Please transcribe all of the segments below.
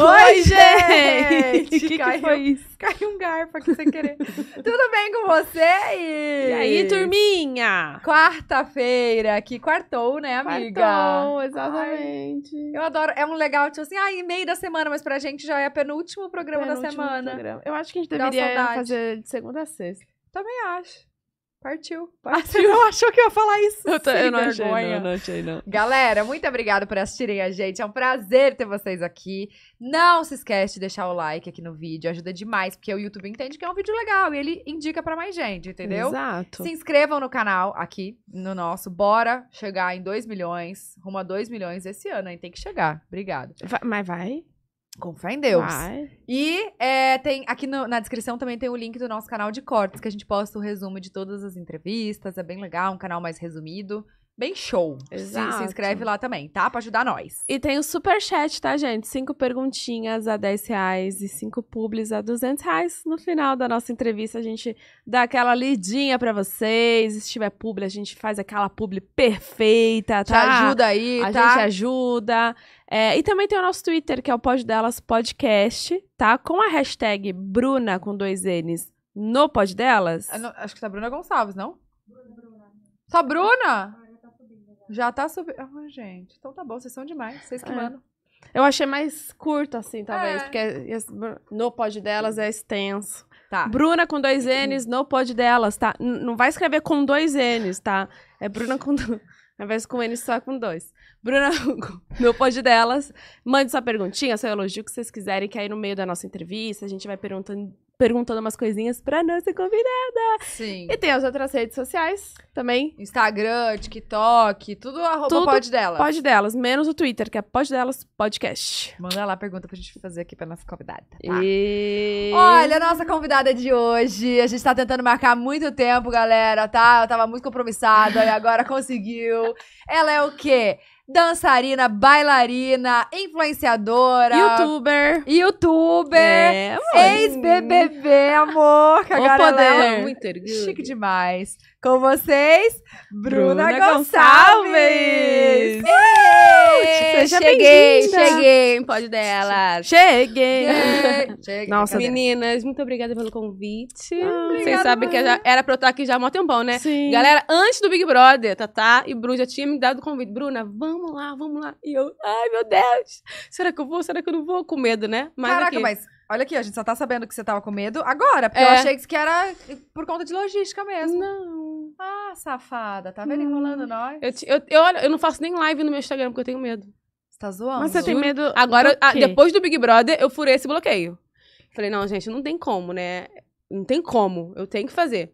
Oi, gente! O que, que, foi isso? Caiu um garfo aqui sem querer. Tudo bem com vocês? E aí, turminha? Quarta-feira, que quartou, né, amiga? Quartou, exatamente. Ai, eu adoro, é um legal, tipo assim, ai, meio da semana, mas pra gente já é penúltimo programa penúltimo da semana. Programa. Eu acho que a gente deveria fazer de segunda a sexta. Também acho. Partiu, partiu. Ah, você não achou que eu ia falar isso? Eu, tô, eu não vergonha. achei, não, não achei, não. Galera, muito obrigada por assistirem a gente. É um prazer ter vocês aqui. Não se esquece de deixar o like aqui no vídeo. Ajuda demais, porque o YouTube entende que é um vídeo legal e ele indica para mais gente, entendeu? Exato. Se inscrevam no canal aqui, no nosso. Bora chegar em 2 milhões, rumo a 2 milhões esse ano, hein? Tem que chegar. Obrigada. Mas vai? Com fé em Deus. Vai. E é, tem aqui no, na descrição também tem o link do nosso canal de cortes, que a gente posta o resumo de todas as entrevistas. É bem legal, um canal mais resumido bem show. Exato. Se, se inscreve lá também, tá? Pra ajudar nós. E tem o super chat, tá, gente? Cinco perguntinhas a 10 reais e cinco publis a 200 reais. No final da nossa entrevista, a gente dá aquela lidinha pra vocês. Se tiver publi, a gente faz aquela publi perfeita, tá? Te ajuda aí, a tá? A gente ajuda. É, e também tem o nosso Twitter, que é o Pod Delas Podcast, tá? Com a hashtag Bruna com dois N's no Pod Delas. Não, acho que tá Bruna Gonçalves, não? Bruna. Só Bruna? Já tá subindo. Ah, gente, então tá bom, vocês são demais, vocês que é. mandam. Eu achei mais curto, assim, talvez, é. porque no pod delas é extenso. Tá. Bruna com dois N's, no pod delas, tá? não vai escrever com dois N's, tá? É Bruna com dois. Ao vez com N, só com dois. Bruna, no pod delas, mande sua perguntinha, seu elogio que vocês quiserem, que aí no meio da nossa entrevista a gente vai perguntando perguntando umas coisinhas pra não ser convidada. Sim. E tem as outras redes sociais também. Instagram, TikTok, tudo arroba tudo pode delas. Pode delas, menos o Twitter, que é pode delas podcast. Manda lá a pergunta pra gente fazer aqui pra nossa convidada. Tá? E... Olha, a nossa convidada de hoje. A gente tá tentando marcar muito tempo, galera, tá? Eu tava muito compromissada e agora conseguiu. Ela é o quê? dançarina, bailarina, influenciadora. Youtuber. Youtuber. É, Ex-BBB, amor. Que o agora poder. é muito orgulho. chique demais. Com vocês, Bruna, Bruna Gonçalves! Gonçalves. Uh, seja cheguei, cheguei, pode dela. Cheguei. cheguei. Nossa, meninas, muito obrigada pelo convite. Ah, Vocês sabem que já era pra eu estar aqui já há um tempão, né? Sim. Galera, antes do Big Brother, tá. e Bruna já tinham me dado o convite. Bruna, vamos lá, vamos lá. E eu, ai meu Deus, será que eu vou? Será que eu não vou? Com medo, né? Mas Caraca, aqui. mas Olha aqui, a gente só tá sabendo que você tava com medo agora, porque é. eu achei que era eh, por conta de logística mesmo. Não. Ah, safada, tá vendo enrolando nós? Eu, eu, eu, eu, não faço nem live no meu Instagram porque eu tenho medo. Você tá zoando? Mas você tem medo. Agora, a, ah, depois do Big Brother, eu furei esse bloqueio. Falei, não, gente, não tem como, né? Não tem como, eu tenho que fazer.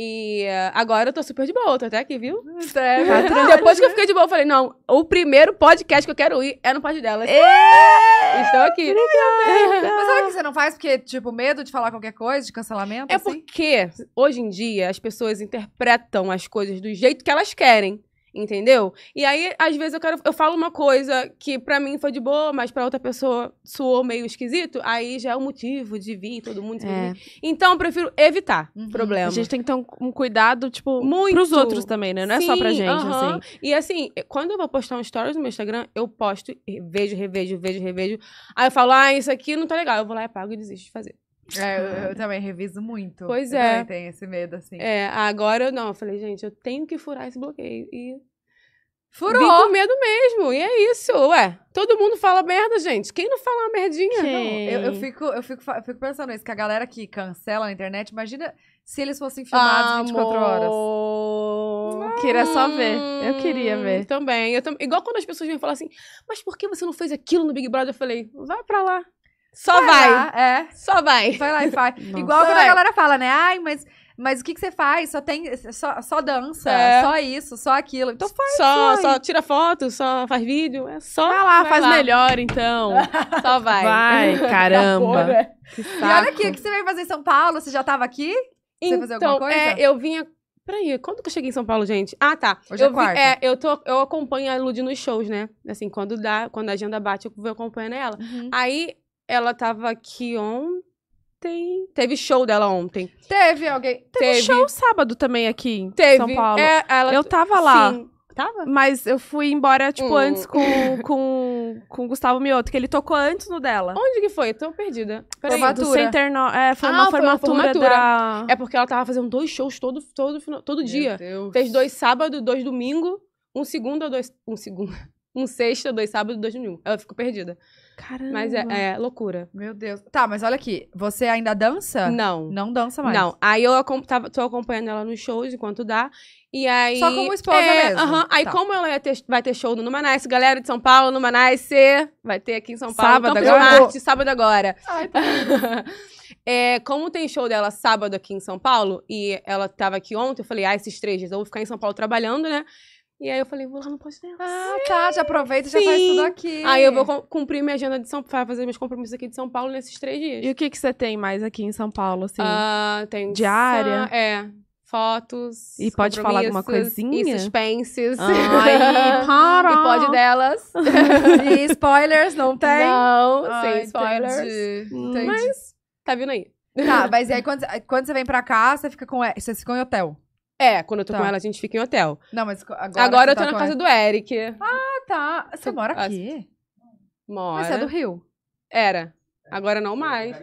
E eh, agora eu tô super de boa, tô até aqui, viu? É, tá, tá Depois que eu fiquei de boa, eu falei, não, o primeiro podcast que eu quero ir é no podcast dela. É! Estou aqui. Obrigada. Então, Mas sabe que você não faz porque, tipo, medo de falar qualquer coisa, de cancelamento? É assim? porque, hoje em dia, as pessoas interpretam as coisas do jeito que elas querem. Entendeu? E aí, às vezes, eu quero. Eu falo uma coisa que para mim foi de boa, mas para outra pessoa soou meio esquisito. Aí já é o motivo de vir, todo mundo. É. Então, eu prefiro evitar uhum. problema. A gente tem que ter um, cuidado, tipo, Muito. pros outros também, né? Não Sim, é só pra gente, assim. E assim, quando eu vou postar um stories no meu Instagram, eu posto, vejo, revejo, vejo, revejo. Aí eu falo, ah, isso aqui não tá legal. Eu vou lá e apago e desisto de fazer. É, eu, eu, também reviso muito. Pois eu é. Tem esse medo, assim. É, agora eu não. Eu falei, gente, eu tenho que furar esse bloqueio. E. Furou! Vim com medo mesmo. E é isso, ué. Todo mundo fala merda, gente. Quem não fala uma merdinha? Não, eu, eu, fico, eu, fico, eu fico pensando nisso, que a galera que cancela na internet, imagina se eles fossem filmados Amor. 24 horas. Não. Queria só ver. Eu queria hum, ver. Também. Eu tam... Igual quando as pessoas me falam assim, mas por que você não fez aquilo no Big Brother? Eu falei, vai pra lá. Só vai. vai. Lá, é. Só vai. Vai lá e faz. Nossa. Igual quando a galera fala, né? Ai, mas mas o que, que você faz? Só tem só, só dança, é. só isso, só aquilo. Então faz só, só, só tira foto, só faz vídeo, é só vai lá, vai faz lá. melhor então. só vai. Vai, caramba. Porra. Né? Que E olha aqui, o que você veio fazer em São Paulo? Você já estava aqui? Então, você fazer alguma coisa? É, eu vinha Peraí, quando que eu cheguei em São Paulo, gente? Ah, tá. Hoje é eu é quarta. Vi, é, eu, tô, eu acompanho a Lud nos shows, né? Assim, quando dá, quando a agenda bate, eu vou acompanhando ela. Uhum. Aí ela tava aqui ontem. Teve show dela ontem. Teve alguém. Teve, Teve. show sábado também aqui Teve. em São Paulo. É, ela... Eu tava lá. Sim. Tava? Mas eu fui embora, tipo, hum. antes com, com, com o Gustavo Mioto, que ele tocou antes no dela. Onde que foi? Tô perdida. Peraí. Formatura. Center, no... É, foi ah, uma formatura, foi uma formatura da... É porque ela tava fazendo dois shows todo, todo, todo Meu dia. Deus. Fez dois sábado, dois domingo, um segundo ou dois... Um segundo Um sexta, dois sábados dois domingo. Ela ficou perdida. Caramba. Mas é, é, loucura. Meu Deus. Tá, mas olha aqui, você ainda dança? Não. Não dança mais? Não. Aí eu tava, tô acompanhando ela nos shows enquanto dá. E aí. Só como esposa é, mesmo. Uh -huh. Aí, tá. como ela ter, vai ter show no Numanice, galera de São Paulo, no Numanice, vai ter aqui em São Paulo, sábado agora. Marte, sábado agora. Ai, tá é, como tem show dela sábado aqui em São Paulo, e ela tava aqui ontem, eu falei, ah, esses três dias eu vou ficar em São Paulo trabalhando, né? E aí eu falei, vou lá no pós dela. Ah, Sim. tá, já aproveita e já faz tudo aqui. Aí eu vou cumprir minha agenda de São Paulo, fazer meus compromissos aqui de São Paulo nesses três dias. E o que que você tem mais aqui em São Paulo, assim? Ah, tem... Diária? É, fotos. E pode falar alguma coisinha? E suspenses. para! E pode delas. e spoilers, não tem? Não, sem ah, spoilers. Hum. Entendi. Mas, tá vindo aí. Tá, mas e aí quando, quando você vem pra cá, você fica com... você fica em hotel? É, quando eu tô tá. com ela, a gente fica em hotel. Não, mas agora. Agora eu tô tá na casa ela. do Eric. Ah, tá. Você, você mora aqui? Mora. Mas você é do Rio? Era. Agora não mais.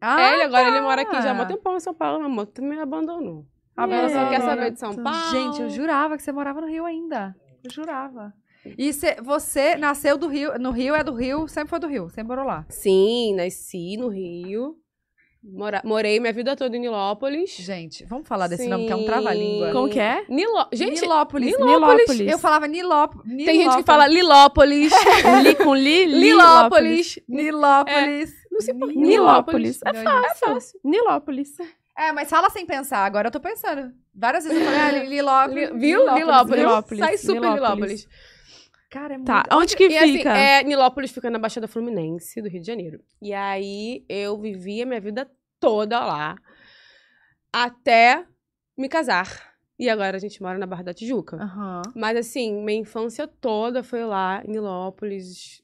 Ah, é, ele agora tá. ele mora aqui já há um tá. tempão em São Paulo, meu amor. Tu me abandonou. A Bela só quer saber de São Paulo. Gente, eu jurava que você morava no Rio ainda. Eu jurava. E cê, você nasceu do Rio, no Rio é do Rio, sempre foi do Rio, sempre morou lá. Sim, nasci no Rio. Mora... Morei minha vida toda em Nilópolis. Gente, vamos falar desse Sim. nome que é um trava-língua. Como que é? Nilo... Gente, Nilópolis. Nilópolis. Nilópolis. Eu falava Nilópolis. Tem gente que fala Lilópolis. li com li, Lilópolis. Nilópolis. É. Não sei por Nilópolis. Nilópolis. É fácil. É fácil. Nilópolis. É, mas fala sem pensar. Agora eu tô pensando. Várias vezes eu falei, ah, Lilópolis. Viu? Lilópolis. Sai super Nilópolis. Lilópolis. Cara, é tá, muito... Tá, onde que e, assim, fica? Assim, é, Nilópolis fica na Baixada Fluminense, do Rio de Janeiro. E aí, eu vivia minha vida toda lá, até me casar. E agora a gente mora na Barra da Tijuca. Uhum. Mas assim, minha infância toda foi lá, em Nilópolis,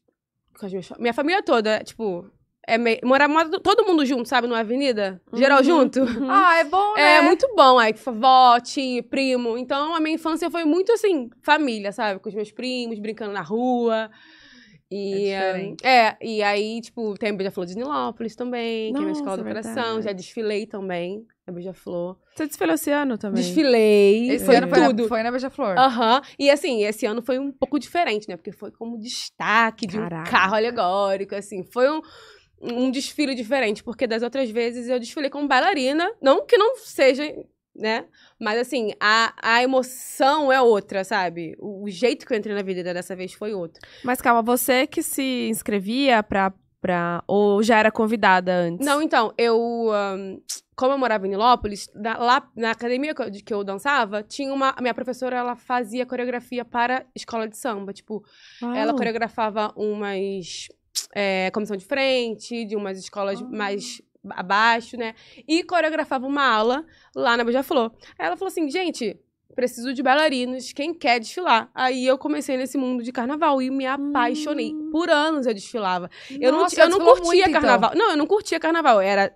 com as minhas... Minha família toda, tipo, é meio... Morar todo mundo junto, sabe, numa avenida? Uhum. Geral junto. Uhum. Ah, é bom, é né? É muito bom. Aí, vó, tio, primo. Então, a minha infância foi muito assim, família, sabe? Com os meus primos, brincando na rua. E, é, é, e aí, tipo, tem a Beija-Flor de Nilópolis também, Nossa, que é minha escola do é coração. Já desfilei também na Beija-Flor. Você desfilou esse ano também? Desfilei. Esse foi ano foi tudo. Na, foi na Beija-Flor. Aham. Uhum. E assim, esse ano foi um pouco diferente, né? Porque foi como destaque de Caraca. um carro alegórico, assim. Foi um um desfile diferente, porque das outras vezes eu desfilei como bailarina, não que não seja, né? Mas assim, a, a emoção é outra, sabe? O, o jeito que eu entrei na vida dessa vez foi outro. Mas calma, você que se inscrevia pra. Pra... Ou já era convidada antes? Não, então, eu. Um, como eu morava em Nilópolis, na, lá na academia que eu, que eu dançava, tinha uma. minha professora, ela fazia coreografia para escola de samba. Tipo, ela coreografava umas é, comissão de frente, de umas escolas oh. mais abaixo, né? E coreografava uma aula lá na Beija-Flor. Ela falou assim, gente, preciso de bailarinos, quem quer desfilar? Aí eu comecei nesse mundo de carnaval e me apaixonei. Hum. Por anos eu desfilava. Nossa, eu não, eu não curtia muito, então. carnaval. Então. Não, eu não curtia carnaval. Era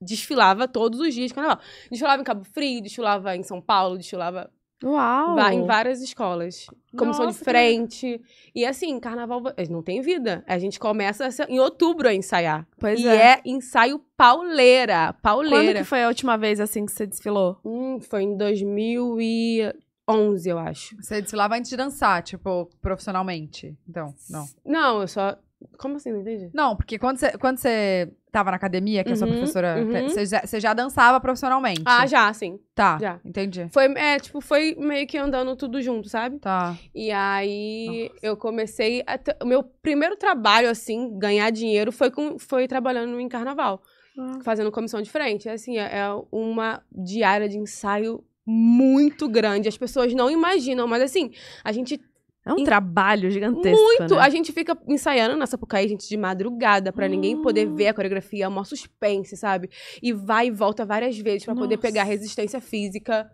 desfilava todos os dias de carnaval. Desfilava em Cabo Frio, desfilava em São Paulo, desfilava Uau! em várias escolas. Comissão Nossa, de frente. Que... E assim, carnaval não tem vida. A gente começa em outubro a ensaiar. Pois e é. é ensaio pauleira. Pauleira. Quando que foi a última vez assim que você desfilou? Hum, foi em 2011, eu acho. Você desfilava antes de dançar, tipo, profissionalmente. Então, não. Não, eu só. Como assim? Não entendi. Não, porque quando você, quando você tava na academia, que uhum, a sua professora. Uhum. Você uhum. já, já, dançava profissionalmente? Ah, já, sim. Tá. Já. Entendi. Foi, é, tipo, foi meio que andando tudo junto, sabe? Tá. E aí Nossa. eu comecei. o meu primeiro trabalho, assim, ganhar dinheiro, foi, com, foi trabalhando em carnaval. Ah. Fazendo comissão de frente. É, assim, é, é uma diária de ensaio muito grande. As pessoas não imaginam, mas assim, a gente é um e trabalho gigantesco. Muito! Né? A gente fica ensaiando na Sapucaí, gente, de madrugada, para hum. ninguém poder hum. ver a coreografia, é uma suspense, sabe? E vai e volta várias vezes para poder pegar resistência física.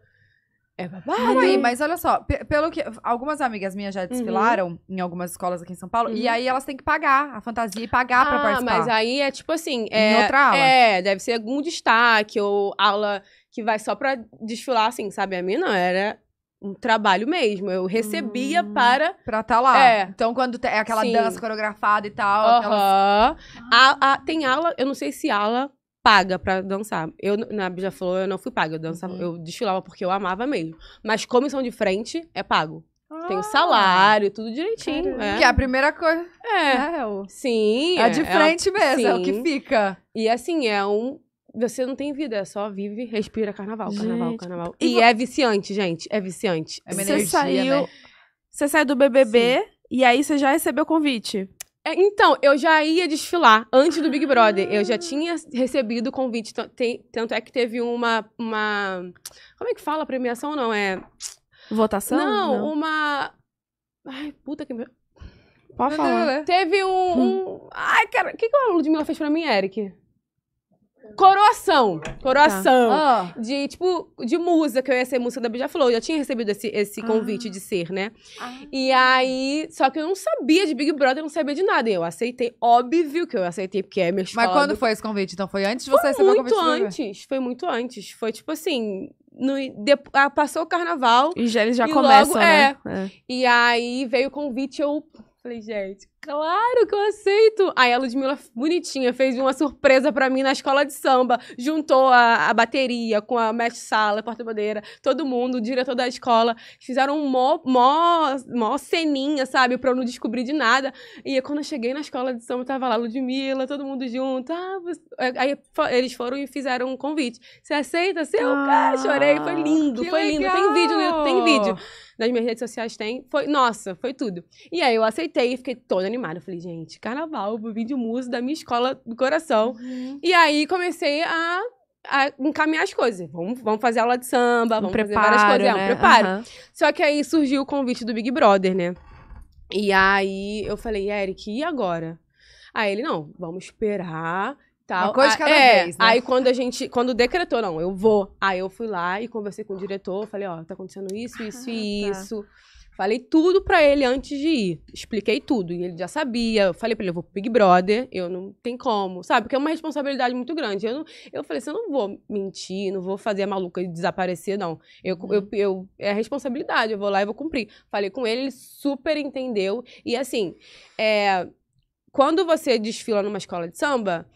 É babado. Aí, mas olha só, pelo que. Algumas amigas minhas já uhum. desfilaram uhum. em algumas escolas aqui em São Paulo, uhum. e aí elas têm que pagar a fantasia e pagar ah, pra participar. Mas aí é tipo assim. É, em outra aula. É, deve ser algum destaque ou aula que vai só pra desfilar, assim, sabe? A minha não era um trabalho mesmo. Eu recebia hum, para. Pra tá lá. É. Então, quando é aquela Sim. dança coreografada e tal. Uh -huh. aquelas... a, a, tem aula, eu não sei se aula paga para dançar. Eu, na Bija falou, eu não fui paga. Eu, dançava, uhum. eu desfilava porque eu amava mesmo. Mas comissão de frente é pago. Ah, tem o ah. salário, tudo direitinho. É. Que é a primeira coisa. É. Né, é. é. Sim. É, é de frente mesmo, é o que fica. E assim, é um você não tem vida, é só vive, respira carnaval, carnaval, gente. carnaval. E, é viciante, gente, é viciante. É você energia, saiu, né? Você saiu do BBB Sim. e aí você já recebeu o convite. É, então, eu já ia desfilar antes do Big ah. Brother. Ah. Eu já tinha recebido o convite. Tem, tanto é que teve uma, uma. Como é que fala? Premiação não? É. Votação? Não, não. uma. Ai, puta que. Pode falar. É. Teve um. Hum. um... Ai, cara, o que, que a Ludmilla fez pra mim, Eric? coroação. Coroação. Tá. De, tipo, de musa, que eu ia ser musa da Bija Flow. Eu já tinha recebido esse, esse ah. convite de ser, né? Ah. E aí, só que eu não sabia de Big Brother, não sabia de nada. Eu aceitei, óbvio que eu aceitei, porque é minha escola. Mas quando foi esse convite? Então, foi antes de você receber o convite? Foi muito antes, foi muito antes. Foi, tipo assim, no, de, ah, passou o carnaval. E já, eles já começam, é. né? É, é. E aí veio o convite, eu falei, gente, Claro que eu aceito. Aí a Ludmilla, bonitinha, fez uma surpresa para mim na escola de samba. Juntou a, a bateria com a mestre sala, porta-bandeira, todo mundo, o diretor da escola. Fizeram um mó, mó, mó ceninha, sabe? Pra eu não descobrir de nada. E quando eu cheguei na escola de samba, tava lá Ludmilla, todo mundo junto. Ah, você... É, aí eles foram e fizeram um convite. Você aceita? Seu ah, chorei. Foi lindo, foi legal. lindo. Tem vídeo, tem vídeo nas minhas redes sociais tem. Foi, nossa, foi tudo. E aí eu aceitei e fiquei toda animada. Eu falei, gente, carnaval, vou vir de muso da minha escola do coração. Uhum. E aí comecei a a encaminhar as coisas. Vamos, vamos fazer aula de samba, vamos um preparo, fazer várias coisas. Né? É, um né? preparo. Uhum. Só que aí surgiu o convite do Big Brother, né? E aí eu falei, Eric, e agora? Aí ele, não, vamos esperar Tal. Uma coisa de ah, cada é, vez, né? Aí quando a gente, quando decretou, não, eu vou. Aí eu fui lá e conversei com o diretor, falei, ó, tá acontecendo isso, isso e ah, tá. isso. Falei tudo pra ele antes de ir. Expliquei tudo. E ele já sabia. Eu falei pra ele, eu vou pro Big Brother, eu não tem como, sabe? Porque é uma responsabilidade muito grande. Eu, não, eu falei assim, eu não vou mentir, não vou fazer a maluca desaparecer, não. Eu, uhum. eu, eu, é a responsabilidade, eu vou lá e vou cumprir. Falei com ele, ele super entendeu. E assim, é, quando você desfila numa escola de samba,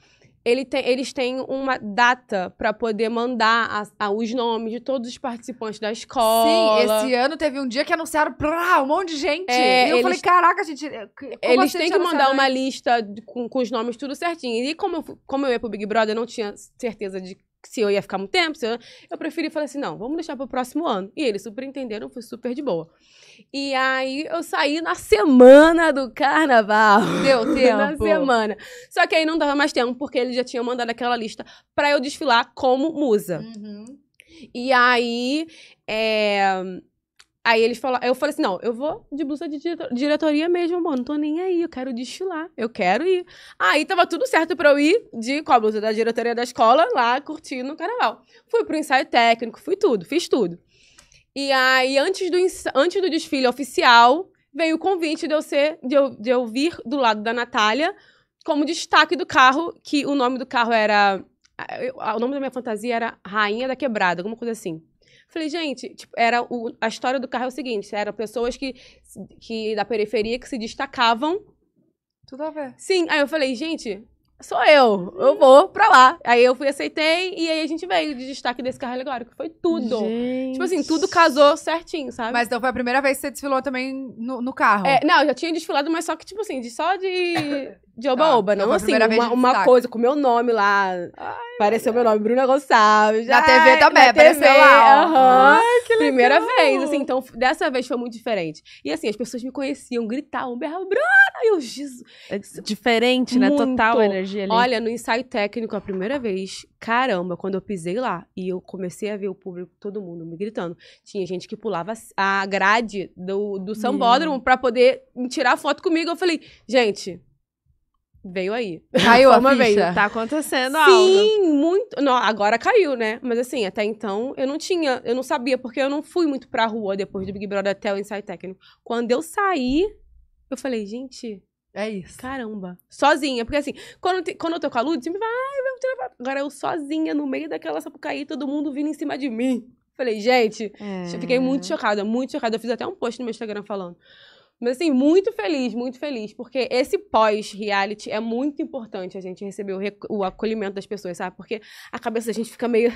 ele tem, eles têm uma data para poder mandar a, a, os nomes de todos os participantes da escola. Sim, esse ano teve um dia que anunciaram prá, um monte de gente. É, e eu eles, falei, caraca, gente. É, eles assim têm que mandar uma lista com, com, os nomes tudo certinho. E como eu, como eu ia pro Big Brother, eu não tinha certeza de se eu ia ficar muito tempo, se eu, eu preferi falar assim, não, vamos deixar para o próximo ano. E eles super entenderam, foi super de boa. E aí eu saí na semana do carnaval. Deu tempo. na semana. Só que aí não dava mais tempo, porque ele já tinha mandado aquela lista para eu desfilar como musa. Uhum. E aí, é, Aí eles falaram, eu falei assim, não, eu vou de blusa de diretoria mesmo, mano, não tô nem aí, eu quero desfilar, eu quero ir. Aí tava tudo certo pra eu ir de com a blusa da diretoria da escola, lá curtindo o carnaval. Fui pro ensaio técnico, fui tudo, fiz tudo. E aí, antes do, antes do desfile oficial, veio o convite de eu, ser, de eu, de eu vir do lado da Natália como destaque do carro, que o nome do carro era... O nome da minha fantasia era Rainha da Quebrada, alguma coisa assim. Falei, gente, tipo, era o, a história do carro é o seguinte: eram pessoas que, que da periferia que se destacavam. Tudo a ver. Sim, aí eu falei, gente, sou eu, eu vou pra lá. Aí eu fui, aceitei, e aí a gente veio de destaque desse carro alegórico. Foi tudo. Gente. Tipo assim, tudo casou certinho, sabe? Mas então foi a primeira vez que você desfilou também no, no carro? É, não, eu já tinha desfilado, mas só que, tipo assim, de, só de. de oba-oba, não, assim, uma, uma coisa com meu nome lá. Ai, apareceu meu nome, Bruna Gonçalves. Na ai, TV também, na apareceu TV, lá. Uhum. Ai, que legal. Primeira vez, assim, então dessa vez foi muito diferente. E assim, as pessoas me conheciam, gritavam, berravam, Bruna, e eu, Jesus. É diferente, né? Muito. Total a energia ali. Olha, no ensaio técnico, a primeira vez, caramba, quando eu pisei lá e eu comecei a ver o público, todo mundo me gritando, tinha gente que pulava a grade do, do sambódromo yeah. para poder tirar foto comigo. Eu falei, gente, veio aí. Caiu a, a ficha? Veio. Tá acontecendo Sim, algo. Sim, muito. Não, agora caiu, né? Mas assim, até então eu não tinha, eu não sabia, porque eu não fui muito pra rua depois do Big Brother até o ensaio técnico. Quando eu saí, eu falei, gente. É isso. Caramba. Sozinha. Porque assim, quando, quando eu tô com a Lud, sempre vai, vai tirar Agora eu sozinha, no meio daquela sapucaí, todo mundo vindo em cima de mim. Falei, gente, é... fiquei muito chocada, muito chocada. Eu fiz até um post no meu Instagram falando. Mas assim, muito feliz, muito feliz, porque esse pós-reality é muito importante a gente receber o, o, acolhimento das pessoas, sabe? Porque a cabeça da gente fica meio.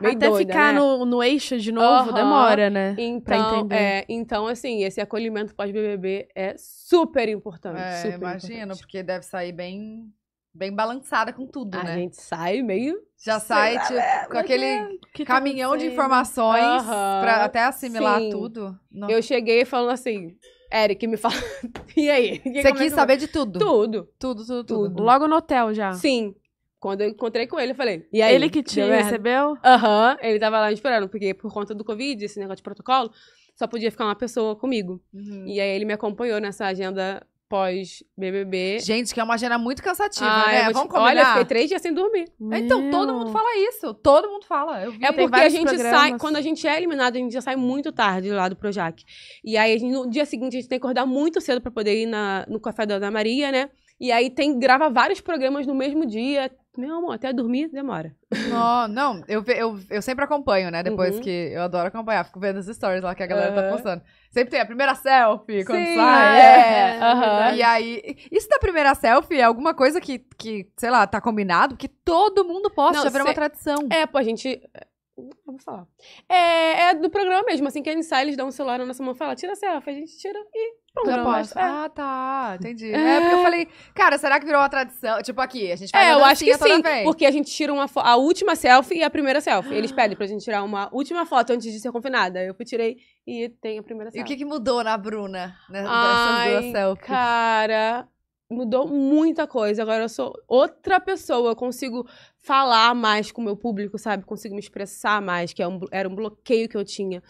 meio Até doida, ficar né? no, no eixo de novo uhum. demora, né? Então, é, então, assim, esse acolhimento pós-BBB é super importante. É, super imagino, importante. porque deve sair bem bem balançada com tudo, a né? A gente sai meio. Já sai tipo, com aquele é, tá caminhão de informações uhum. para até assimilar Sim. tudo. Não. Eu cheguei falando assim: Eric, me fala. e aí? Que Você quis saber de tudo. tudo? Tudo. Tudo, tudo, Logo no hotel já. Sim. Quando eu encontrei com ele, eu falei. E aí? Ele que te recebeu? Aham. Uhum. Ele tava lá esperando, porque por conta do Covid, esse negócio de protocolo, só podia ficar uma pessoa comigo. Uhum. E aí ele me acompanhou nessa agenda pós-BBB. Gente, que é uma agenda muito cansativa, Ai, né? Vamos te... combinar. Olha, fiquei três dias sem dormir. Meu. Então, todo mundo fala isso. Todo mundo fala. Vi, é porque a gente programas. sai... Quando a gente é eliminado, a gente já sai muito tarde lá do Projac. E aí, gente, no dia seguinte, a gente tem que acordar muito cedo para poder ir na, no Café da Ana Maria, né? E aí tem grava vários programas no mesmo dia. Meu amor, até dormir demora. Não, não eu, eu, eu sempre acompanho, né? Depois uhum. que eu adoro acompanhar, fico vendo as stories lá que a galera uhum. tá postando. Sempre tem a primeira selfie, quando Sim, sai. Ah, é. é. Uhum. E aí, isso da primeira selfie é alguma coisa que, que sei lá, tá combinado? Que todo mundo posta, já virou uma tradição. É, pô, a gente eu vou falar. É, é do programa mesmo, assim, que a sai, eles dão um celular na nossa mão e falam, tira a selfie, a gente tira e pronto. Proposta. É. Ah, tá, entendi. É... é... porque eu falei, cara, será que virou uma tradição? Tipo, aqui, a gente faz É, eu acho que sim, vez. porque a gente tira uma a última selfie e a primeira selfie. Eles pedem pra gente tirar uma última foto antes de ser confinada. Eu tirei e tem a primeira selfie. E o que, que mudou na Bruna, né, duas selfies? cara mudou muita coisa. Agora eu sou outra pessoa, eu consigo falar mais com o meu público, sabe? Consigo me expressar mais, que é era um bloqueio que eu tinha.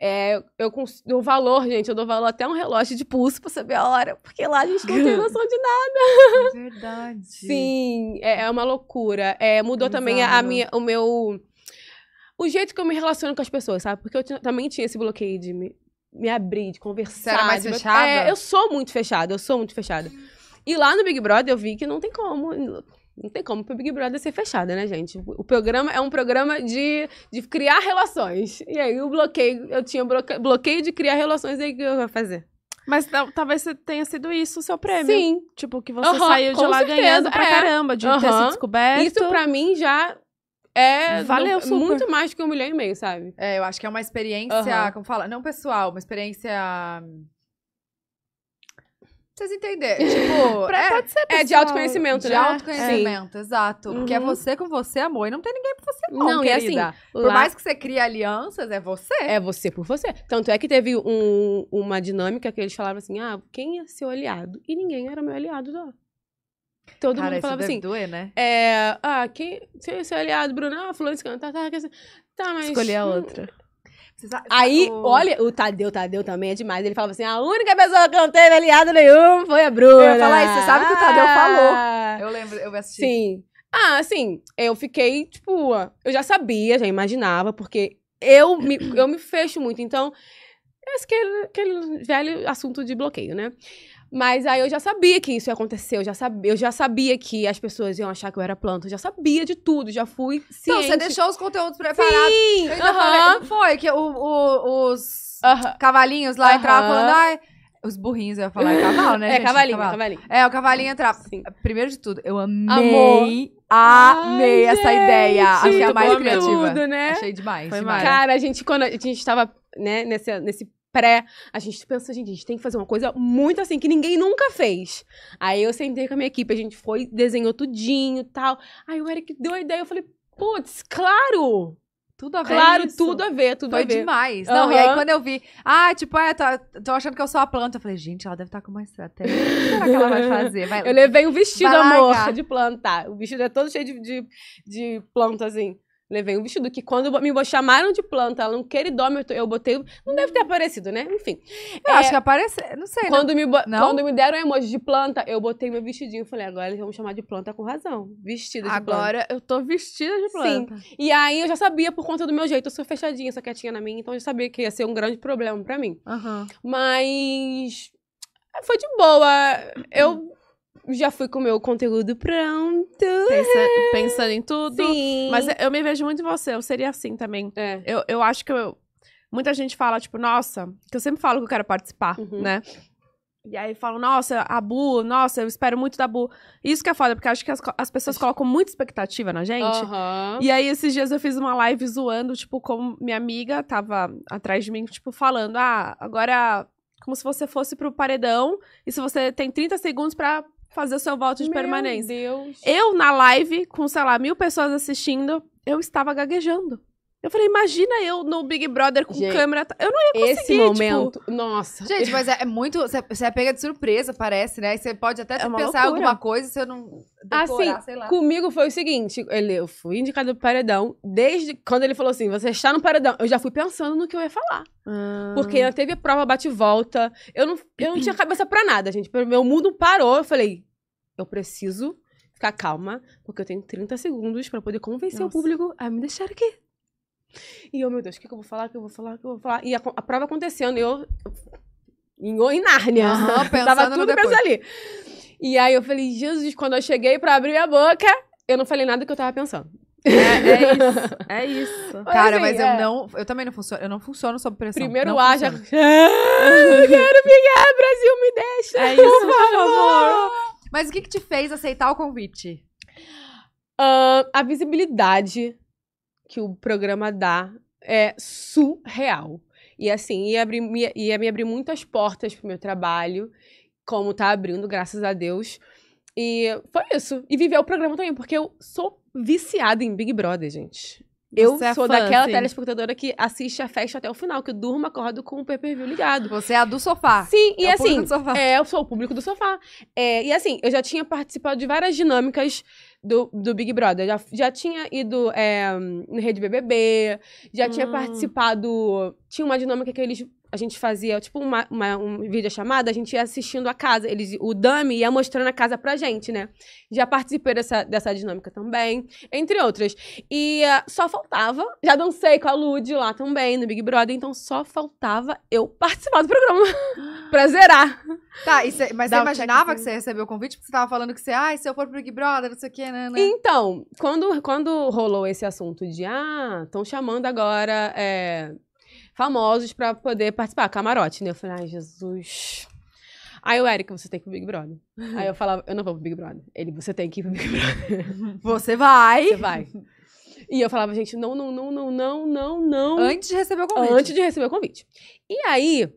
É, eu, dou valor, gente, eu dou valor até um relógio de pulso pra saber a hora, porque lá a gente não tem noção de nada. É verdade. Sim, é, é uma loucura. É, mudou Exato. também a, a minha, o meu. O jeito que eu me relaciono com as pessoas, sabe? Porque eu também tinha esse bloqueio de me, me abrir, de conversar. Você era mais fechada? eu sou muito fechada, eu sou muito fechada. Hum. E lá no Big Brother eu vi que não tem como. Não tem como pro Big Brother ser fechada, né, gente? O programa é um programa de, de criar relações. E aí o bloqueio, eu tinha bloqueio, bloqueio de criar relações, aí o que eu ia fazer? Mas talvez tenha sido isso o seu prêmio. Sim. Tipo, que você uhum, saiu de lá certeza. ganhando pra é. caramba, de uhum. ter se descoberto. Isso pra mim já é Valeu, super. muito mais que um milhão e meio, sabe? É, eu acho que é uma experiência, uhum. como fala, não pessoal, uma experiência vocês entenderem. Tipo, pra, é, pode tá ser pessoal, é de autoconhecimento, de né? De autoconhecimento, é. exato. Uhum. Porque é uhum. você com você, amor. E não tem ninguém por você, não. Não, querida. e assim. Por lá... mais que você crie alianças, é você. É você por você. Tanto é que teve um, uma dinâmica que eles falavam assim: ah, quem é seu aliado? E ninguém era meu aliado Todo Cara, mundo falava assim. Doer, né? É, ah, quem. Seu, seu aliado, Bruno, ah, Fulano, tá, tá, tá, tá, mas. Escolher a hum, outra. Hum, Aí, o... olha, o Tadeu, Tadeu também é demais. Ele falava assim: a única pessoa que não teve aliado nenhum foi a Bruna. Eu ia falar isso, você sabe o que o Tadeu ah! falou. Eu lembro, eu assisti. Sim. Ah, assim, eu fiquei, tipo, eu já sabia, já imaginava, porque eu me, eu me fecho muito. Então, é aquele, aquele velho assunto de bloqueio, né? Mas aí eu já sabia que isso ia acontecer, eu já sabia, eu já sabia que as pessoas iam achar que eu era planta, eu já sabia de tudo, já fui ciente. Então, você deixou os conteúdos preparados. Sim, eu ainda uh -huh. falei, foi que o, o, os uh -huh. cavalinhos lá uh -huh. entravam falando, ai... Os burrinhos, eu ia falar, é cavalo, né? É, gente? cavalinho, cavalo. cavalinho. É, o cavalinho entrava. Sim. Primeiro de tudo, eu amei, amei Ai, essa gente. ideia. Achei a mais criativa. Tudo, né? Achei demais. Foi demais. Cara, a gente, quando a gente tava, né, nesse, nesse pré. A gente pensou, gente, a gente tem que fazer uma coisa muito assim, que ninguém nunca fez. Aí eu sentei com a minha equipe, a gente foi, desenhou tudinho tal. Aí o Eric deu a ideia, eu falei, putz, claro! Tudo a ver. Claro, tudo a ver, tudo Foi a ver. Foi demais. Não, uhum. e aí quando eu vi, ah, tipo, é, tô, tá, tô, achando que eu sou a planta. Eu falei, gente, ela deve estar tá com uma estratégia. O que será que ela vai fazer? Vai, eu levei um vestido, vai, amor, cara. de planta. O vestido é todo cheio de, de, de planta, assim. Levei um vestido que quando me chamaram de planta, ela queria queridômetro, eu botei. Não deve ter aparecido, né? Enfim. Eu é, acho que apareceu, não sei. Né? Quando, não, me, não? quando me deram emoji de planta, eu botei meu vestidinho. e Falei, agora eles vão me chamar de planta com razão. Vestida de agora, planta. Agora eu tô vestida de planta. Sim. E aí eu já sabia por conta do meu jeito. Eu sou fechadinha, só quietinha na minha, então eu já sabia que ia ser um grande problema pra mim. Uhum. Mas. Foi de boa. Eu já fui com o meu conteúdo pronto. Pensa, pensando em tudo. Sim. Mas eu me vejo muito em você, eu seria assim também. É. Eu, eu acho que eu, muita gente fala, tipo, nossa, que eu sempre falo que eu quero participar, uhum. né? E aí falam, nossa, a Bu, nossa, eu espero muito da Bu. Isso que é foda, porque acho que as, as pessoas colocam muita expectativa na gente. Uhum. E aí, esses dias eu fiz uma live zoando, tipo, como minha amiga tava atrás de mim, tipo, falando, ah, agora é como se você fosse pro paredão e se você tem 30 segundos para fazer o seu voto de Meu permanência. Deus. Eu, na live, com, sei lá, mil pessoas assistindo, eu estava gaguejando. Eu falei, imagina eu no Big Brother com gente, câmera. Eu não ia conseguir. Esse tipo, momento. Tipo... Nossa. Gente, mas é, é muito. Você é pega de surpresa, parece, né? Você pode até é pensar loucura. alguma coisa se eu não. Decorar, assim, sei lá. comigo foi o seguinte: ele, eu fui indicado pro paredão. Desde quando ele falou assim, você está no paredão, eu já fui pensando no que eu ia falar. Ah. Porque eu teve a prova bate-volta. Eu não, eu não tinha cabeça para nada, gente. Meu mundo parou. Eu falei, eu preciso ficar calma, porque eu tenho 30 segundos para poder convencer Nossa. o público a me deixar aqui. E eu, meu Deus, o que, que, eu vou falar? O que eu vou falar? O que eu vou falar? E a, a prova acontecendo, né? eu. Em, em Nárnia. Uhum, Tava tudo pensando ali. E aí eu falei, Jesus, quando eu cheguei pra abrir a boca, eu não falei nada do que eu tava pensando. É, é isso. É isso. Mas Cara, assim, mas é... eu não. Eu também não funciono. Eu não funciono sob pressão. Primeiro não A já. Ah, quero pegar, Brasil, me deixa. É isso, por favor. Amor. Mas o que, que te fez aceitar o convite? Uh, a visibilidade que o programa dá é surreal. E assim, ia, abrir, ia, ia me abrir muitas portas pro meu trabalho, como tá abrindo, graças a Deus. E foi isso. E viver o programa também, porque eu sou viciada em Big Brother, gente eu é sou fã, daquela sim. telespectadora que assiste a festa até o final, que durmo, acordo com o pay-per-view ligado. Você é a do sofá. Sim, e é assim. É, eu sou o público do sofá. É, e assim, eu já tinha participado de várias dinâmicas do, do Big Brother. Já, já tinha ido é, no Rede BBB, já hum. tinha participado. Tinha uma dinâmica que eles a gente fazia, tipo, uma, uma um videochamada, a gente ia assistindo a casa. Eles, o Dami ia mostrando a casa pra gente, né? Já participei dessa, dessa dinâmica também, entre outras. E uh, só faltava, já dancei com a Lud lá também, no Big Brother, então só faltava eu participar do programa. pra zerar. Tá, cê, mas você imaginava que você recebeu o convite? Porque você tava falando que você, ah ah, se eu for pro Big Brother, não sei o quê, né? né? Então, quando, quando rolou esse assunto de, ah, estão chamando agora, é famosos para poder participar, camarote, né? Eu falei, ai, Jesus. Aí o Eric, você tem que ir pro Big Brother. Aí eu falava, eu não vou pro Big Brother. Ele, você tem que ir pro Big Brother. Você vai! Você vai. E eu falava, gente, não, não, não, não, não, não, não. Antes de receber o convite. Antes de receber o convite. E aí,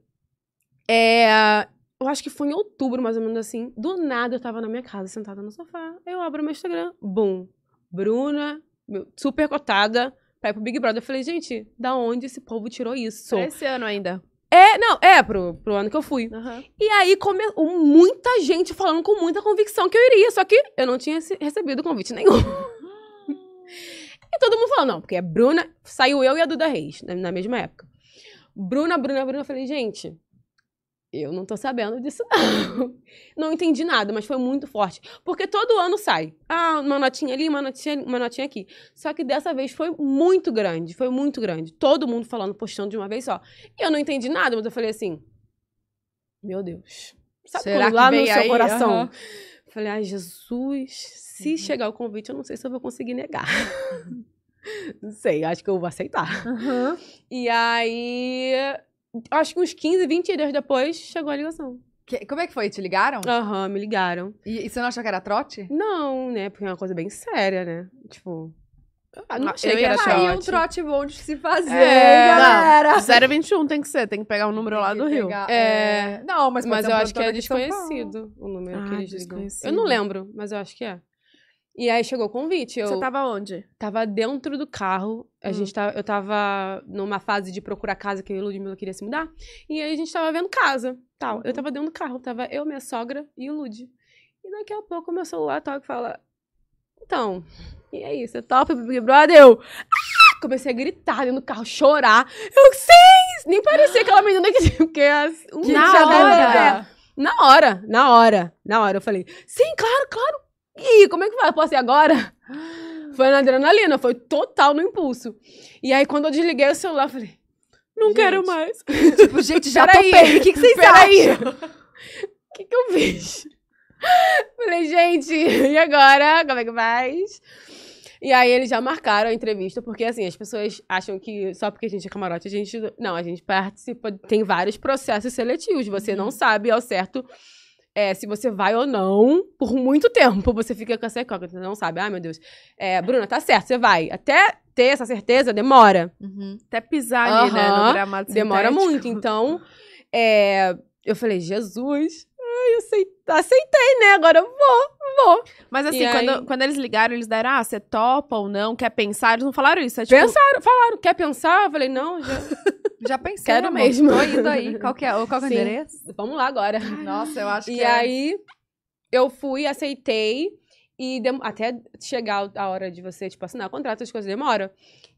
é, eu acho que foi em outubro, mais ou menos assim. Do nada eu tava na minha casa, sentada no sofá. Eu abro meu Instagram, bum. Bruna, super cotada, pra ir pro Big Brother. Eu falei, gente, da onde esse povo tirou isso? Pra esse ano ainda. É, não, é, pro, pro ano que eu fui. Uhum. E aí começou muita gente falando com muita convicção que eu iria, só que eu não tinha recebido convite nenhum. e todo mundo falou, não, porque a Bruna, saiu eu e a Duda Reis, na, né, na mesma época. Bruna, Bruna, Bruna, eu falei, gente, eu não tô sabendo disso, não. Não entendi nada, mas foi muito forte. Porque todo ano sai. Ah, uma notinha ali, uma notinha, uma notinha aqui. Só que dessa vez foi muito grande, foi muito grande. Todo mundo falando, postando de uma vez só. E eu não entendi nada, mas eu falei assim: Meu Deus. Sabe Será lá no seu aí? coração? Uhum. Falei, ai, Jesus, se uhum. chegar o convite, eu não sei se eu vou conseguir negar. não sei, acho que eu vou aceitar. Uhum. E aí acho que uns 15, 20 dias depois, chegou a ligação. Que- como é que foi? Te ligaram? Aham, me ligaram. E, e você não achou que era trote? Não, né? Porque é uma coisa bem séria, né? Tipo. eu ah, Não ah, achei eu que ia era Aí um trote. trote bom de se fazer, É, hein, não. galera. 021 tem que ser, tem que pegar o número lá do Rio. É, é. Não, mas Mas eu acho que é desconhecido o número Ah, que eles ligam. Eu não lembro, mas eu acho que é. E aí chegou o convite. Eu Você tava onde? Tava dentro do carro. A hum. gente tava, eu tava numa fase de procurar casa que o Ludmilla queria se mudar. E aí a gente tava vendo casa, tal. Uhum. Eu tava dentro do carro, tava eu, minha sogra e o Lud. E daqui a pouco meu celular toca e fala: "Então, e aí, é você é topa pro Big Brother?" Eu ah! comecei a gritar dentro do carro, chorar. Eu sei Nem parecia aquela menina que porque que é assim, um na hora. Na hora, na hora, na hora eu falei: "Sim, claro, claro, e como é que vai? posso ir agora? Foi na adrenalina, foi total no impulso. E aí, quando eu desliguei o celular, eu falei, não gente, quero mais. Tipo, gente, já topei. O que, que vocês acham? O que, que eu fiz? Falei, gente, e agora? Como é que faz? E aí eles já marcaram a entrevista, porque assim, as pessoas acham que só porque a gente é camarote, a gente. Não, a gente participa, tem vários processos seletivos. Você não uhum. sabe ao certo é, se você vai ou não, por muito tempo você fica com essa incógnita, você não sabe, ai ah, meu Deus. É, Bruna, tá certo, você vai. Até ter essa certeza demora. Uhum. Até pisar uhum. ali, né, no gramado sintético. Demora muito, então, é, eu falei, Jesus, ai, eu sei aceitei, né? Agora eu vou, vou. Mas assim, aí... quando, quando eles ligaram, eles deram, ah, você topa ou não, quer pensar? Eles não falaram isso. É, tipo... Pensaram, falaram, quer pensar? Eu falei, não, já. já pensei. Quero amor, mesmo. Tô indo aí. Qual que é, qual que é o endereço? Vamos lá agora. Nossa, eu acho que. E é... aí, eu fui, aceitei. E até chegar a hora de você, tipo, assinar o contrato, as coisas demoram.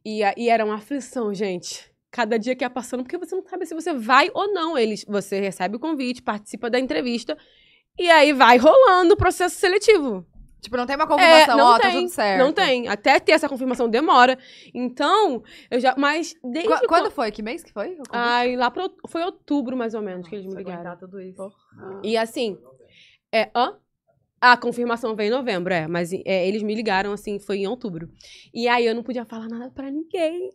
E, e era uma aflição, gente cada dia que ia passando, porque você não sabe se você vai ou não. Eles, você recebe o convite, participa da entrevista e aí vai rolando o processo seletivo. Tipo, não tem uma é, confirmação, ó, é, oh, tá tudo certo. Não tem. Até ter essa confirmação demora. Então, eu já. Mas desde. Qu quando, foi? Que mês que foi? Ai, lá pro. Foi outubro, mais ou menos, ah, que eles me ligaram. tudo isso. Ah. E assim. É. Hã? A confirmação veio em novembro, é. Mas é, eles me ligaram, assim, foi em outubro. E aí eu não podia falar nada pra ninguém.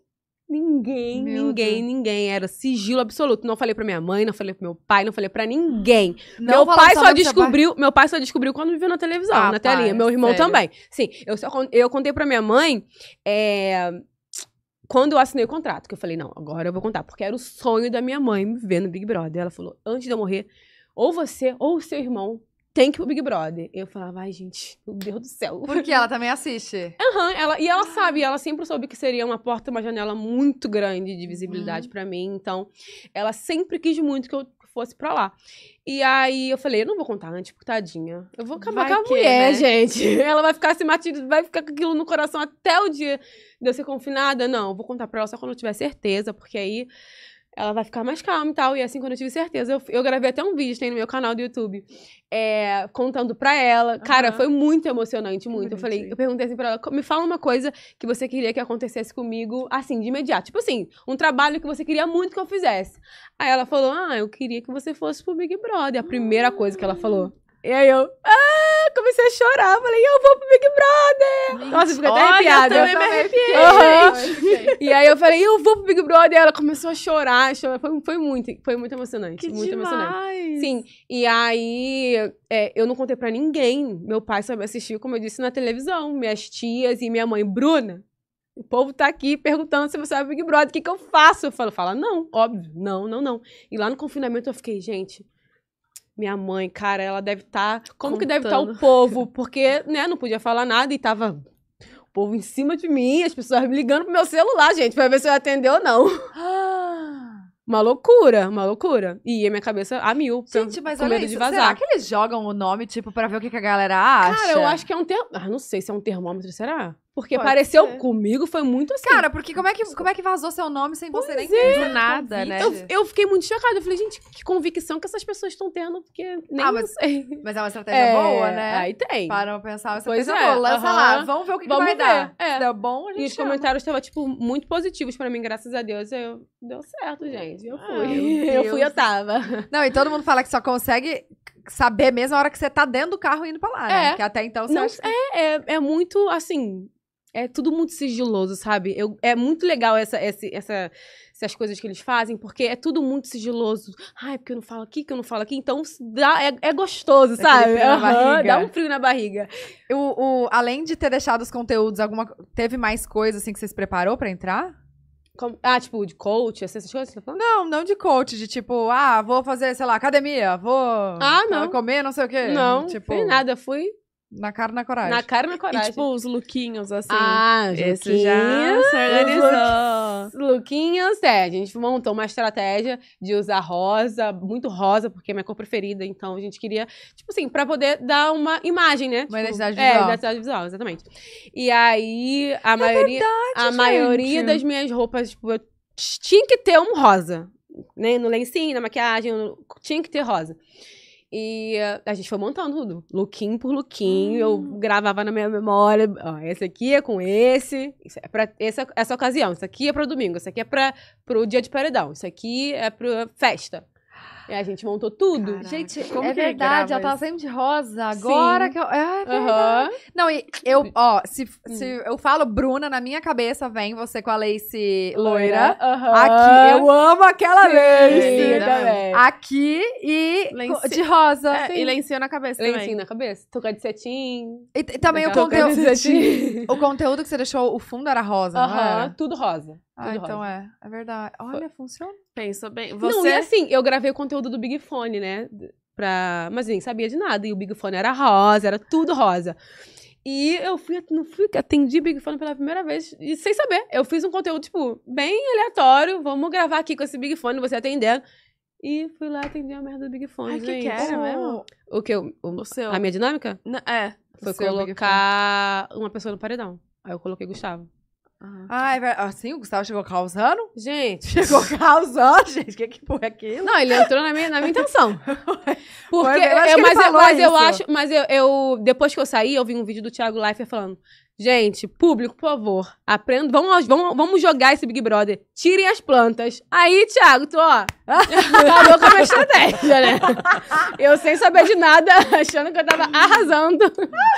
Ninguém, meu ninguém, Deus. ninguém. Era sigilo absoluto. Não falei pra minha mãe, não falei pro meu pai, não falei pra ninguém. Não meu pai só descobriu, pai? meu pai só descobriu quando me viu na televisão, ah, na telinha. Pai, meu irmão sério? também. Sim, eu, só, eu contei pra minha mãe é, quando eu assinei o contrato, que eu falei, não, agora eu vou contar, porque era o sonho da minha mãe me ver no Big Brother. Ela falou, antes de eu morrer, ou você ou o seu irmão tem que ir pro Big Brother. Eu falava, ai, gente, meu Deus do céu. Porque ela também assiste. Aham, uhum, ela, e ela ah. sabe, ela sempre soube que seria uma porta, uma janela muito grande de visibilidade uhum. para mim. Então, ela sempre quis muito que eu fosse pra lá. E aí eu falei, eu não vou contar antes, porque tadinha. Eu vou acabar vai com a que, mulher, né? gente. Ela vai ficar se martirizando, vai ficar com aquilo no coração até o dia de eu ser confinada. Não, eu vou contar pra ela só quando eu tiver certeza, porque aí ela vai ficar mais calma e tal. E assim, quando eu tive certeza, eu, eu gravei até um vídeo, tem no meu canal do YouTube, é, contando pra ela. Uhum. Cara, foi muito emocionante, muito. Eu falei, eu perguntei assim pra ela, me fala uma coisa que você queria que acontecesse comigo, assim, de imediato. Tipo assim, um trabalho que você queria muito que eu fizesse. Aí ela falou, ah, eu queria que você fosse pro Big Brother. A primeira uhum. coisa que ela falou. E aí eu, ah, comecei a chorar. Falei, eu vou pro Big Brother. Gente, Nossa, ficou até arrepiada. Eu também eu me arrepiei. e aí eu falei, eu vou pro Big Brother. E ela começou a chorar. chorar. Foi, foi muito, foi muito emocionante. Que muito demais. emocionante. Sim. E aí é, eu não contei pra ninguém. Meu pai só me assistiu, como eu disse, na televisão. Minhas tias e minha mãe, Bruna. O povo tá aqui perguntando se você é Big Brother, o que, que eu faço? Eu falo, fala, não, óbvio, não, não, não. E lá no confinamento eu fiquei, gente, minha mãe, cara, ela deve estar. Tá, como Contando. que deve estar tá o povo? Porque, né, não podia falar nada e tava o povo em cima de mim, as pessoas me ligando pro meu celular, gente, pra ver se eu atender ou não. Uma loucura, uma loucura. E a minha cabeça a mil. Gente, mas com olha medo isso. de vazar. Será que eles jogam o nome, tipo, pra ver o que, que a galera acha? Cara, eu acho que é um termo. Ah, não sei se é um termômetro, será? Porque Pode ser. comigo, foi muito assim. Cara, porque como é que, como é que vazou seu nome sem pois você nem é. nada, né? Eu, eu, fiquei muito chocada. Eu falei, gente, que convicção que essas pessoas estão tendo, porque nem ah, mas, mas é uma estratégia é, boa, né? Aí tem. Para pensar, uma estratégia pois é, boa. Lança uh -huh. lá, vamos ver o que, vamos que vai ver. dar. É. Se der bom, a gente E os chama. comentários estavam, tipo, muito positivos pra mim, graças a Deus. Eu, deu certo, é. gente. Eu ah, fui. Ah, eu fui, eu tava. Não, e todo mundo fala que só consegue saber mesmo a hora que você tá dentro do carro indo pra lá, né? É. Que até então você não, acha que... é, é, é muito, assim, é tudo muito sigiloso, sabe? Eu, é muito legal essa, essa, essa, essas coisas que eles fazem, porque é tudo muito sigiloso. Ai, porque eu não falo aqui, que eu não falo aqui. Então dá, é, é gostoso, dá sabe? Uhum, dá um frio na barriga. O, o, além de ter deixado os conteúdos, alguma teve mais coisa assim que você se preparou para entrar? ah, tipo, de coach, assim, essas coisas que você tá Não, não de coach, de tipo, ah, vou fazer, sei lá, academia, vou ah, não. comer, não sei o quê. Não, tipo... Fui nada, fui na cara na coragem. Na cara na coragem. E, tipo, os lookinhos, assim. Ah, esse já se organizou. lookinhos, é. A gente montou uma estratégia de usar rosa, muito rosa, porque é minha cor preferida. Então, a gente queria, tipo assim, pra poder dar uma imagem, né? Uma tipo, é, visual. É, identidade visual, exatamente. E aí, a é maioria... Verdade, a gente. maioria das minhas roupas, tipo, eu tinha que ter um rosa. Né? No lencinho, na maquiagem, tinha que ter rosa. E eh, a gente foi montando tudo, lookinho por lookinho. Hum. Eu gravava na minha memória: ó, esse aqui é com esse, isso é pra essa, é, essa ocasião, isso aqui é para domingo, isso aqui é para o dia de paredão, isso aqui é para eh, festa. E a gente montou tudo. Caraca. Gente, é como é verdade, ela tava sempre de rosa. Agora Sim. que eu. É, é verdade. Uhum. Não, e eu, ó, se, hum. se eu falo Bruna, na minha cabeça vem você com a lace loira. Uhum. Aqui, eu amo aquela Sim, lace. Aqui e Lenci... de rosa. É, e lencinho na cabeça lencinho na cabeça. Toca de cetim. E, e também o conteúdo. O conteúdo que você deixou, o fundo era rosa, uhum. não era? Tudo rosa. Ah, então rosa. é. É verdade. Olha, funciona. Pensou bem. Você... Não, e assim, eu gravei o conteúdo do Big Fone, né? Pra... Mas nem assim, sabia de nada. E o Big Fone era rosa, era tudo rosa. E eu fui, não fui, atendi Big Fone pela primeira vez, e sem saber. Eu fiz um conteúdo, tipo, bem aleatório. Vamos gravar aqui com esse Big Fone, você atendendo. E fui lá atender a merda do Big Fone. Ai, gente. que que era mesmo? O que? O, o, seu. A minha dinâmica? é. Foi colocar uma pessoa no paredão. Aí eu coloquei Gustavo. Uhum. Ah, é Assim, o Gustavo chegou causando? Gente. Chegou causando, gente. O que, que foi aquilo? Não, ele entrou na minha, na minha intenção. É, Porque, mas, eu, acho, mas eu, eu, depois que eu saí, eu vi um vídeo do Thiago Leifert falando Gente, público, por favor, aprenda. Vamos, vamos, vamos jogar esse Big Brother. Tirem as plantas. Aí, Thiago, tu, ó, acabou com a minha estratégia, né? Eu sem saber de nada, achando que eu tava arrasando.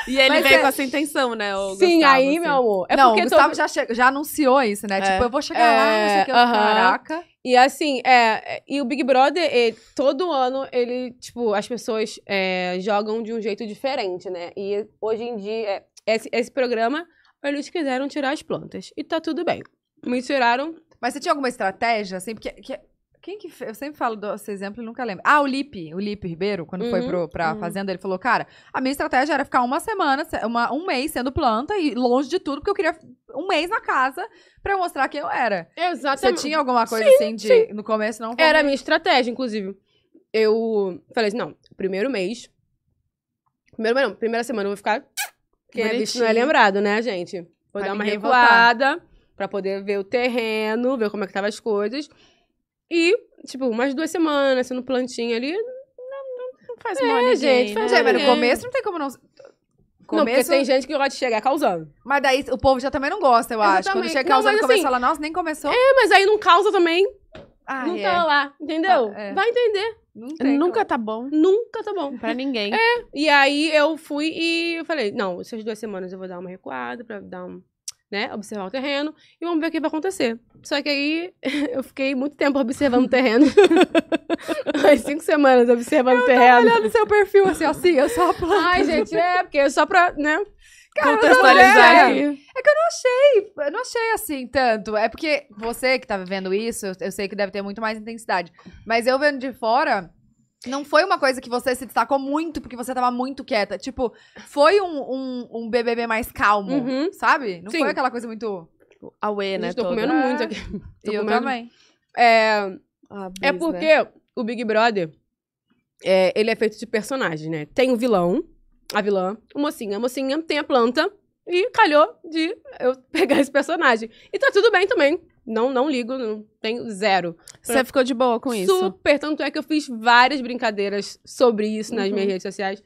E ele Mas veio é... com essa intenção, né? O Sim, Gustavo, aí, assim. meu amor. É não, porque o Gustavo tô... já, che... já anunciou isso, né? É. Tipo, eu vou chegar é... lá, não sei o que, é, caraca. E assim, é, é, e o Big Brother, ele, todo ano, ele, tipo, as pessoas é, jogam de um jeito diferente, né? E hoje em dia, é, esse, esse programa, eles quiseram tirar as plantas. E tá tudo bem. Me tiraram. Mas você tinha alguma estratégia, assim? Porque. Que, quem que Eu sempre falo desse exemplo e nunca lembro. Ah, o Lipe, o Lipe Ribeiro, quando uhum, foi pro, pra uhum. fazenda, ele falou: Cara, a minha estratégia era ficar uma semana, uma, um mês sendo planta e longe de tudo, porque eu queria um mês na casa pra mostrar quem eu era. Exatamente. Você tinha alguma coisa sim, assim de. Sim. No começo não. era a minha estratégia, inclusive. Eu falei assim: Não, primeiro mês. Primeiro mês, não, primeira semana eu vou ficar que Bonitinho. a não é lembrado, né, gente? Vou tá dar uma recuada para poder ver o terreno, ver como é que tava as coisas. E, tipo, umas duas semanas sendo plantinha ali. Não, não faz é, mal ninguém, gente. Faz né? Gente, mas no começo não tem como não. Começo... Não, porque tem gente que gosta de chegar causando. Mas daí o povo já também não gosta, eu Exatamente. acho. Quando chega causando, não, começa assim, a falar, nossa, nem começou. É, mas aí não causa também. Ah, não é. tá lá, entendeu? Tá, é. Vai entender. Nunca tá bom. Nunca tá bom. Pra ninguém. É. E aí eu fui e eu falei, não, essas duas semanas eu vou dar uma recuada pra dar um. Né, observar o terreno e vamos ver o que vai acontecer. Só que aí eu fiquei muito tempo observando o terreno. As cinco semanas observando eu o terreno. Eu olhando seu perfil assim, assim, eu só Ai, gente, é, porque é só pra, né? contextualizar aqui. É que eu não achei, eu não achei assim tanto. É porque você que tá vivendo isso, eu sei que deve ter muito mais intensidade. Mas eu vendo de fora, não foi uma coisa que você se destacou muito porque você tava muito quieta. Tipo, foi um, um, um BBB mais calmo, uhum. sabe? Não Sim. foi aquela coisa muito. Tipo, a Aue, né? Tô toda. comendo muito aqui. Tô eu comendo... também. É, ah, é porque o Big Brother, é, ele é feito de personagens, né? Tem o vilão, a vilã, o mocinha. A mocinha tem a planta e calhou de eu pegar esse personagem. E tá tudo bem também. Não, não ligo, não tenho zero. Você pra... ficou de boa com Super, isso? Super, tanto é que eu fiz várias brincadeiras sobre isso nas minhas uhum. redes sociais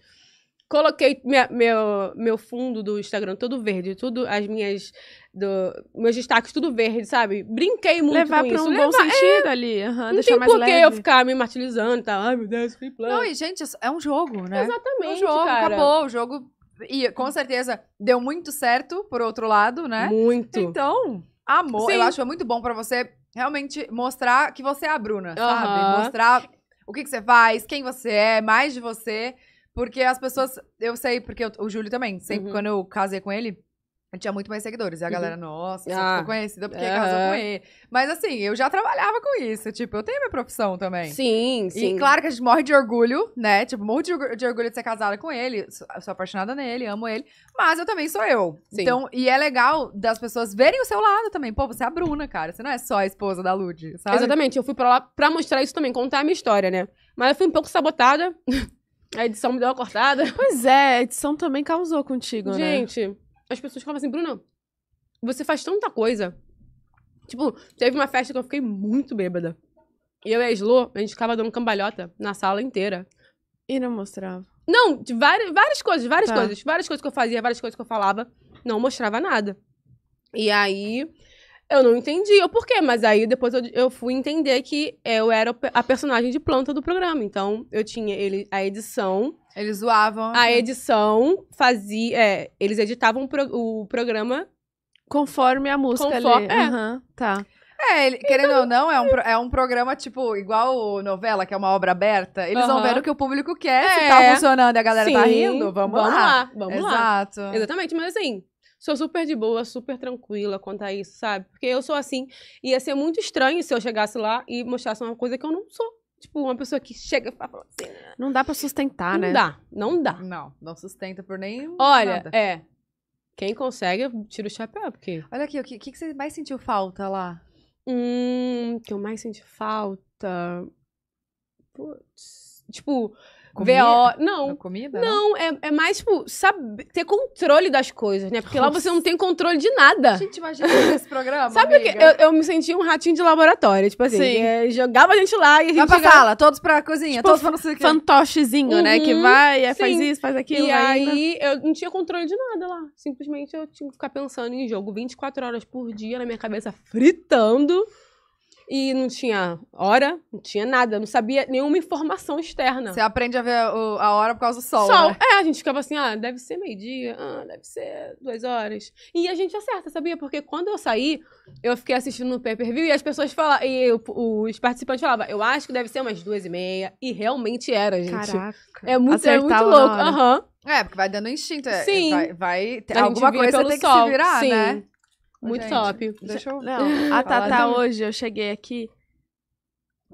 coloquei minha, meu, meu fundo do Instagram todo verde, tudo, as minhas, do, meus destaques tudo verde, sabe? Brinquei muito Levar com pra isso. um Levar, bom é, sentido é, ali, uhum, não tem por que eu ficar me martilizando e tá? tal, ai meu Deus, que plano. Não, e gente, é, é um jogo, né? Exatamente, é um jogo, cara. acabou, o jogo, e com certeza deu muito certo, por outro lado, né? Muito. Então, amor, Sim. eu acho é muito bom pra você realmente mostrar que você é a Bruna, uhum. sabe? Mostrar... O que, que você faz, quem você é, mais de você. Porque as pessoas. Eu sei, porque eu, o Júlio também. Sempre uhum. quando eu casei com ele, eu tinha muito mais seguidores. E a uhum. galera, uhum. nossa, ah. ficou conhecida porque uhum. casou com ele. Mas assim, eu já trabalhava com isso. Tipo, eu tenho minha profissão também. Sim, sim. E claro que a gente morre de orgulho, né? Tipo, morro de, orgulho de ser casada com ele. Sou, sou apaixonada nele, amo ele. Mas eu também sou eu. Sim. Então, e é legal das pessoas verem o seu lado também. Pô, você é a Bruna, cara. Você não é só a esposa da Lud, sabe? Exatamente. Eu fui pra lá pra mostrar isso também, contar a minha história, né? Mas eu fui um pouco sabotada. A edição me deu uma cortada. Pois é, a edição também causou contigo, Gente, né? Gente, as pessoas falavam assim, Bruna, você faz tanta coisa. Tipo, teve uma festa que eu fiquei muito bêbada. E eu e a Slo, a gente ficava dando cambalhota na sala inteira. E não mostrava. Não, de várias, várias coisas, várias tá. coisas. Várias coisas que eu fazia, várias coisas que eu falava. Não mostrava nada. E aí, eu não entendi o porquê, mas aí depois eu, eu, fui entender que eu era a personagem de planta do programa. Então, eu tinha ele, a edição. Eles zoavam. A né? edição fazia. É, eles editavam pro, o programa. Conforme a música conforme, ali. É. Uhum, tá. É, ele, então, querendo ou não, é um, é um programa, tipo, igual novela, que é uma obra aberta. Eles vão ver o que o público quer, é, se tá funcionando e a galera tá sim, tá rindo, vamos, vamos lá. lá. Vamos Exato. lá. Exatamente, mas assim, Sou super de boa, super tranquila quanto a isso, sabe? Porque eu sou assim. Ia ser muito estranho se eu chegasse lá e mostrasse uma coisa que eu não sou. Tipo, uma pessoa que chega e fala assim. Não dá pra sustentar, não né? Não dá, não dá. Não, não sustenta por nenhum. Olha, nada. é. Quem consegue, tira o chapéu, porque. Olha aqui, o que, que você mais sentiu falta lá? Hum, que eu mais senti falta. Putz. Tipo, Comida? VO. Não. Comida? Né? Não, é, é mais, tipo, saber, ter controle das coisas, né? Porque Nossa. lá você não tem controle de nada. Gente, imagina esse programa. Sabe o que? Eu, eu, me senti um ratinho de laboratório, tipo assim. É, jogava a gente lá e a gente. Vai pra jogava... sala, todos pra cozinha, tipo, todos pra não sei o Fantochezinho, uhum, né? Que uhum. vai, é, faz isso, faz aquilo. E aí eu não tinha controle de nada lá. Simplesmente eu tinha que ficar pensando em jogo 24 horas por dia, na minha cabeça fritando e não tinha hora, não tinha nada, não sabia nenhuma informação externa. Você aprende a ver o, a hora por causa do sol. Sol, né? é, a gente ficava assim, ah, deve ser meio-dia, ah, deve ser duas horas. E a gente acerta, sabia? Porque quando eu saí, eu fiquei assistindo no pay-per-view e as pessoas falavam, e eu, os participantes falavam, eu acho que deve ser umas duas e meia, e realmente era, gente. Caraca. É muito, é muito louco. Aham. Uhum. É, porque vai dando instinto. É, sim. Vai, vai alguma coisa tem sol. que se virar, Sim. né? Muito Gente, top. Deixa eu... Não, a tata hoje, eu cheguei aqui.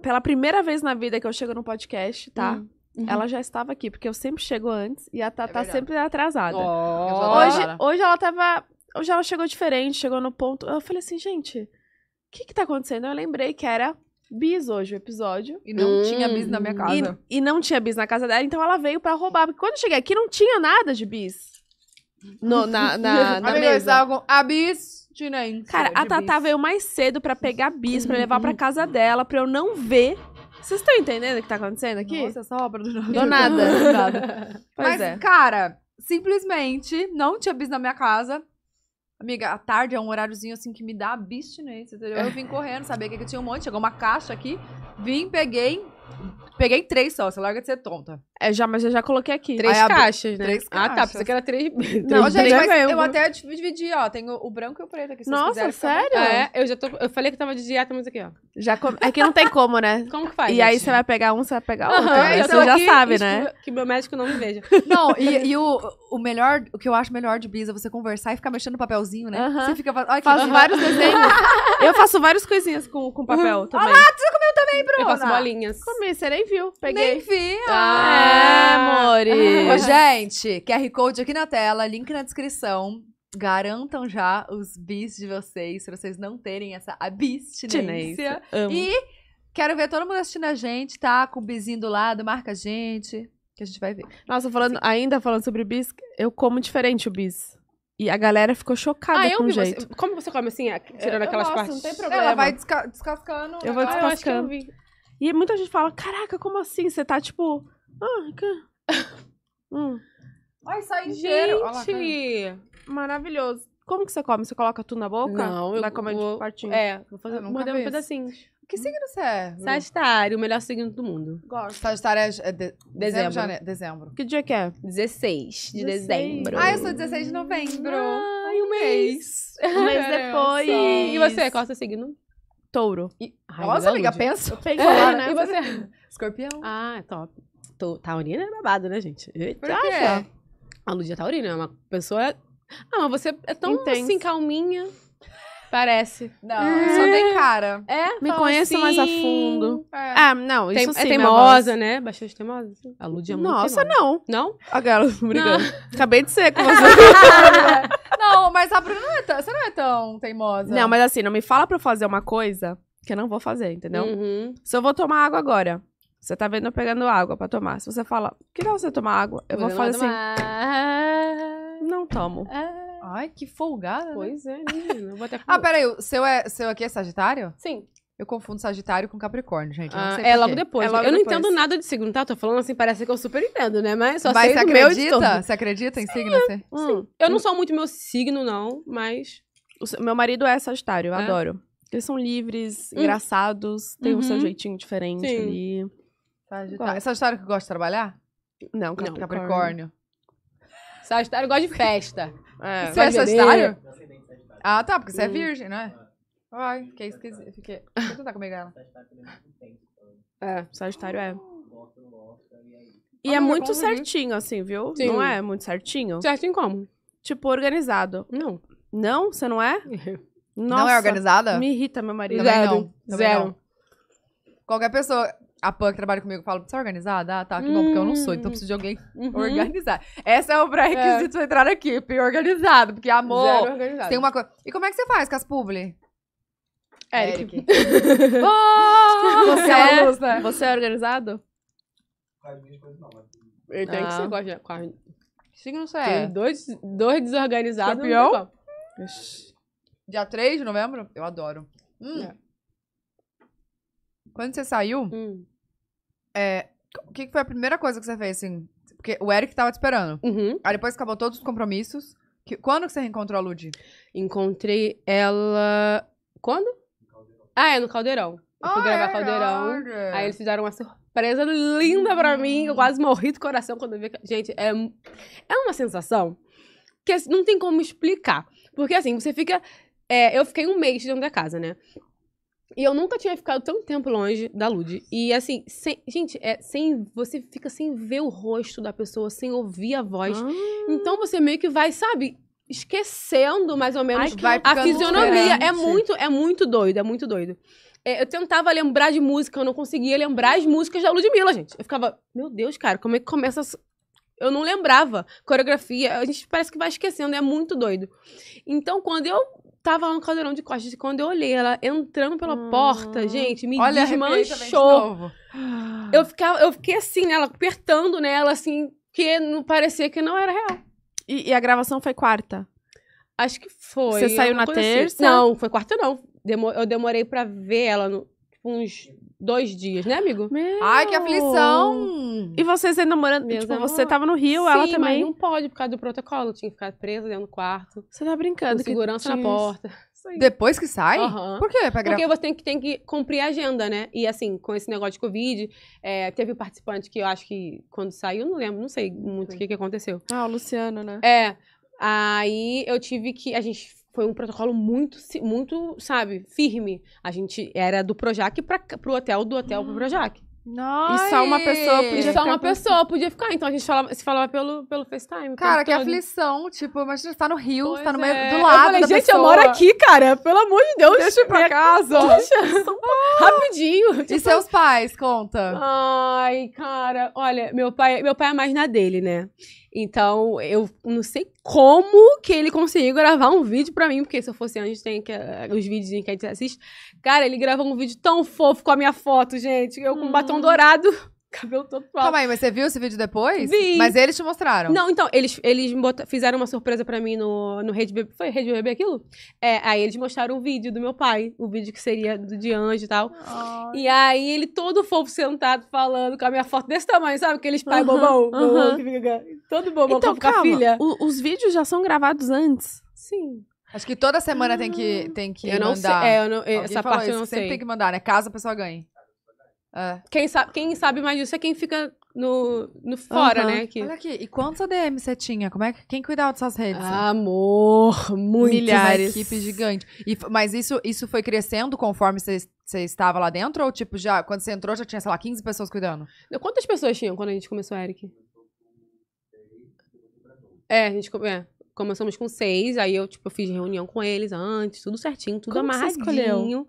Pela primeira vez na vida que eu chego no podcast, tá? Hum. Uhum. Ela já estava aqui, porque eu sempre chego antes e a tata é sempre é atrasada. Oh, hoje, hoje ela tava. Hoje ela chegou diferente, chegou no ponto. Eu falei assim, gente, o que que tá acontecendo? Eu lembrei que era bis hoje o episódio. E não hum, tinha bis na minha hum. casa. E, e, não tinha bis na casa dela, então ela veio para roubar. Porque quando eu cheguei aqui, não tinha nada de bis. No, na na, na mesa. Algum, a bis Cara, a Tatá veio mais cedo pra pegar bis, pra levar pra uhum. casa dela, pra eu não ver. Vocês estão entendendo o que tá acontecendo aqui? Nossa, essa obra do nada. Do nada. Do nada. Mas, é. cara, simplesmente não tinha bis na minha casa. Amiga, A tarde é um horáriozinho assim que me dá abstinência, entendeu? Eu vim correndo, sabia que, que tinha um monte, chegou uma caixa aqui, vim, peguei, Peguei três só, você larga de ser tonta. É, já, mas eu já coloquei aqui. Três Aí, caixas, né? Três caixas. Ah, tá. Pensei que era três. três não, gente, mas é mesmo. eu até dividi, ó. Tenho o branco e o preto aqui. Nossa, quiserem, sério? Tá é, eu já tô. Eu falei que tava de dieta, mas aqui, ó. Já com... É que não tem como, né? Como que faz? E gente? aí você vai pegar um, você vai pegar outro. Uhum, né? Você já que, sabe, né? Que meu médico não me veja. Não, e, e, o, o melhor, o que eu acho melhor de Bisa é você conversar e ficar mexendo no papelzinho, né? Uhum. Você fica. Olha, faço uhum. vários desenhos. eu faço várias coisinhas com, com papel. Uhum. Também. Ah, você comeu também, Bruno? Eu faço bolinhas. Comi, serei viu. Peguei. Nem vi. Ah, é, amores. Gente, QR Code aqui na tela, link na descrição. Garantam já os bis de vocês, pra vocês não terem essa abstinência. E quero ver todo mundo assistindo a gente, tá? Com o bizinho do lado, marca a gente, que a gente vai ver. Nossa, falando, ainda falando sobre bis, eu como diferente o bis. E a galera ficou chocada ah, com o jeito. Você, como você come assim, tirando eu aquelas partes? Não tem problema. Ela vai desca descascando. Eu né? vou ah, descascando. eu e muita gente fala, caraca, como assim? Você tá tipo. Ah, que... hum. Olha, sai ligeiro. Gente! maravilhoso. Como que você come? Você coloca tudo na boca? Não, eu comer vou... de partinho? É, vou fazer um Mordendo pedacinhos. Que signo você é? Sagitário, o melhor signo do mundo. Gosto. Sagitário é de... dezembro. Dezembro, dezembro. Que dia que é? 16 de 16. dezembro. Ah, eu sou 16 de novembro. Ai, um mês. Um mês é, depois. E você, qual é o seu signo? Touro. E... Ai, Nossa, amiga, pensa. Eu é, né? E você? É escorpião. Ah, é top. Tô, taurina é babado, né, gente? Eita, Por quê? A Ludia Taurina é uma pessoa... Ah, mas você é tão, Intense. assim, calminha. Parece. Não, é. só tem cara. É, me conheço assim. mais a assim. fundo. É. Ah, não, tem, isso sim, é teimosa, né? Bastante teimosa. Assim. A Ludia é muito Nossa, teimosa. não. Não? A garota brigando. Acabei de ser com você. Não, mas a Bruna não é tão, você não é tão teimosa. Não, mas assim, não me fala pra eu fazer uma coisa que eu não vou fazer, entendeu? Uhum. Se eu vou tomar água agora, você tá vendo eu pegando água pra tomar. Se você fala, que não você tomar água? Eu vou, vou fazer assim. Não tomo. É. Ai, que folgada. Né? Pois é, menina. Vou até ah, peraí, o seu, é, seu aqui é Sagitário? Sim. Eu confundo Sagitário com Capricórnio, gente. Ah, é logo depois. É logo eu depois. não entendo nada de signo, tá? Tô falando assim, parece que eu super entendo, né? Mas só mas sei você acredita? meu editor. Você acredita em sim, signo? Hum. Eu não sou muito meu signo, não, mas... O meu marido é Sagitário, eu é? adoro. Eles são livres, hum. engraçados, tem uhum. o seu uhum. jeitinho diferente sim. ali. Sagitário. É Sagitário que gosta de trabalhar? Não, Capricórnio. Não, Capricórnio. Sagitário gosta de festa. É. Você é Sagitário? Ah, tá, porque você é hum. é virgem, não é? Ai, fiquei esquisito. Fiquei... Deixa eu tentar comigo ela. É, Sagitário é. E é muito certinho, assim, viu? Sim. Não é muito certinho? Certinho como? Tipo, organizado. Não. Não? Você não é? Nossa, não é organizada? Me irrita, meu marido. não Zero. não. Zero. Não. Qualquer pessoa, a punk que trabalha comigo, fala, você é organizada? Ah, tá, que bom, porque eu não sou, então preciso de alguém uhum. organizar. Essa é o pré-requisito é. entrar na equipe, organizado, porque amor. Zero organizado. Tem uma coisa. E como é que você faz com as publi? Eric. Eric. oh, você, é, é, luz, né? você é organizado? Ele tem ah. que ser gosta quase. Signo você é? dois, dois desorganizados. Escorpião? Dia 3 de novembro? Eu adoro. Hum. É. Quando você saiu, hum. é, o que foi a primeira coisa que você fez, assim? Porque o Eric tava te esperando. Uhum. Aí depois acabou todos os compromissos. Que, quando que você reencontrou a Lud? Encontrei ela... Quando? Ah, é no Caldeirão. Eu fui ah, gravar é, Caldeirão. Aí eles fizeram uma surpresa linda pra mim. Eu uhum. quase morri do coração quando eu vi. Gente, é, é uma sensação que assim, não tem como explicar. Porque assim, você fica. É, eu fiquei um mês dentro da casa, né? E eu nunca tinha ficado tão tempo longe da Lud. E assim, sem, gente, é, sem, você fica sem ver o rosto da pessoa, sem ouvir a voz. Ah. Então você meio que vai, sabe, esquecendo mais ou menos Ai, a fisionomia. Diferente. É muito, é muito doido, é muito doido. É, eu tentava lembrar de música, eu não conseguia lembrar as músicas da Ludmilla, gente. Eu ficava, meu Deus, cara, como é que começa. Eu não lembrava. Coreografia, a gente parece que vai esquecendo, é muito doido. Então, quando eu tava lá no caldeirão de costas, e quando eu olhei ela entrando pela hum, porta, gente, me olha, desmanchou. Eu, ficava, eu fiquei assim, né, ela apertando nela, assim, que não parecia que não era real. E, e a gravação foi quarta? Acho que foi. Você saiu na assim. terça? Assim. Não, foi quarta não. Demo eu demorei pra ver ela no, tipo, uns dois dias, né, amigo? Meu. Ai, que aflição! E vocês ainda morando. Meu tipo, amor. você tava no Rio, Sim, ela também. Mas não pode, por causa do protocolo. tinha que ficar presa dentro do quarto. Você tá brincando. Com segurança na porta. Depois que sai? Uhum. Por quê? Pra Porque você tem que, tem que cumprir a agenda, né? E assim, com esse negócio de Covid, é, teve um participante que eu acho que quando saiu, não lembro, não sei muito o que, que aconteceu. Ah, o Luciano, né? É. Aí eu tive que. A gente foi um protocolo muito, muito, sabe, firme. A gente era do Projac para pro hotel, do hotel hum. pro Projac. Nossa. E só uma pessoa podia. E só uma com... pessoa podia ficar. Então a gente falava, se falava pelo, pelo FaceTime. Cara, que todo. aflição. Tipo, imagina, você tá no Rio, pois você tá no meio é. do lado. Eu falei, gente, pessoa. eu moro aqui, cara. Pelo amor de Deus. Deixa eu ir pra casa. Deixa. Ah. Rapidinho. Tipo... E seus pais, conta. Ai, cara. Olha, meu pai, meu pai é mais na dele, né? Então, eu não sei como que ele conseguiu gravar um vídeo para mim, porque se eu fosse antes, tem que, os vídeos em que a gente assiste. Cara, ele gravou um vídeo tão fofo com a minha foto, gente. Eu com hum. batom dourado. Cabelo todo pau. Calma aí, mas você viu esse vídeo depois? Vi. Mas eles te mostraram. Não, então, eles, eles fizeram uma surpresa pra mim no, no Rede Bebê. Foi Rede Bebê aquilo? É, aí eles mostraram o vídeo do meu pai. O vídeo que seria do de anjo e tal. Oh. E aí ele todo fofo sentado falando com a minha foto desse tamanho, sabe? Aqueles pai uhum, bobão. Uhum. bobão que fica, todo bobão então, pra ficar calma, filha. O, os vídeos já são gravados antes. Sim. Acho que toda semana tem que, ah. tem que eu não mandar. Sei, é, eu não, essa parte isso, eu não sei. Sempre tem que mandar, né? Caso a pessoa ganhe. É. Quem, sabe, quem sabe mais disso é quem fica no, no fora, uhum. né? Olha aqui, e quantos ADM você tinha? Como é que, quem cuidava dessas redes? Ah, amor, muitos. Milhares. Uma equipe gigante. E, mas isso, isso foi crescendo conforme você estava lá dentro? Ou, tipo, já quando você entrou já tinha, sei lá, 15 pessoas cuidando? Quantas pessoas tinham quando a gente começou, Eric? É, a gente... É. Começamos com seis, aí eu, tipo, fiz reunião com eles antes, tudo certinho, tudo Como amarradinho.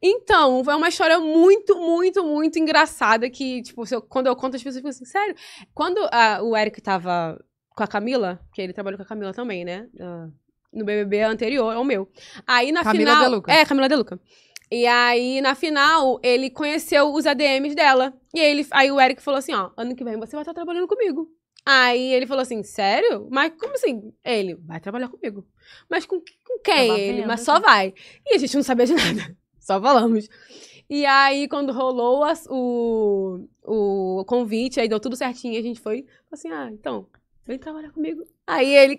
Então, é uma história muito, muito, muito engraçada que, tipo, eu, quando eu conto, as pessoas ficam assim, sério? Quando a, o Eric tava com a Camila, que ele trabalhou com a Camila também, né? Ah, no BBB anterior, é o meu. Aí na Camila final... Camila Deluca. É, Camila Deluca. E aí, na final, ele conheceu os ADMs dela. E ele, aí o Eric falou assim, ó, ano que vem você vai estar trabalhando comigo. Aí ele falou assim, sério? Mas como assim? Ele, vai trabalhar comigo. Mas com, com quem ele? Mas só vai. E a gente não sabia de nada. Só falamos. E aí, quando rolou a, o, o convite, aí deu tudo certinho, a gente foi, assim, ah, então, vem trabalhar comigo. Aí ele,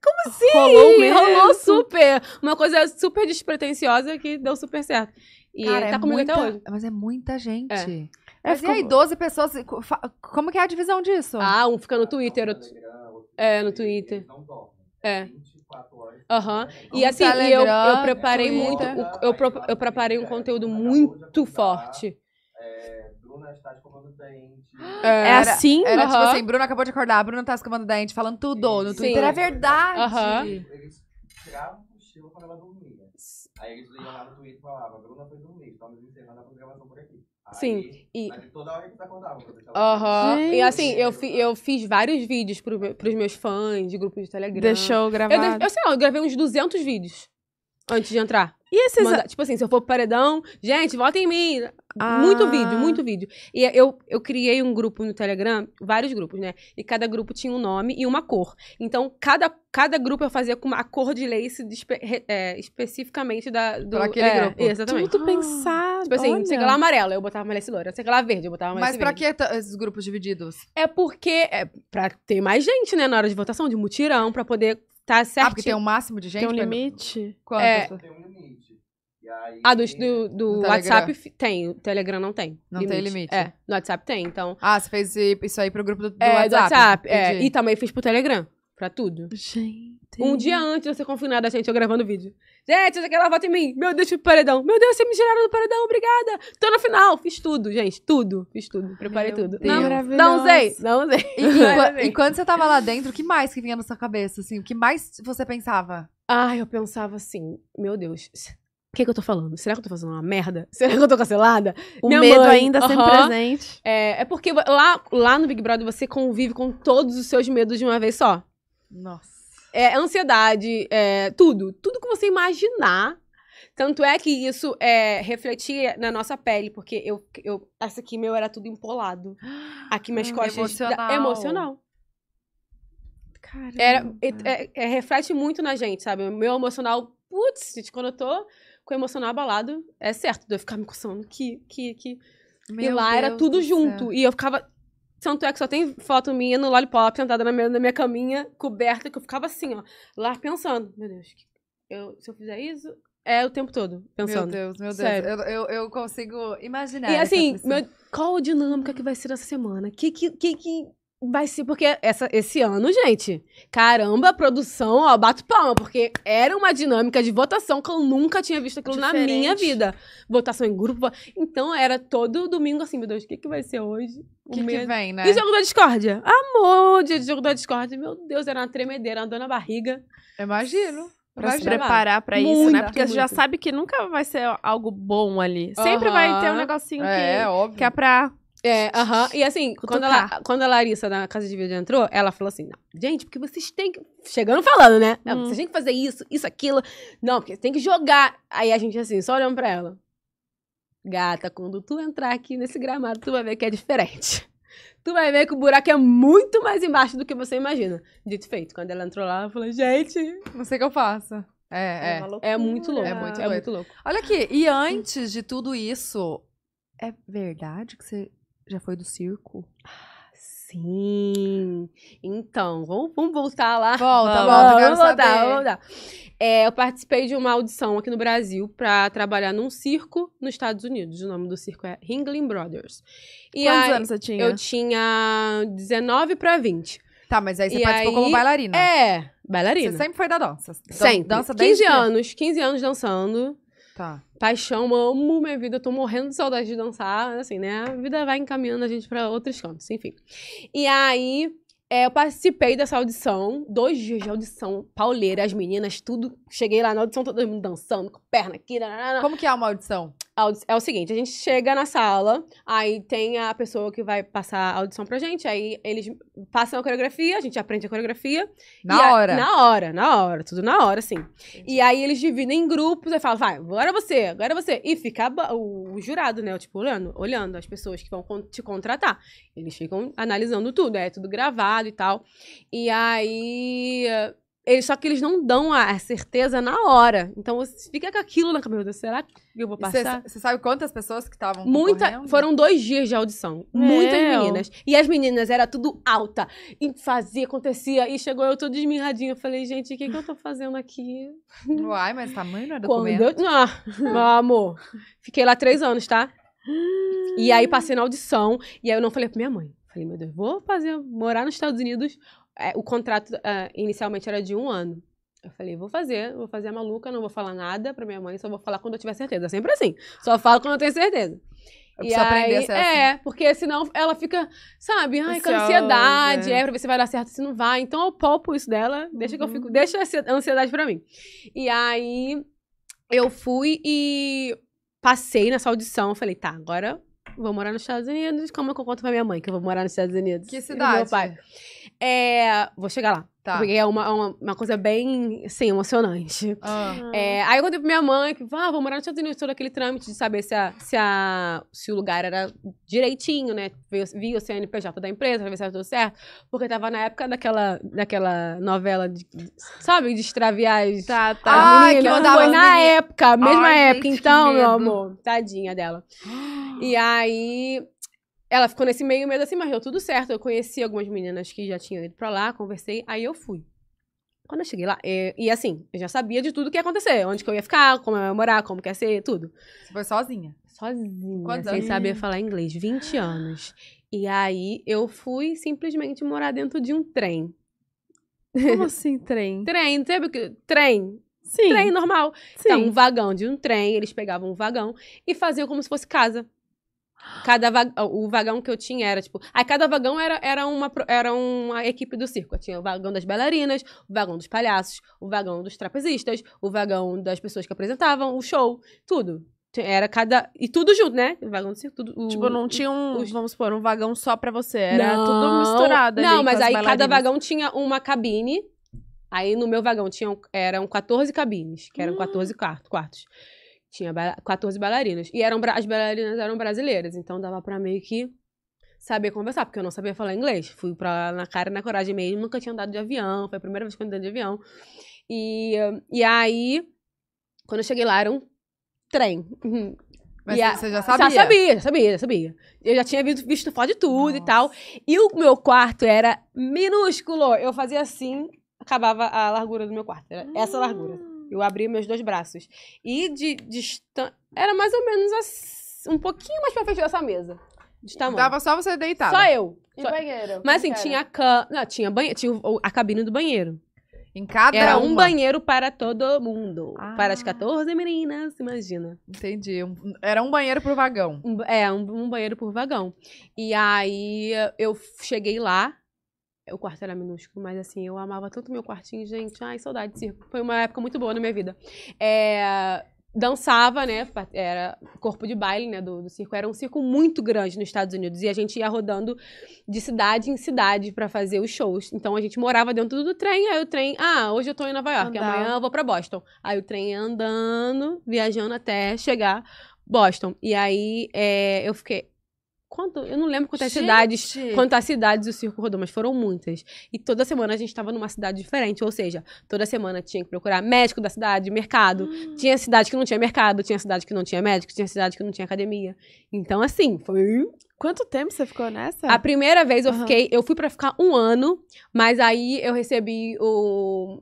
como assim? Rolou mesmo. Rolou super. Uma coisa super despretensiosa que deu super certo. E Cara, ele tá é comigo muita, até hoje. Mas é muita gente. É. É, Mas ficou... e aí, 12 pessoas, como que é a divisão disso? Ah, um fica no Twitter. Outro... É, no Twitter. É. Aham. Uhum. E assim, e eu, eu né? preparei muito, eu, eu preparei um conteúdo muito forte. Ah, é, é assim? Era, era uh tipo assim, Bruna acabou de acordar, a Bruna tá escovando dente, falando tudo no Twitter. É Sim. É verdade. Uh -huh. Eles tiravam o cochilo quando ela dormia. Aí eles iam lá no Twitter e falavam, Bruna foi dormir, estamos encerrando a programação por aqui. Aí, Sim. E... toda hora a eles acordavam. Aham. Uhum. E assim, eu, fi, eu fiz vários vídeos pro, pros meus fãs, de grupos de Telegram. Deixou gravado. Eu, eu sei lá, eu gravei uns 200 vídeos. Antes de entrar. E esses... Manda, tipo assim, se eu for pro paredão, gente, vota em mim. Ah. Muito vídeo, muito vídeo. E é, eu, eu criei um grupo no Telegram, vários grupos, né? E cada grupo tinha um nome e uma cor. Então, cada, cada grupo eu fazia com a cor de lace de espe, é, especificamente da, do... Pra aquele é, grupo. Exatamente. Tudo pensado, Tipo assim, sei lá amarelo, eu botava uma lace loura. Sei lá verde, eu botava uma Mas pra verde. que esses grupos divididos? É porque... É pra ter mais gente, né? Na hora de votação, de mutirão, pra poder Tá certo. Ah, porque tem um máximo de gente? Tem um limite? Quanto? É... Tem um limite. Ah, do, do, do WhatsApp tem, o Telegram não tem. Não limite. tem limite. É, no WhatsApp tem, então. Ah, você fez isso aí pro grupo do, do é, WhatsApp. Do WhatsApp, é. E também fiz pro Telegram. Pra tudo. Gente. Um dia antes de eu ser confinada, gente, eu gravando vídeo. Gente, aquela volta em mim. Meu Deus, fui pro paredão. Meu Deus, você me tiraram do paredão, obrigada. Tô no final. Fiz tudo, gente. Tudo. Fiz tudo. Preparei Meu tudo. Não, não usei. Não usei. E, e, quando você tava lá dentro, o que mais que vinha na sua cabeça? Assim, o que mais você pensava? Ah, eu pensava assim. Meu Deus. O que, que eu tô falando? Será que eu tô fazendo uma merda? Será que eu tô cancelada? O Minha medo mãe, ainda uhum. sempre presente. É, é porque lá, lá no Big Brother você convive com todos os seus medos de uma vez só. Nossa. É, é, ansiedade, é, tudo. Tudo que você imaginar. Tanto é que isso é, refletia na nossa pele, porque eu, eu, essa aqui meu era tudo empolado. Aqui minhas hum, costas. Emocional. Da, emocional. Caramba. Era, é, é, reflete muito na gente, sabe? meu emocional, putz, gente, quando eu tô com o emocional abalado, é certo de eu ficar me coçando aqui, aqui, aqui. Meu e lá Deus era tudo junto. Céu. E eu ficava tanto é que só tem foto minha no Lollipop, sentada na minha, na minha caminha, coberta, que eu ficava assim, ó, lá pensando. Meu Deus, eu, se eu fizer isso, é o tempo todo, pensando. Meu Deus, meu Deus. Sério. Eu, eu, eu consigo imaginar. E assim, meu, qual a dinâmica que vai ser essa semana? Que, que, que, que Vai ser porque essa, esse ano, gente, caramba, a produção, ó, bato palma, porque era uma dinâmica de votação que eu nunca tinha visto aquilo Diferente. na minha vida. Votação em grupo. Então era todo domingo assim, meu Deus, o que, que vai ser hoje? O que, medo... que vem, né? E jogo da discórdia? Amor, dia de jogo da discórdia. Meu Deus, era uma tremedeira, andando na barriga. Imagino pra vai se preparar para isso, muito, né? Porque muito. você já sabe que nunca vai ser algo bom ali. Sempre vai ter um negocinho é, que, óbvio. que é pra é, aham. Uh -huh. E assim, quando, ela, quando a Larissa da Casa de Vídeo entrou, ela falou assim: não, gente, porque vocês têm que. Chegando falando, né? Hum. Vocês têm que fazer isso, isso, aquilo. Não, porque tem que jogar. Aí a gente, assim, só olhando pra ela. Gata, quando tu entrar aqui nesse gramado, tu vai ver que é diferente. Tu vai ver que o buraco é muito mais embaixo do que você imagina. Dito feito, quando ela entrou lá, ela falou: gente, você que eu faço. É, é. É, é muito né? louco. É muito, é muito louco. Olha aqui, e antes de tudo isso, é verdade que você já foi do circo? Sim. Então, vamos, vamos voltar lá. Volta, vamos, volta, vamos voltar, vamos voltar. É, eu participei de uma audição aqui no Brasil para trabalhar num circo nos Estados Unidos. O nome do circo é Ringling Brothers. E Quantos aí, anos você tinha? Eu tinha 19 para 20. Tá, mas aí você e participou aí, como bailarina. É, bailarina. Você sempre foi da dança. Dan sempre. Dança 15 anos, 15 anos dançando. Tá. Paixão, amo minha vida, tô morrendo de saudade de dançar, assim, né? A vida vai encaminhando a gente para outros campos, enfim. E aí, é, eu participei dessa audição, dois dias de audição, pauleira, as meninas, tudo. Cheguei lá na audição, todo mundo dançando, com perna aqui. Nanana. Como que é uma audição? é o seguinte, a gente chega na sala, aí tem a pessoa que vai passar a audição pra gente, aí eles passam a coreografia, a gente aprende a coreografia. Na hora? A, na hora, na hora, tudo na hora, sim. E aí eles dividem em grupos, aí falam, vai, agora você, agora você. E fica o, o jurado, né, tipo, olhando, olhando as pessoas que vão te contratar. Eles ficam analisando tudo, é tudo gravado e tal. E aí eles, só que eles não dão a certeza na hora. Então você fica com aquilo na cabeça. Será que eu vou passar? Você sabe quantas pessoas que estavam Muita, Foram dois dias de audição. Muitas meninas. E as meninas era tudo alta. E fazia, acontecia. E chegou eu toda esmirradinha. Eu falei, gente, o que, que eu tô fazendo aqui? Uai, mas tamanho não é documento? Quando eu... Não, ah, meu amor. Fiquei lá três anos, tá? E aí passei na audição. E aí eu não falei pra minha mãe. Falei, meu Deus, vou fazer, morar nos Estados Unidos é, o contrato ah, inicialmente era de um ano. Eu falei, vou fazer, vou fazer a maluca, não vou falar nada pra minha mãe, só vou falar quando eu tiver certeza. É sempre assim. Só falo quando eu tenho certeza. Eu e aí, a ser assim. É, porque senão ela fica, sabe, ai, com ansiedade, é. é, pra ver se vai dar certo, se não vai. Então eu poupo isso dela, deixa que eu uhum. fico, deixa a ansiedade pra mim. E aí eu fui e passei nessa audição, falei, tá, agora vou morar nos Estados Unidos, como é que eu conto pra minha mãe que eu vou morar nos Estados Unidos? Que cidade? E meu pai. É, vou chegar lá. Tá. Porque é uma, uma, uma, coisa bem, assim, emocionante. Ah. É, aí eu contei pra minha mãe que, ah, vou morar nos Estados Unidos, todo aquele trâmite de saber se, a, se, a, se o lugar era direitinho, né? Vi o CNPJ da empresa, pra ver se era tudo certo. Porque tava na época daquela, daquela novela, de, sabe, de extraviar as, tá, tá. Ah, que mandava Foi na época, mesma Ai, época. Gente, então, meu amor, tadinha dela. E aí, ela ficou nesse meio medo assim, mas deu tudo certo. Eu conheci algumas meninas que já tinham ido pra lá, conversei, aí eu fui. Quando eu cheguei lá, e, é, e assim, eu já sabia de tudo que ia acontecer. Onde que eu ia ficar, como eu ia morar, como que ia ser, tudo. Você foi sozinha? Sozinha, Quantos sem anos? saber falar inglês. 20 anos. E aí, eu fui simplesmente morar dentro de um trem. Como assim trem? trem, sabe o que? Trem. Sim. Trem normal. Então, Sim. Então, um vagão de um trem, eles pegavam um vagão e faziam como se fosse casa. Cada va o vagão que eu tinha era, tipo. Aí cada vagão era, era, uma, era uma equipe do circo. Eu tinha o vagão das bailarinas, o vagão dos palhaços, o vagão dos trapezistas, o vagão das pessoas que apresentavam, o show, tudo. Era cada. E tudo junto, né? O vagão do circo, tudo. O, tipo, não tinha um, os... vamos supor, um vagão só pra você. Era não, tudo misturado. Não, mas aí cada vagão tinha uma cabine. Aí no meu vagão tinham, eram 14 cabines, que eram hum. Ah. 14 quartos. Tinha 14 bailarinas. E eram, as bailarinas eram brasileiras, então dava pra meio que saber conversar, porque eu não sabia falar inglês. Fui pra na cara e na coragem mesmo, nunca tinha andado de avião, foi a primeira vez que eu andei de avião. E, e aí, quando eu cheguei lá, era um trem. Mas a, você já sabia? Já sabia, já sabia, já sabia. Eu já tinha visto, visto foto de tudo Nossa. e tal. E o meu quarto era minúsculo. Eu fazia assim, acabava a largura do meu quarto. Era hum. essa largura. Eu abri meus dois braços. E de distância. Era mais ou menos assim, um pouquinho mais pra frente dessa mesa. De tamanho. Dava só você deitar. Só eu. E só... banheiro. Mas assim, tinha a can... Não, tinha banheiro. Tinha a cabine do banheiro. Em cada Era uma. um banheiro para todo mundo. Ah. Para as 14 meninas, imagina. Entendi. era um banheiro por vagão. Um, é, um, um, banheiro por vagão. E aí eu cheguei lá, o quarto era minúsculo, mas assim, eu amava tanto meu quartinho, gente. Ai, saudade de circo. Foi uma época muito boa na minha vida. É, dançava, né? Era corpo de baile, né? Do, do, circo. Era um circo muito grande nos Estados Unidos. E a gente ia rodando de cidade em cidade para fazer os shows. Então a gente morava dentro do trem. Aí o trem. Ah, hoje eu tô em Nova York, Andar. amanhã eu vou para Boston. Aí o trem ia andando, viajando até chegar Boston. E aí é, eu fiquei. Quanto? Eu não lembro quantas gente. cidades, quantas cidades o circo rodou, mas foram muitas. E toda semana a gente estava numa cidade diferente, ou seja, toda semana tinha que procurar médico da cidade, mercado. Hum. Tinha cidade que não tinha mercado, tinha cidade que não tinha médico, tinha cidade que não tinha academia. Então assim, foi Quanto tempo você ficou nessa? A primeira vez eu uhum. fiquei, eu fui para ficar um ano, mas aí eu recebi o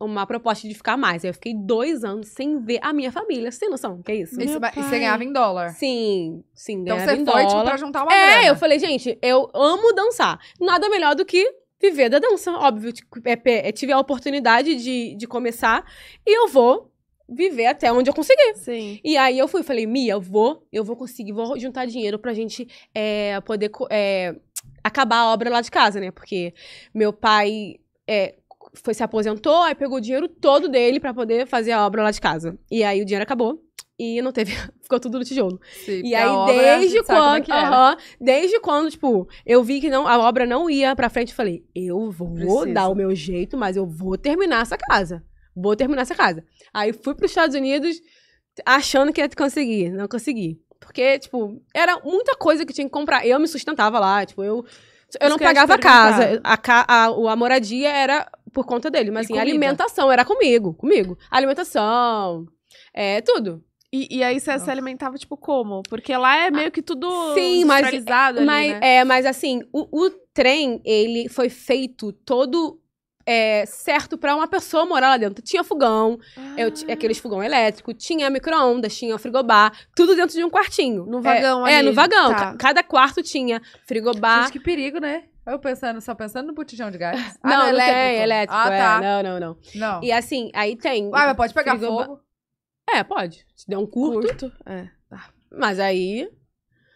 uma proposta de ficar mais. Eu fiquei dois anos sem ver a minha família. Você tem noção? Que é isso? E você ganhava em dólar? Sim, sim, então ganhava então, em dólar. você foi, tipo, pra juntar uma É, grana. eu falei, gente, eu amo dançar. Nada melhor do que viver da dança, óbvio. Tipo, é, é, tive a oportunidade de, de começar e eu vou viver até onde eu conseguir. Sim. E aí eu fui, falei, Mia, eu vou, eu vou conseguir, vou juntar dinheiro pra gente é, poder é, acabar a obra lá de casa, né? Porque meu pai é, foi se aposentou, aí pegou o dinheiro todo dele para poder fazer a obra lá de casa. E aí o dinheiro acabou e não teve, ficou tudo no tijolo. Sim, e aí desde é quando, desde quando, tipo, eu vi que não a obra não ia para frente, eu falei, eu vou Preciso. dar o meu jeito, mas eu vou terminar essa casa. Vou terminar essa casa. Aí fui para os Estados Unidos achando que ia conseguir, não consegui. Porque, tipo, era muita coisa que tinha que comprar. Eu me sustentava lá, tipo, eu eu Isso não pagava a casa. A, a, a, a moradia era por conta dele. Mas, e assim, comida. alimentação era comigo, comigo. Alimentação, é, tudo. E, e, aí você Nossa. se alimentava, tipo, como? Porque lá é meio que tudo Sim, mas, ali, mas, né? é, mas assim, o, o, trem, ele foi feito todo é, certo para uma pessoa morar lá dentro. Tinha fogão, ah. eu, aqueles fogão elétrico, tinha micro-ondas, tinha frigobar, tudo dentro de um quartinho. No vagão é, ali. É, no vagão. Tá. Cada quarto tinha frigobar. Gente, que perigo, né? Eu pensando, só pensando no botijão de gás. Ah, não, não, elétrico. tem, elétrico. Ah, é. tá. É, não, não, não, não. E assim, aí tem. Ah, mas pode pegar frigobar... fogo. É, pode. Se der um curto. Curto, é. Tá. Mas aí.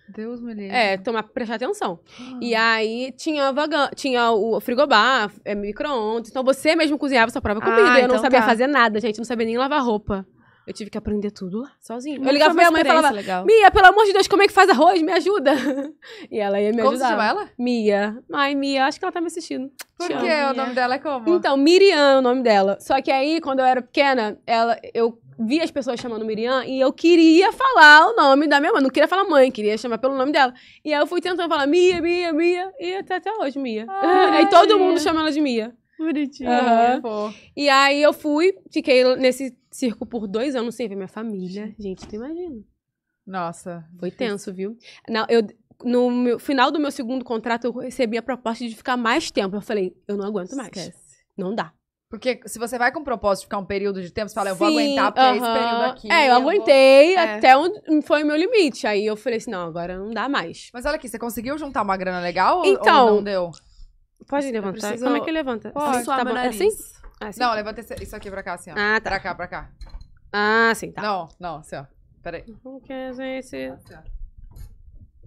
Deus me livre. É, tomar, prestar atenção. Ah. E aí tinha, vagão tinha o frigobar, é, micro-ondas. Então você mesmo cozinhava sua própria ah, comida. Ah, eu então não sabia tá. fazer nada, gente. Não sabia nem lavar roupa. Eu tive que aprender tudo lá, sozinho. eu ligava pra minha mãe e falava, legal. Mia, pelo amor de Deus, como é que faz arroz? Me ajuda. E ela ia me como ajudar. Como se chama ela? Mia. Ai, Mia, acho que ela tá me assistindo. Por quê? O nome dela é como? Então, Miriam é o nome dela. Só que aí, quando eu era pequena, ela, eu via as pessoas chamando Miriam e eu queria falar o nome da minha mãe. Não queria falar mãe, queria chamar pelo nome dela. E aí eu fui tentando falar Mia, Mia, Mia. E até, até hoje, Mia. Ai, ah, aí todo mundo chama ela de Mia. Bonitinha. Uhum. E aí eu fui, fiquei nesse circo por dois anos sem ver minha família. Gente, tu imagina. Nossa. Foi difícil. tenso, viu? Não, eu, no meu, final do meu segundo contrato, eu recebi a proposta de ficar mais tempo. Eu falei, eu não aguento mais. Esquece. Não dá. Porque se você vai com o propósito de ficar um período de tempo, você fala, eu vou Sim, aguentar, porque uh -huh. é esse período aqui. É, eu, eu aguentei vou... É. até é. onde foi o meu limite. Aí eu falei assim, não, agora não dá mais. Mas olha aqui, você conseguiu juntar uma grana legal então, ou não deu? Pode levantar? Preciso... Como é que levanta? Pode, tá bom. É assim? Nariz. Assim? Ah, Não, tá. levanta esse- isso aqui pra cá, assim, ó. Ah, tá. Pra cá, pra cá. Ah, sim, tá. Não, não, assim, ó. Peraí. Não quer dizer esse- assim,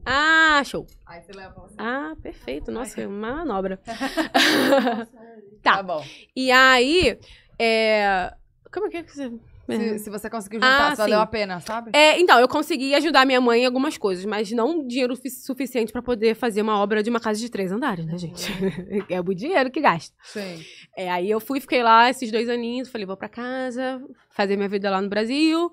Ah, show. Aí você leva pra você. Ah, perfeito. Nossa, é uma manobra. tá. Tá bom. E aí, é... Como é que é você... Se, uhum. se você conseguiu ah, juntar, ah, valeu sim. a pena, sabe? É, então, eu consegui ajudar minha mãe em algumas coisas, mas não dinheiro suficiente para poder fazer uma obra de uma casa de três andares, né, gente? é o dinheiro que gasta. Sim. É, aí eu fui, fiquei lá esses dois aninhos, falei, vou para casa, fazer minha vida lá no Brasil.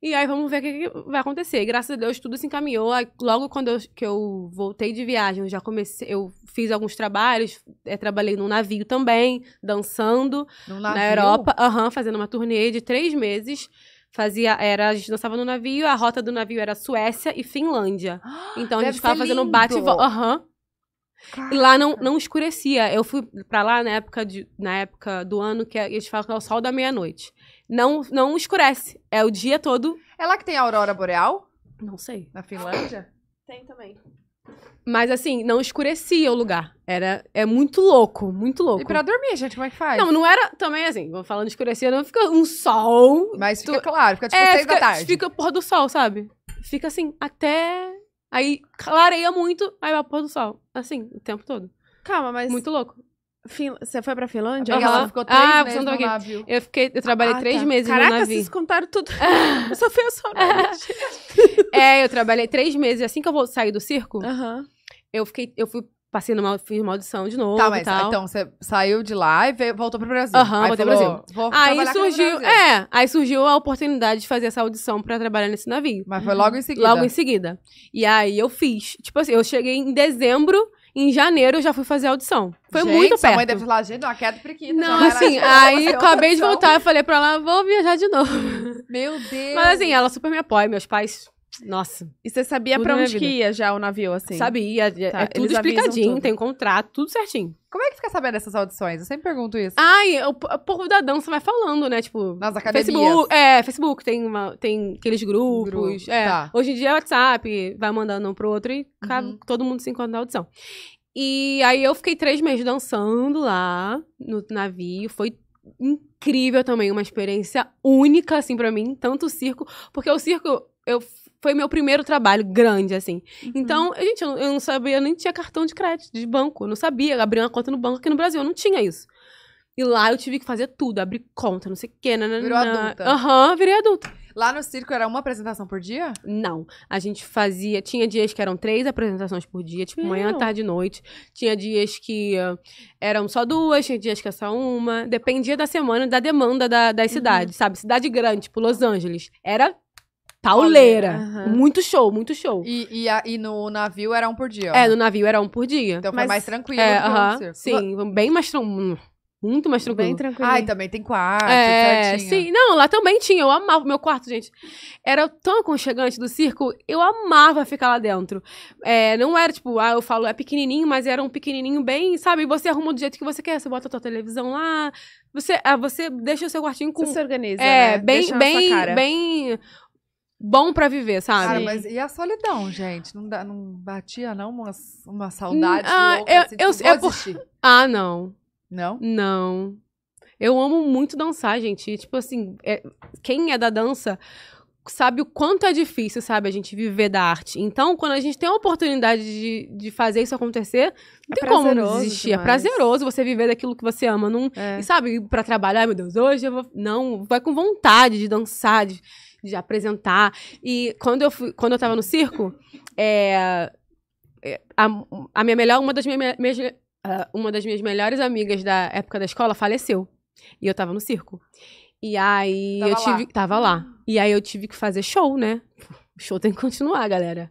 E aí vamos ver o que, que vai acontecer. E, graças a Deus tudo se encaminhou. Aí, logo quando eu, que eu voltei de viagem, eu já comecei, eu fiz alguns trabalhos, é, trabalhei num navio também, dançando navio? na Europa, uhum, fazendo uma turnê de três meses. Fazia, era, a gente dançava no navio, a rota do navio era Suécia e Finlândia. Ah, então a gente ficava fazendo bate e volta. Uhum. E lá não, não escurecia. Eu fui pra lá na época, de, na época do ano que a gente que é o sol da meia-noite não, não escurece. É o dia todo. É lá que tem a aurora boreal? Não sei. Na Finlândia? Tem também. Mas assim, não escurecia o lugar. Era, é muito louco, muito louco. E pra dormir, gente, como é que faz? Não, não era também assim, falando escurecia, não fica um sol. Mas fica tu... claro, fica tipo é, seis fica, da tarde. Fica pôr do sol, sabe? Fica assim, até. Aí clareia muito, aí vai pôr do sol. Assim, o tempo todo. Calma, mas. Muito louco. Fin... Você foi pra Finlândia? Uhum. Ela ficou três ah, meses no navio. Eu, fiquei, eu trabalhei ah, três tá. meses Caraca, no navio. Caraca, vocês contaram tudo. Só foi eu só. é, eu trabalhei três meses. Assim que eu vou sair do circo, uhum. eu fiquei, eu fui passei numa, fiz uma audição de novo. Tá, mas então você saiu de lá e veio, voltou pro Brasil. Aham, uhum, voltei pro Brasil. Vou aí surgiu, Brasil. é, aí surgiu a oportunidade de fazer essa audição pra trabalhar nesse navio. Mas foi logo em seguida. Logo em seguida. E aí eu fiz. Tipo assim, eu cheguei em dezembro em janeiro eu já fui fazer audição. Foi gente, muito perto. a mãe deve falar, gente, uma queda é priquita. Não, assim, aí acabei de voltar e falei pra ela, vou viajar de novo. Meu Deus. Mas assim, ela super me apoia, meus pais nossa. E você sabia pra onde que ia já o navio, assim? Sabia. Tá, é tudo explicadinho, tudo. tem contrato, tudo certinho. Como é que fica sabendo dessas audições? Eu sempre pergunto isso. Ai, o, o povo da dança vai falando, né? Tipo, nas academias. Facebook, é, Facebook tem, uma, tem aqueles grupos. é. tá. Hoje em dia é WhatsApp, vai mandando um pro outro e uhum. todo mundo se encontra na audição. E aí eu fiquei três meses dançando lá no navio. Foi incrível também, uma experiência única, assim, para mim, tanto o circo, porque o circo eu foi meu primeiro trabalho grande, assim. Uhum. Então, eu, gente, eu, eu, não sabia, eu nem tinha cartão de crédito de banco. Eu não sabia abrir uma conta no banco aqui no Brasil, eu não tinha isso. E lá eu tive que fazer tudo, abrir conta, não sei o quê. Nanana. Virou adulta. Aham, uhum, virei adulta. Lá no circo era uma apresentação por dia? Não. A gente fazia. Tinha dias que eram três apresentações por dia, tipo manhã, tarde e noite. Tinha dias que uh, eram só duas, tinha dias que era é só uma. Dependia da semana, da demanda da, das uhum. cidades, sabe? Cidade grande, tipo Los Angeles. Era Pauleira. Uhum. Muito show, muito show. E, e, a, e, no navio era um por dia. Ó. É, no navio era um por dia. Então Mas, foi mais tranquilo. É, uh -huh, sim, bem mais tranquilo. Muito mais tranquilo. Bem tranquilo. Ai, também tem quarto, é, Sim, não, lá também tinha. Eu amava meu quarto, gente. Era tão aconchegante do circo, eu amava ficar lá dentro. É, não era tipo, ah, eu falo, é pequenininho, mas era um pequenininho bem, sabe? Você arruma do jeito que você quer. Você bota a tua televisão lá, você, ah, você deixa o seu quartinho com. Você se organiza. É, né? bem, bem, bem bom para viver, sabe? Cara, mas e a solidão, gente? Não, dá, não batia, não, uma, uma saudade hum, ah, louca? Eu, assim, eu, tipo, eu, é por... Ah, não. Não? Não. Eu amo muito dançar, gente. tipo assim, é... quem é da dança sabe o quanto é difícil, sabe, a gente viver da arte. Então, quando a gente tem a oportunidade de, de fazer isso acontecer, não é tem como desistir. É demais. É prazeroso você viver daquilo que você ama. Não, é. E sabe, para trabalhar, meu Deus, hoje eu vou. Não, vai com vontade de dançar, de de apresentar. E quando eu, fui, quando eu tava no circo, é, é a, a, minha melhor, uma das minhas, ah, uma das minhas melhores amigas da época da escola faleceu. E eu tava no circo. E aí tava eu tive. Lá. Tava lá. E aí eu tive que fazer show, né? O show tem que continuar, galera.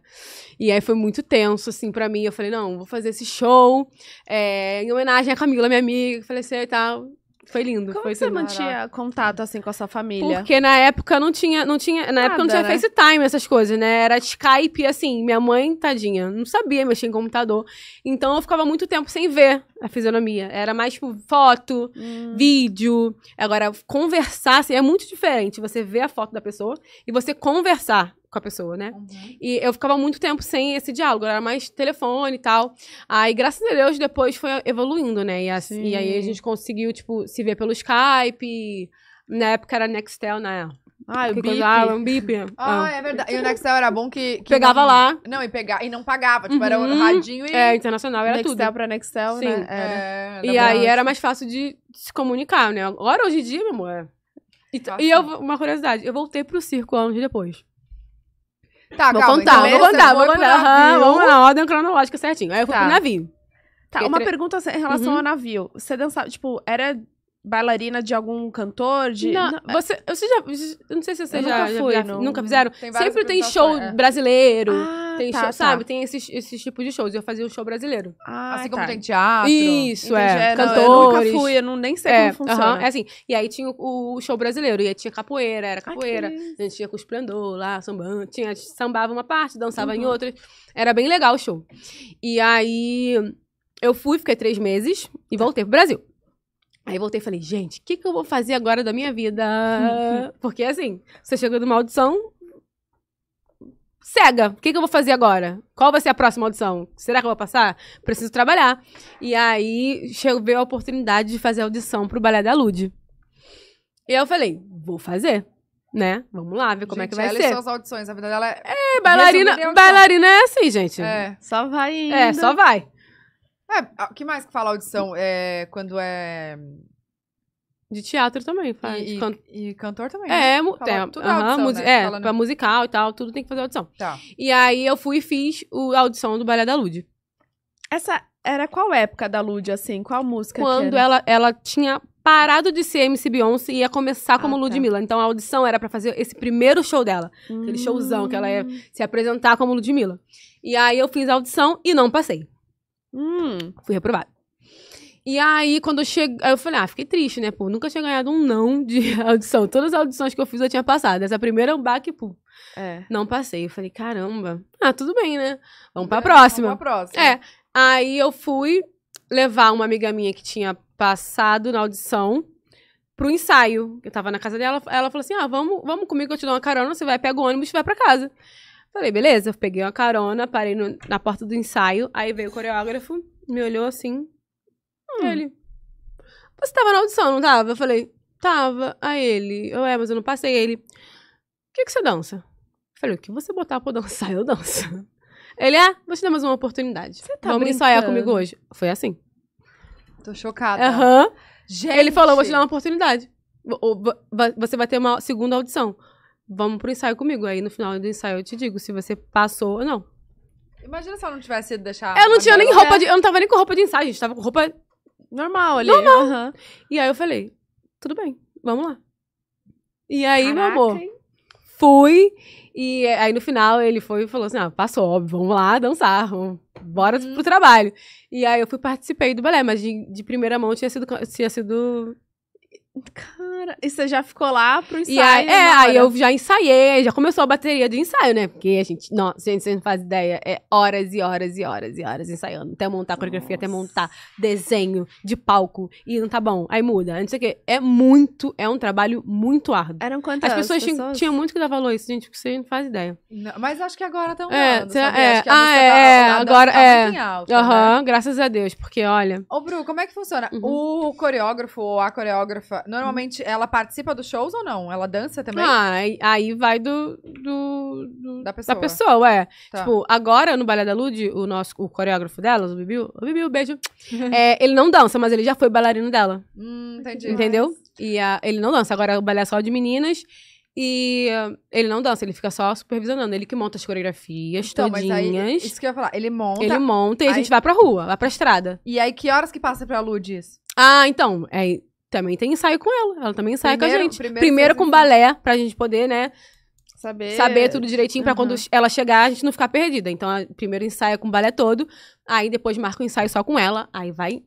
E aí foi muito tenso, assim, pra mim. Eu falei, não, vou fazer esse show é, em homenagem a Camila, minha amiga, que faleceu e tal. Foi lindo. Como foi você mantinha contato assim com a sua família? Porque na época não tinha, não tinha, na Nada, época não tinha né? FaceTime essas coisas, né? Era Skype assim, minha mãe, tadinha, não sabia mexer em computador. Então eu ficava muito tempo sem ver a fisionomia. Era mais tipo foto, hum. vídeo. Agora conversar assim, é muito diferente você ver a foto da pessoa e você conversar com a pessoa, né? Uhum. E eu ficava muito tempo sem esse diálogo, era mais telefone e tal. Aí, graças a Deus, depois foi evoluindo, né? E, e aí a gente conseguiu, tipo, se ver pelo Skype. Na época era Nextel, né? Ah, é o bip. Usava, ah, é um bip. Ah, ah, é verdade. E o Nextel era bom que... que pegava não, lá. Não, e, pega, e não pagava. Tipo, era um uhum. radinho e... É, internacional era Nextel tudo. Nextel pra Nextel, Sim. né? é, e aí era mais fácil de se comunicar, né? Agora, hoje em dia, meu amor... É. E, e eu, uma curiosidade, eu voltei pro circo anos depois. Tá, vou calma, contar, vou contar, vou contar. Uhum, vamos na ordem cronológica certinho. Aí eu fui tá. pro navio. Tá, uma tre... pergunta em relação uhum. ao navio. Você dançava, tipo, era bailarina de algum cantor? De... Não, não é- você, você já. Eu não sei se você eu já, nunca fui, já, Nunca fizeram? Tem Sempre tem show é. brasileiro. Ah, tem tá, show, tá. sabe? Tem esses, esses tipos de shows. Eu fazia um show brasileiro. Ah, assim tá. como tem teatro. Isso, é. Cantores. Eu nunca fui, eu não, nem sei é, como funciona. Uh -huh, é assim. E aí tinha o, o, show brasileiro. E aí tinha capoeira, era capoeira. a gente tinha com esplendor lá, sambando. Tinha, sambava uma parte, dançava uhum. em outra. Era bem legal o show. E aí eu fui, fiquei três meses e tá. voltei pro Brasil. Aí voltei e falei, gente, o que, que eu vou fazer agora da minha vida? Porque assim, você chega de uma audição, cega. O que, que eu vou fazer agora? Qual vai ser a próxima audição? Será que eu vou passar? Preciso trabalhar. E aí veio a oportunidade de fazer audição pro Balé da Lude. E eu falei, vou fazer né? Vamos lá, ver como gente, é que vai ela ser. suas audições, a vida dela é... É, bailarina, é bailarina é assim, gente. É. Só vai é, indo. É, só vai. É, o que mais que fala audição? É, quando é de teatro também faz. E, Can... e cantor também. É, né? é, tudo uh -huh, audição, né? é pra musical e tal, tudo tem que fazer audição. Tá. E aí eu fui e fiz o, a audição do Balé da Lud. Essa era qual época da Lud, assim? Qual música? Quando Ela, ela tinha parado de ser MC Beyoncé e ia começar ah, como tá. Ludmilla. Então a audição era para fazer esse primeiro show dela. Hum. Aquele showzão que ela ia hum. se apresentar como Ludmilla. E aí eu fiz a audição e não passei. Hum. Fui reprovada. E aí, quando eu cheguei. Eu falei, ah, fiquei triste, né? Pô, nunca tinha ganhado um não de audição. Todas as audições que eu fiz eu tinha passado. Essa primeira é um baque, pô. É. Não passei. Eu falei, caramba. Ah, tudo bem, né? Vamos pra é, próxima. Vamos pra é. próxima. É. Aí eu fui levar uma amiga minha que tinha passado na audição pro ensaio. Eu tava na casa dela. Ela falou assim: ah, vamos, vamos comigo, eu te dou uma carona. Você vai, pega o ônibus e vai pra casa. Falei, beleza. Eu peguei uma carona, parei no, na porta do ensaio. Aí veio o coreógrafo, me olhou assim Hum. Ele. Você tava na audição, não tava? Eu falei, tava. Aí ele, eu é, mas eu não passei. Aí ele, o que, que você dança? Eu falei, o que você botar pra dançar, eu danço. Ele, é, vou te dar mais uma oportunidade. Você tá Vamos ensaiar comigo hoje? Foi assim. Tô chocada. Aham. Uhum. Ele falou, vou te dar uma oportunidade. Você vai ter uma segunda audição. Vamos pro ensaio comigo. Aí no final do ensaio eu te digo se você passou ou não. Imagina se ela não tivesse ido deixar. Eu não tinha nem roupa né? de. Eu não tava nem com roupa de ensaio, gente. Tava com roupa normal ali. Normal. E aí eu falei, tudo bem, vamos lá. E aí, Caraca, meu amor, hein? fui. E aí no final ele foi e falou assim: ah, passou, óbvio, vamos lá dançar, vamos, bora hum. pro trabalho. E aí eu fui participei do balé, mas de, de primeira mão tinha sido, tinha sido Cara, e você já ficou lá pro ensaio? E aí, é, aí eu já ensaiei, já começou a bateria de ensaio, né? Porque a gente, não, gente, você não faz ideia, é horas e horas e horas e horas ensaiando, até montar coreografia, Nossa. até montar desenho de palco, e não tá bom, aí muda, não sei o quê. É muito, é um trabalho muito árduo. Eram quantas As pessoas, pessoas? Tinham, muito que dar valor a isso, gente, que você não faz ideia. Não, mas acho que agora estão é, dando, é, ah, é, da, agora, tá é. Né? Aham, uhum, né? graças a Deus, porque olha... Ô, Bru, como é que funciona? Uhum. O coreógrafo ou a coreógrafa Normalmente, ela participa dos shows ou não? Ela dança também? Ah, aí, aí vai do, do, do, Da pessoa. Da pessoa, é. Tá. Tipo, agora no Balé da Lud, o nosso o coreógrafo dela, o Bibiu, o Bibiu, beijo. é, ele não dança, mas ele já foi bailarino dela. Hum, entendi. Entendeu? Mas... E a, ele não dança. Agora o balé é só de meninas. E ah, ele não dança, ele fica só supervisionando. Ele que monta as coreografias, então, todinhas. Aí, isso que eu ia falar. Ele monta. Ele monta e aí... a gente vai pra rua, vai pra estrada. E aí, que horas que passa pra Lud isso? Ah, então. É, também tem ensaio com ela. Ela também ensaia com a gente. Primeiro, primeiro com balé, pra gente poder, né? Saber. Saber tudo direitinho uhum. para quando ela chegar a gente não ficar perdida. Então, primeiro ensaia com o balé todo, aí depois marca o ensaio só com ela, aí vai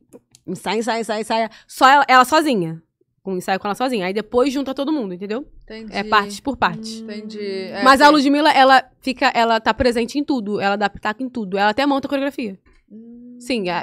ensaia, ensaia, ensaia, ensaia. Só ela, ela sozinha. Com um ensaio com ela sozinha. Aí depois junta todo mundo, entendeu? Entendi. É parte por parte. Entendi. Hum. É, Mas a Ludmilla, ela fica, ela tá presente em tudo. Ela dá pitaco em tudo. Ela até monta a coreografia. Hum. Sim, a,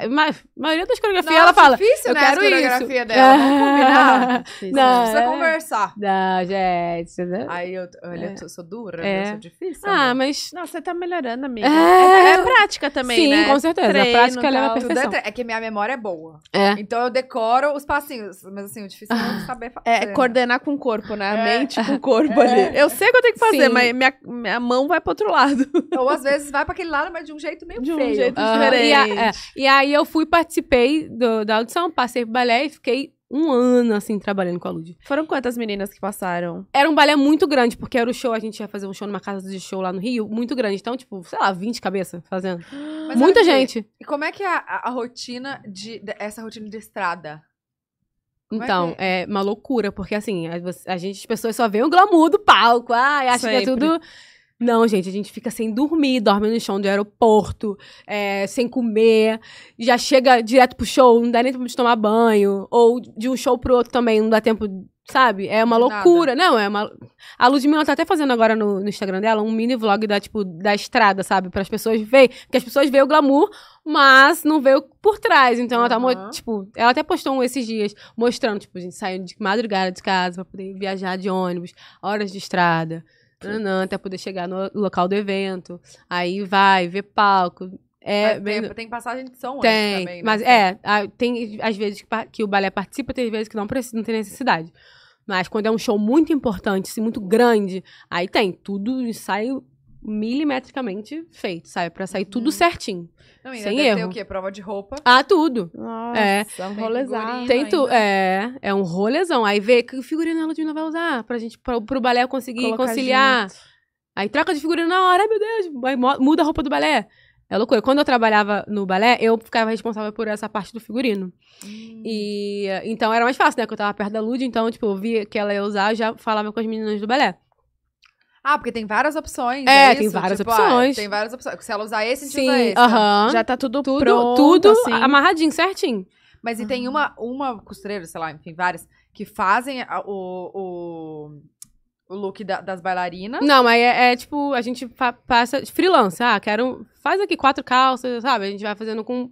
maioria das coreografias ela fala. Difícil, eu né, quero coreografia isso. dela. Vamos combinar. não, não, né? é. precisa conversar. Não, gente. Aí eu, olha, é. eu sou dura, é. eu sou difícil. Ah, amor. mas. Não, você tá melhorando, amiga. É, é, é prática também, Sim, né? Sim, com certeza. Treino, a prática leva a é perfeição. É, que minha memória é boa. É. Então eu decoro os passinhos. Mas assim, o difícil é não ah. saber fazer. É, coordenar com o corpo, né? A mente com o corpo ali. Eu sei o que eu tenho que fazer, Sim. mas minha, minha mão vai pro outro lado. Ou às vezes vai pra aquele lado, mas de um jeito meio de um feio. jeito diferente. E aí eu fui, participei do, da audição, passei pro balé e fiquei um ano, assim, trabalhando com a Lud. Foram quantas meninas que passaram? Era um balé muito grande, porque era o show, a gente ia fazer um show numa casa de show lá no Rio, muito grande. Então, tipo, sei lá, 20 cabeças fazendo. Mas Muita gente. E como é que é a, a rotina de, de, essa rotina de estrada? Como é então, é, é, uma loucura, porque assim, a, a, gente, as pessoas só veem o glamour do palco. Ah, acha Sempre. que é tudo não, gente, a gente fica sem dormir, dorme no chão do aeroporto, é, sem comer, já chega direto pro show, não dá nem tempo de tomar banho, ou de um show pro outro também, não dá tempo, sabe? É uma loucura. Nada. Não, é uma. A Ludmilla tá até fazendo agora no, no, Instagram dela um mini vlog da, tipo, da estrada, sabe? Para as pessoas verem. Porque as pessoas veem o glamour, mas não veio por trás. Então uhum. ela tá, tipo, ela até postou um esses dias mostrando, tipo, a gente saiu de madrugada de casa para poder viajar de ônibus, horas de estrada nanã, uhum. até poder chegar no local do evento. Aí vai, vê palco. É, bem... tem, tem passagem de som tem, também, né? Mas é, tem às vezes que, que o balé participa, tem vezes que não precisa, não tem necessidade. Mas quando é um show muito importante, assim, muito grande, aí tem tudo ensaio milimetricamente feito, sabe? Pra sair tudo uhum. certinho. Não, ainda sem deve erro. ter o quê? Prova de roupa. Ah, tudo. Nossa, é. é um rolezão. Tem tu, é, é um rolezão. Aí vê que figurino a Ludmilla vai usar pra gente, pra, pro balé eu conseguir Colocar conciliar. Junto. Aí troca de figurino na hora, meu Deus, muda a roupa do balé. É loucura. Quando eu trabalhava no balé, eu ficava responsável por essa parte do figurino. Hum. E então era mais fácil, né? Que eu tava perto da Lud, então, tipo, eu via que ela ia usar, eu já falava com as meninas do balé. Ah, porque tem várias opções. É, é tem várias tipo, ah, opções. Ah, tem várias opções. Se ela usar esse, a tipo, Sim, usa é esse. Uh né? -huh. Já tá tudo, tudo pronto. Tudo assim. amarradinho, certinho. Mas e tem ah. uma, uma costureira, sei lá, enfim, várias, que fazem a, o, o, o, look da, das bailarinas. Não, mas é, é tipo, a gente passa de freelance. Ah, quero. Faz aqui quatro calças, sabe? A gente vai fazendo com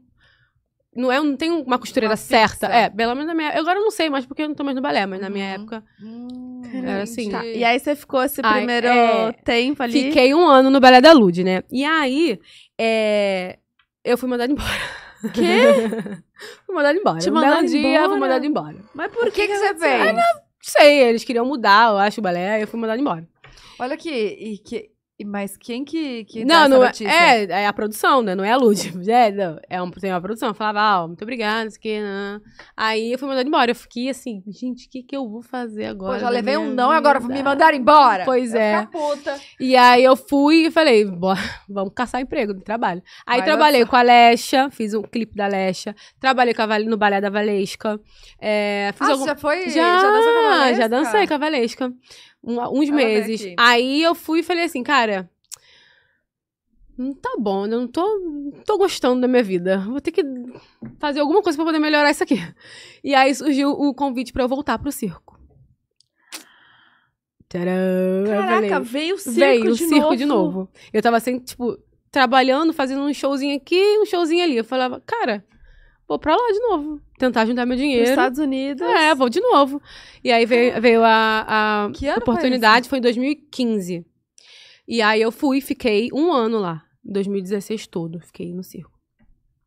não, é, não tem uma costureira uma certa. É, pelo menos na minha. Agora eu não sei mais porque eu não tô mais no balé, mas na minha uhum. época. Hum, era assim. Tá. E aí você ficou esse primeiro é... tempo ali? Fiquei um ano no balé da Lud, né? E aí. É... Eu fui mandada embora. Quê? fui mandada embora. Te mandaram um dia, fui mandada embora. Mas por que, que, que você veio Eu não sei, eles queriam mudar, eu acho, o balé, eu fui mandada embora. Olha que, que mas quem que, que não, não é-, é, é a produção, né? Não é a Lud. É, não, é um, tem uma produção. Eu falava, ah, muito obrigada, não sei o que. Né? Aí eu fui mandada embora. Eu fiquei assim, gente, o que, que eu vou fazer agora? Pô, já levei um não, agora vou me mandar embora. Pois eu é. Puta. E aí eu fui e falei, bora, vamos caçar emprego no trabalho. Aí Vai trabalhei lançar. com a Lesha, fiz um clipe da Lesha. Trabalhei a, no balé da Valesca. É, ah, algum... já foi? Já, já, dançou com a Valesca? Já dancei com a Valesca um, uns Ela meses. Aí eu fui e falei assim, cara, tá bom, eu não tô, tô gostando da minha vida. Vou ter que fazer alguma coisa para poder melhorar isso aqui. E aí surgiu o convite para eu voltar pro circo. Tcharam, Caraca, falei, veio o circo, veio de, o circo novo. de novo. Eu tava assim, tipo, trabalhando, fazendo um showzinho aqui, um showzinho ali. Eu falava, cara, vou pra lá de novo. Tentar juntar meu dinheiro. Nos Estados Unidos. É, vou de novo. E aí veio, veio a, a oportunidade, foi, foi em 2015. E aí eu fui, fiquei um ano lá. 2016 todo, fiquei no circo.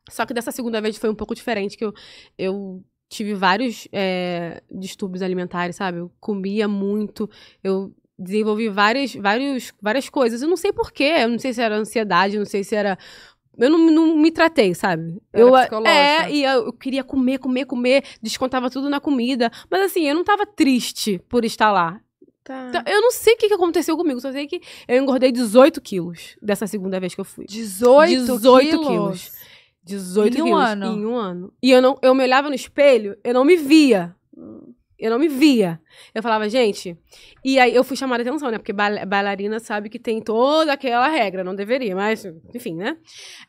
Só que dessa segunda vez foi um pouco diferente, que eu, eu tive vários é, distúrbios alimentares, sabe? Eu comia muito, eu desenvolvi várias, várias, várias coisas. Eu não sei porquê, eu não sei se era ansiedade, não sei se era eu não, não me tratei, sabe? eu é, e eu, eu, queria comer, comer, comer, descontava tudo na comida, mas assim, eu não tava triste por estar lá. Tá. Então, eu não sei o que, que aconteceu comigo, só sei que eu engordei 18 quilos dessa segunda vez que eu fui. 18, 18 quilos? quilos. 18 em um quilos ano. em um ano. E eu não, eu me olhava no espelho, eu não me via. Eu não me via. Eu falava, gente. E aí eu fui chamada a atenção, né? Porque bailarina sabe que tem toda aquela regra, não deveria, mas, enfim, né?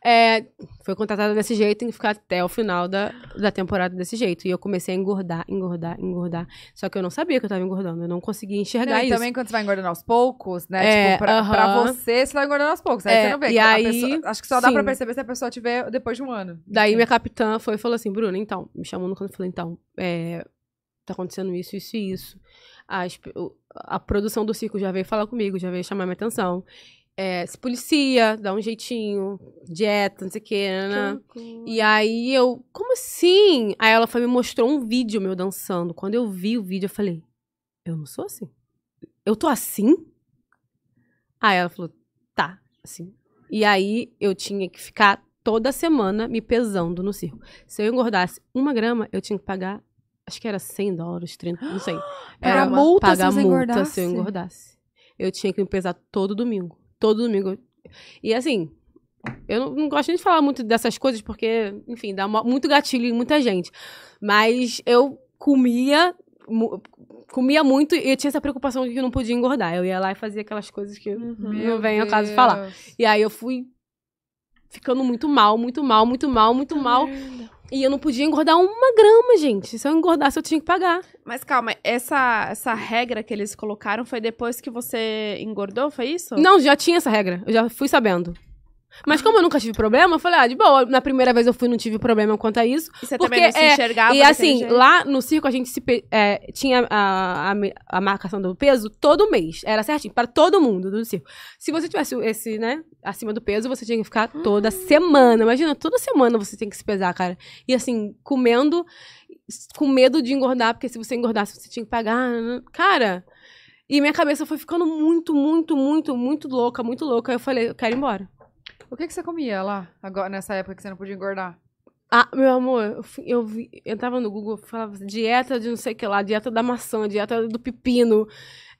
É, foi contratada desse jeito, tem que ficar até o final da, da temporada desse jeito. E eu comecei a engordar, engordar, engordar. Só que eu não sabia que eu tava engordando, eu não conseguia enxergar não, isso. E também quando você vai engordando aos poucos, né? É, tipo, pra, uh -huh. pra você, você vai engordando aos poucos. Aí é, você não vê. E aí, pessoa, acho que só sim. dá pra perceber se a pessoa tiver depois de um ano. Daí minha capitã foi e falou assim, Bruno, então, me chamou no canto e falou, então, é tá acontecendo isso, isso e isso. a a produção do circo já veio falar comigo, já veio chamar minha atenção. É, se policia, dá um jeitinho, dieta, não sei o né, né. que, né? E aí eu, como assim? Aí ela foi, me mostrou um vídeo meu dançando. Quando eu vi o vídeo, eu falei, eu não sou assim. Eu tô assim? Aí ela falou, tá, assim. E aí eu tinha que ficar toda semana me pesando no circo. Se eu engordasse uma grama, eu tinha que pagar Acho que era 100 dólares, 30, não sei. Era pagar multa, pagar se, multa se eu engordasse. Eu tinha que me pesar todo domingo. Todo domingo. E assim, eu não, não, gosto nem de falar muito dessas coisas, porque, enfim, dá muito gatilho em muita gente. Mas eu comia, comia muito e eu tinha essa preocupação de que eu não podia engordar. Eu ia lá e fazia aquelas coisas que uhum, não vem ao caso falar. E aí eu fui ficando muito mal, muito mal, muito mal, muito tá mal. E eu não podia engordar uma grama, gente. Se eu engordasse, eu tinha que pagar. Mas calma, essa, essa regra que eles colocaram foi depois que você engordou, foi isso? Não, já tinha essa regra. Eu já fui sabendo. Mas como eu nunca tive problema, eu falei, ah, de boa. Na primeira vez eu fui, não tive problema quanto a isso. E você porque, também não se é, enxergava? É, e assim, jeito? lá no circo a gente se, é, tinha a, a, a, marcação do peso todo mês. Era certinho, para todo mundo do circo. Se você tivesse esse, né, acima do peso, você tinha que ficar toda hum. semana. Imagina, toda semana você tem que se pesar, cara. E assim, comendo, com medo de engordar, porque se você engordasse, você tinha que pagar. Né, né, né. Cara. E minha cabeça foi ficando muito, muito, muito, muito louca, muito louca. Eu falei, eu quero ir embora. O que, que você comia lá, agora, nessa época que você não podia engordar? Ah, meu amor, eu, eu, eu tava no Google, falava assim, dieta de não sei o que lá, dieta da maçã, dieta do pepino.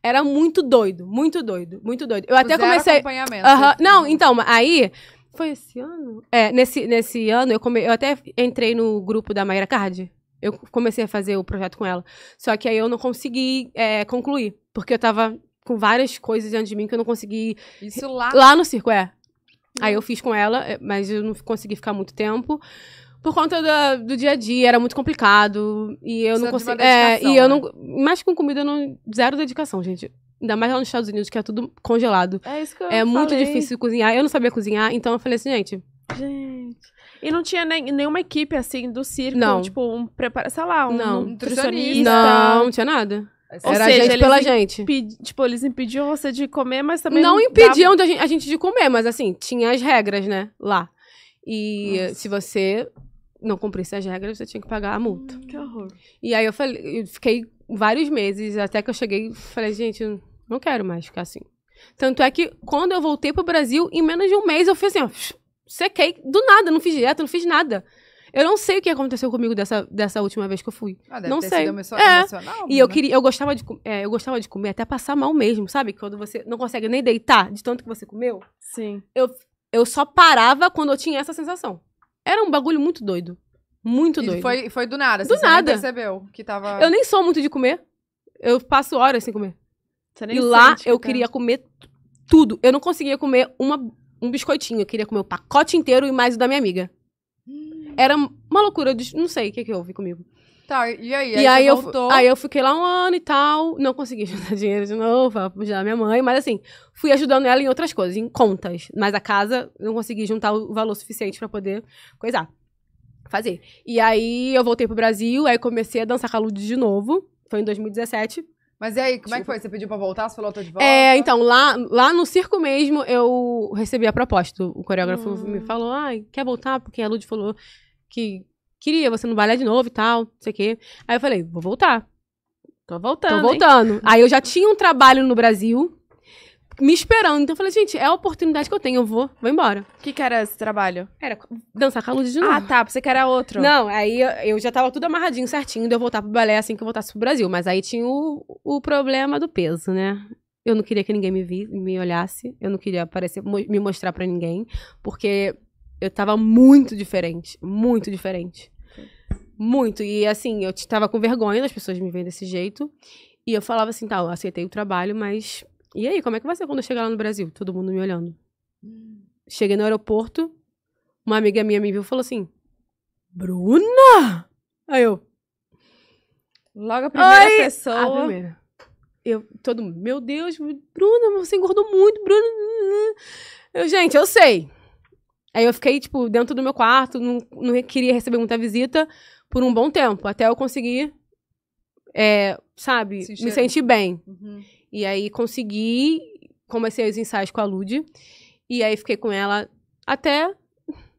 Era muito doido, muito doido, muito doido. Eu até Zero comecei. Acompanhamento. Uh -huh. Não, então, aí. Foi esse ano? É, nesse, nesse ano eu, come... eu até entrei no grupo da Mayra Card. Eu comecei a fazer o projeto com ela. Só que aí eu não consegui é, concluir. Porque eu tava com várias coisas diante de mim que eu não consegui. Isso lá. Lá no circo, é. Aí eu uhum. fiz com ela, eh, mas eu não consegui ficar muito tempo. Por conta do do dia a dia, era muito complicado. E eu Precisa não consegui. É, e eu né? não. Mas com comida, não. Zero dedicação, gente. Ainda mais lá nos Estados Unidos, que é tudo congelado. É isso que eu É muito difícil cozinhar. Eu não sabia cozinhar, então eu falei assim, gente. Gente. E não tinha nem, nenhuma equipe, assim, do circo? Não. Tipo, um prepara, sei lá, um não. nutricionista? Não, não tinha nada. Ou Era seja, gente pela gente. tipo, eles impediam você de comer, mas também. Não, não impediam dava... a gente de comer, mas assim, tinha as regras, né? Lá. E Nossa. se você não cumprisse as regras, você tinha que pagar a multa. Hum, que horror. E aí eu falei, eu fiquei vários meses, até que eu cheguei e falei, gente, não quero mais ficar assim. Tanto é que quando eu voltei pro Brasil, em menos de um mês eu fiz assim, ó, sequei do nada, não fiz dieta, não fiz nada. Eu não sei o que aconteceu comigo dessa, dessa última vez que eu fui. Ah, deve não ter sei. Sido é. emocional. E eu né? queria, eu gostava de, é, eu gostava de comer até passar mal mesmo, sabe? Quando você não consegue nem deitar de tanto que você comeu. Sim. Eu, eu só parava quando eu tinha essa sensação. Era um bagulho muito doido. Muito doido. E foi, foi do nada. Do você nada. percebeu que tava. Eu nem sou muito de comer. Eu passo horas sem comer. Você nem e lá que eu tá. queria comer tudo. Eu não conseguia comer uma, um biscoitinho. Eu queria comer o pacote inteiro e mais o da minha amiga. Era uma loucura, não sei o que, é que houve comigo. Tá, e aí? E aí, aí eu, aí eu fiquei lá um ano e tal, não consegui juntar dinheiro de novo pra ajudar minha mãe, mas assim, fui ajudando ela em outras coisas, em contas. Mas a casa, não consegui juntar o valor suficiente para poder coisar, fazer. E aí eu voltei pro Brasil, aí comecei a dançar calude de novo, foi em 2017. Mas e aí, como tipo... é que tipo foi? Você pediu pra voltar? Você falou, tô de é, volta? É, então, lá, lá no circo mesmo, eu recebi a proposta. O coreógrafo hum. me falou, ai quer voltar? Porque a Lud falou que queria você no balé de novo e tal, não sei o quê. Aí eu falei, vou voltar. Tô voltando. Tô voltando. Hein? Aí eu já tinha um trabalho no Brasil me esperando. Então eu falei, gente, é a oportunidade que eu tenho, eu vou, vou embora. O que, que era esse trabalho? Era dançar com a Luz de novo. Ah, tá, você que era outro. Não, aí eu, já tava tudo amarradinho, certinho, de eu voltar pro balé assim que eu voltasse pro Brasil. Mas aí tinha o, o problema do peso, né? Eu não queria que ninguém me, vi, me olhasse, eu não queria aparecer, me mostrar para ninguém, porque eu tava muito diferente, muito diferente. Muito. E assim, eu tava com vergonha das pessoas me verem desse jeito. E eu falava assim, tá, eu aceitei o trabalho, mas e aí, como é que vai ser quando eu chegar lá no Brasil? Todo mundo me olhando. Cheguei no aeroporto, uma amiga minha me viu e falou assim: Bruna! Aí eu. Logo a primeira Oi! pessoa. A primeira. Eu, todo mundo, meu Deus, Bruna, você engordou muito, Bruna. Eu, gente, eu sei. Aí eu fiquei, tipo, dentro do meu quarto, não, não queria receber muita visita por um bom tempo, até eu conseguir, é, sabe, Se me sentir bem. Uhum. E aí consegui, comecei os ensaios com a Lud. E aí fiquei com ela até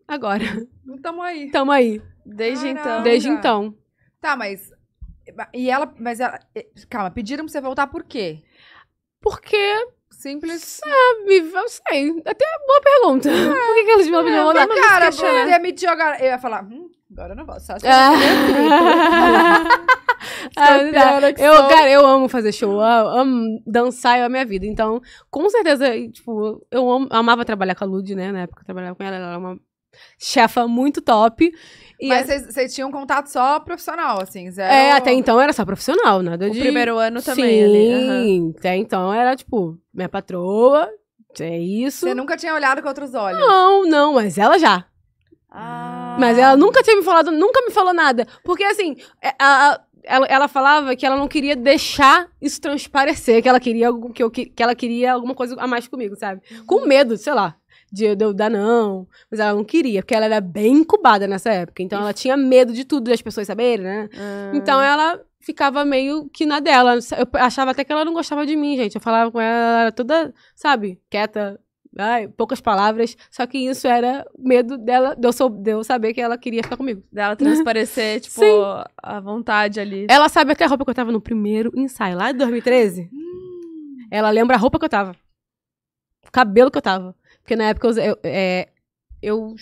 agora. Então tamo aí. Tamo aí. Desde então. Desde então. Tá, mas. E ela. Mas ela. Calma, pediram pra você voltar por quê? Porque. Simples. Ah, me, eu sei. Até é boa pergunta. É. Por que, que eles me obrigam a voltar? Mas cara, você me jogar. Eu ia falar, hum, agora eu não vou. Só eu, cara, eu amo fazer show, eu amo dançar, é a minha vida. Então, com certeza, tipo, eu amo, amava trabalhar com a Lud, né? Na época eu trabalhava com ela, ela era uma chefa muito top. E Mas vocês a... tinham um contato só profissional, assim, zero... É, até então era só profissional, nada de... O primeiro ano também, Sim, uhum. até então era, tipo, minha patroa, é isso. Você nunca tinha olhado com outros olhos? Não, não, mas ela já. Ah. Mas ela nunca tinha me falado, nunca me falou nada. Porque assim, é, a, a, ela, ela falava que ela não queria deixar isso transparecer, que ela queria que, eu, que ela queria alguma coisa a mais comigo, sabe? Uhum. Com medo, sei lá, de eu dar não. Mas ela não queria, porque ela era bem incubada nessa época. Então ela tinha medo de tudo, das pessoas saberem, né? Ah. Então ela ficava meio que na dela. Eu achava até que ela não gostava de mim, gente. Eu falava com ela, ela era toda, sabe, quieta, ai, poucas palavras. Só que isso era medo dela, de eu, sou, de eu saber que ela queria ficar comigo. Dela transparecer, tipo, Sim. a vontade ali. Ela sabe até a roupa que eu tava no primeiro ensaio, lá de 2013. Hum. Ela lembra a roupa que eu tava. O cabelo que eu tava. Porque na época eu, eu, é, eu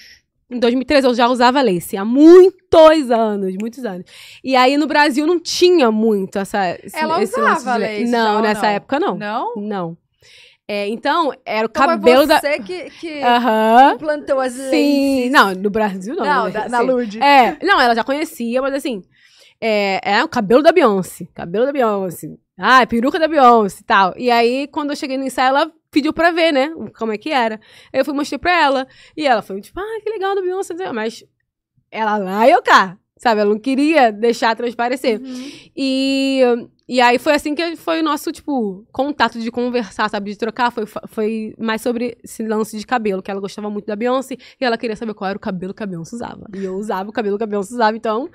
em 2013 eu já usava lace há muitos anos, muitos anos. E aí no Brasil não tinha muito essa esse, Ela esse usava lace. Não, nessa não. época não. Não? Não. É, então, era o então cabelo da. Foi você que, plantou uhum. as Sim. Não, no Brasil não. Não, né? da, na Lud. É, não, ela já conhecia, mas assim. É, é o cabelo da Beyoncé. Cabelo da Beyoncé. Ah, é peruca da Beyoncé e tal. E aí, quando eu cheguei no ensaio, ela pediu pra ver, né? Como é que era. Eu fui mostrei pra ela. E ela foi tipo, ah, que legal da Beyoncé. Mas ela lá e eu cá. Sabe? Ela não queria deixar transparecer. Uhum. E e aí foi assim que foi o nosso, tipo, contato de conversar, sabe? De trocar. Foi, foi mais sobre esse lance de cabelo, que ela gostava muito da Beyoncé e ela queria saber qual era o cabelo que a Beyoncé usava. E eu usava o cabelo que a Beyoncé usava, então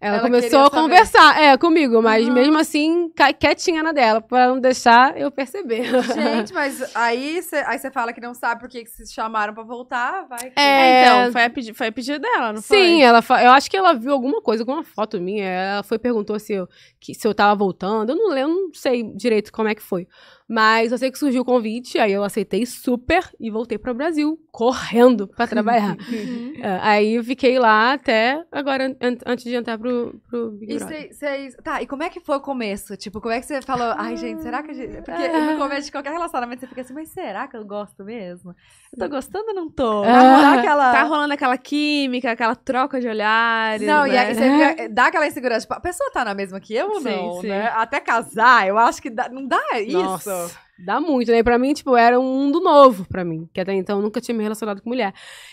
ela, ela começou a conversar é, comigo, mas uhum. mesmo assim, quietinha na dela, pra não deixar eu perceber. Gente, mas aí você fala que não sabe por que se chamaram pra voltar, vai. Que... É. é, então, foi a, pedi foi a pedido dela, não Sim, foi? Sim, ela eu acho que ela viu alguma coisa, alguma foto minha. Ela foi perguntou se eu, que, se eu tava voltando. Eu não lembro, não sei direito como é que foi. Mas eu sei que surgiu o convite, aí eu aceitei super e voltei para o Brasil, correndo para trabalhar. Uhum. é, aí eu fiquei lá até agora, an antes de entrar pro, pro Big Brother. E cê, cê, tá, e como é que foi o começo? Tipo, como é que você falou, ai gente, será que a gente... Ah, Porque é. no começo de qualquer relacionamento você fica assim, mas será que eu gosto mesmo? eu tô tá gostando ou não tô? Tá, ah, rolando aquela... tá rolando aquela química, aquela troca de olhares. Não, né? e aí você fica, dá aquela insegurança, tipo, a pessoa tá na mesma que eu ou sim, não, sim. né? Até casar, eu acho que dá, não dá Nossa. isso. Dá muito, né? Pra mim, tipo, era um mundo novo pra mim. Que até então eu nunca tinha me relacionado com mulher.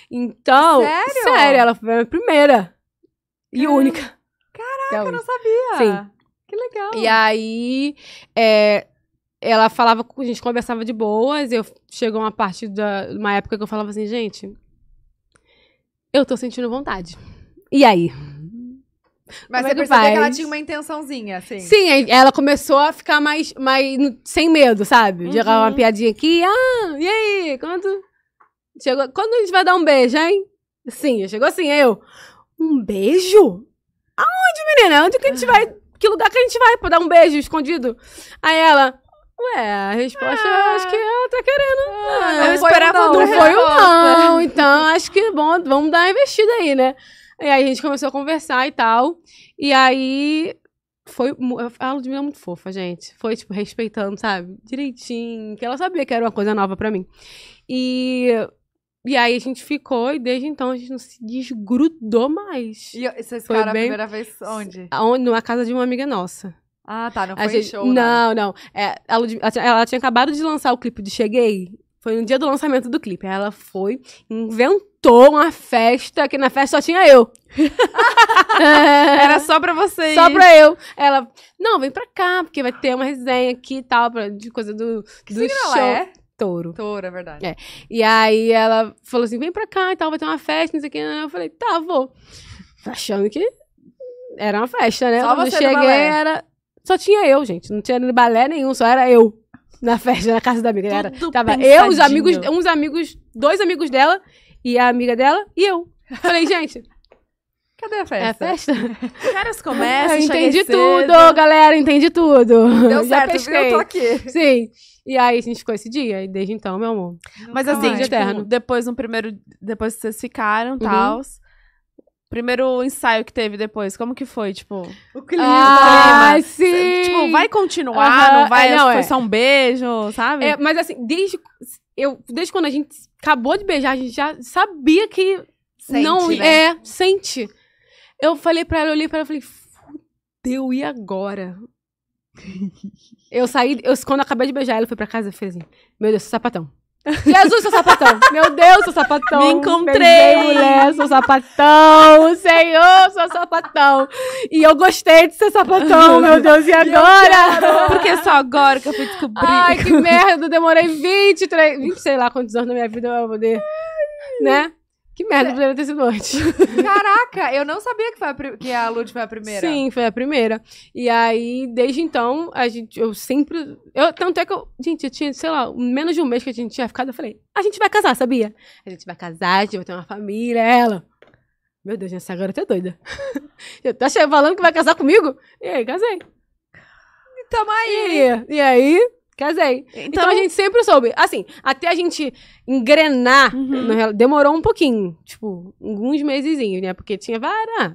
Então. Sério? Sério, ela foi a primeira. E única. Caraca, então, eu não sabia. Sim. Que legal. E aí. É, ela falava, a gente conversava de boas, eu chegou uma parte da uma época que eu falava assim, gente, eu tô sentindo vontade. E aí? Mas Como é você é percebeu faz? que ela tinha uma intençãozinha, assim. Sim, ela começou a ficar mais, mais sem medo, sabe? Uhum. Jogar uma uhum. piadinha aqui, ah, e aí? Quando chegou, quando a gente vai dar um beijo, hein? Sim, chegou assim, eu. Um beijo? Aonde, menina? Onde que a gente vai? Que lugar que a gente vai pra dar um beijo escondido? Aí ela, Ué, a resposta ah, acho que ela tá querendo. Ah, eu, esperava não, não foi o não. Então acho que bom, vamos dar uma investida aí, né? E aí a gente começou a conversar e tal. E aí foi. A Ludmilla é muito fofa, gente. Foi, tipo, respeitando, sabe? Direitinho. Que ela sabia que era uma coisa nova para mim. E. E aí a gente ficou e desde então a gente não se desgrudou mais. E vocês ficaram bem... a primeira vez onde? Numa casa de uma amiga nossa. Ah, tá, não foi gente, show, Não, não. É, ela, ela tinha acabado de lançar o clipe de Cheguei, foi no dia do lançamento do clipe. ela foi, inventou uma festa, que na festa só tinha eu. Era é. só pra vocês. Só pra eu. Ela, não, vem pra cá, porque vai ter uma resenha aqui e tal, pra, de coisa do, que do show. Ela é? Touro. Touro, é verdade. É. E aí ela falou assim, vem pra cá e tal, vai ter uma festa, não sei o que. Eu falei, tá, vou. Achando que era uma festa, né? Só Quando você cheguei, era só tinha eu, gente. Não tinha balé nenhum, só era eu na festa, na casa da amiga. Era, tava eu, os amigos, uns amigos, dois amigos dela e a amiga dela e eu. Falei, gente. Cadê a é festa? É a festa? Caras começam, Entendi tudo, galera, entendi tudo. Deu Já certo, viu? Eu tô aqui. Sim. E aí a gente ficou esse dia, e desde então, meu amor. Mas assim, tipo, depois um primeiro. Depois que vocês ficaram, uhum. tal. Primeiro ensaio que teve depois, como que foi, tipo? O clima. Ah, sim! Tipo, vai continuar, não vai? É, não, foi é. só um beijo, sabe? É, mas assim, desde, eu, desde quando a gente acabou de beijar, a gente já sabia que sente, não... Né? É, sente. Eu falei pra ela, eu olhei pra ela e falei, fudeu, e agora? eu saí, eu, quando eu acabei de beijar ela, foi pra casa, e falei assim, meu Deus, sapatão. Jesus, seu sapatão. Meu Deus, seu sapatão. Me encontrei. Beijei, mulher, seu sapatão. Senhor, seu sapatão. E eu gostei de ser sapatão, meu Deus. E agora? Porque é só agora que eu fui descobrir. Ai, que merda. demorei 23, 20, sei lá quantos anos na minha vida eu vou poder, né? Que merda, é. o ter sido antes. Caraca, eu não sabia que, foi a, que a Lud foi a primeira. Sim, foi a primeira. E aí, desde então, a gente, eu sempre. Eu, tanto é que eu. Gente, eu tinha, sei lá, menos de um mês que a gente tinha ficado, eu falei, a gente vai casar, sabia? A gente vai casar, a gente vai ter uma família, ela. Meu Deus, essa garota é doida. eu tá falando que vai casar comigo? E aí, casei. tamo aí. E, e aí, Casei. Então... então, a gente sempre soube. Assim, até a gente engrenar, uhum. demorou um pouquinho. Tipo, alguns mesezinhos, né? Porque tinha várias.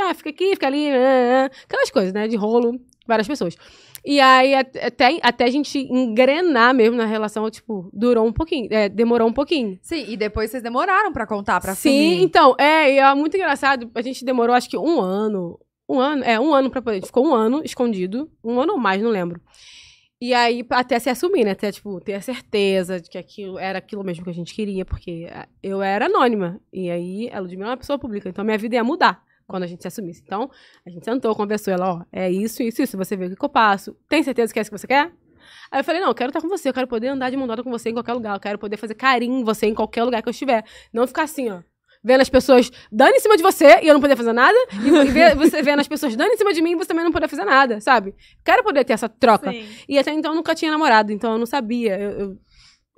ah, fica aqui, fica ali. ah, aquelas coisas, né? De rolo, várias pessoas. E aí, até, até a gente engrenar mesmo na relação, tipo, durou um pouquinho. É, demorou um pouquinho. Sim, e depois vocês demoraram pra contar, pra Sim, assumir. então, é, e é muito engraçado. A gente demorou, acho que um ano. Um ano, é, um ano pra poder. Ficou um ano escondido. Um ano ou mais, não lembro. E aí, até se assumir, né? Até, tipo, ter a certeza de que aquilo era aquilo mesmo que a gente queria, porque ah, eu era anônima. E aí, a Ludmilla é uma pessoa pública, então minha vida ia mudar quando a gente se assumisse. Então, a gente sentou, conversou, ela, ó, é isso, isso, isso, você vê o que, eu passo. Tem certeza que é isso que você quer? Aí eu falei, não, eu quero estar com você, eu quero poder andar de mão dada com você em qualquer lugar, eu quero poder fazer carinho em você em qualquer lugar que eu estiver. Não ficar assim, ó vendo as pessoas dando em cima de você e eu não poder fazer nada, e ver, você vendo as pessoas dando em cima de mim e você também não poder fazer nada, sabe? Quero poder ter essa troca. Sim. E até então eu nunca tinha namorado, então eu não sabia. Eu, eu,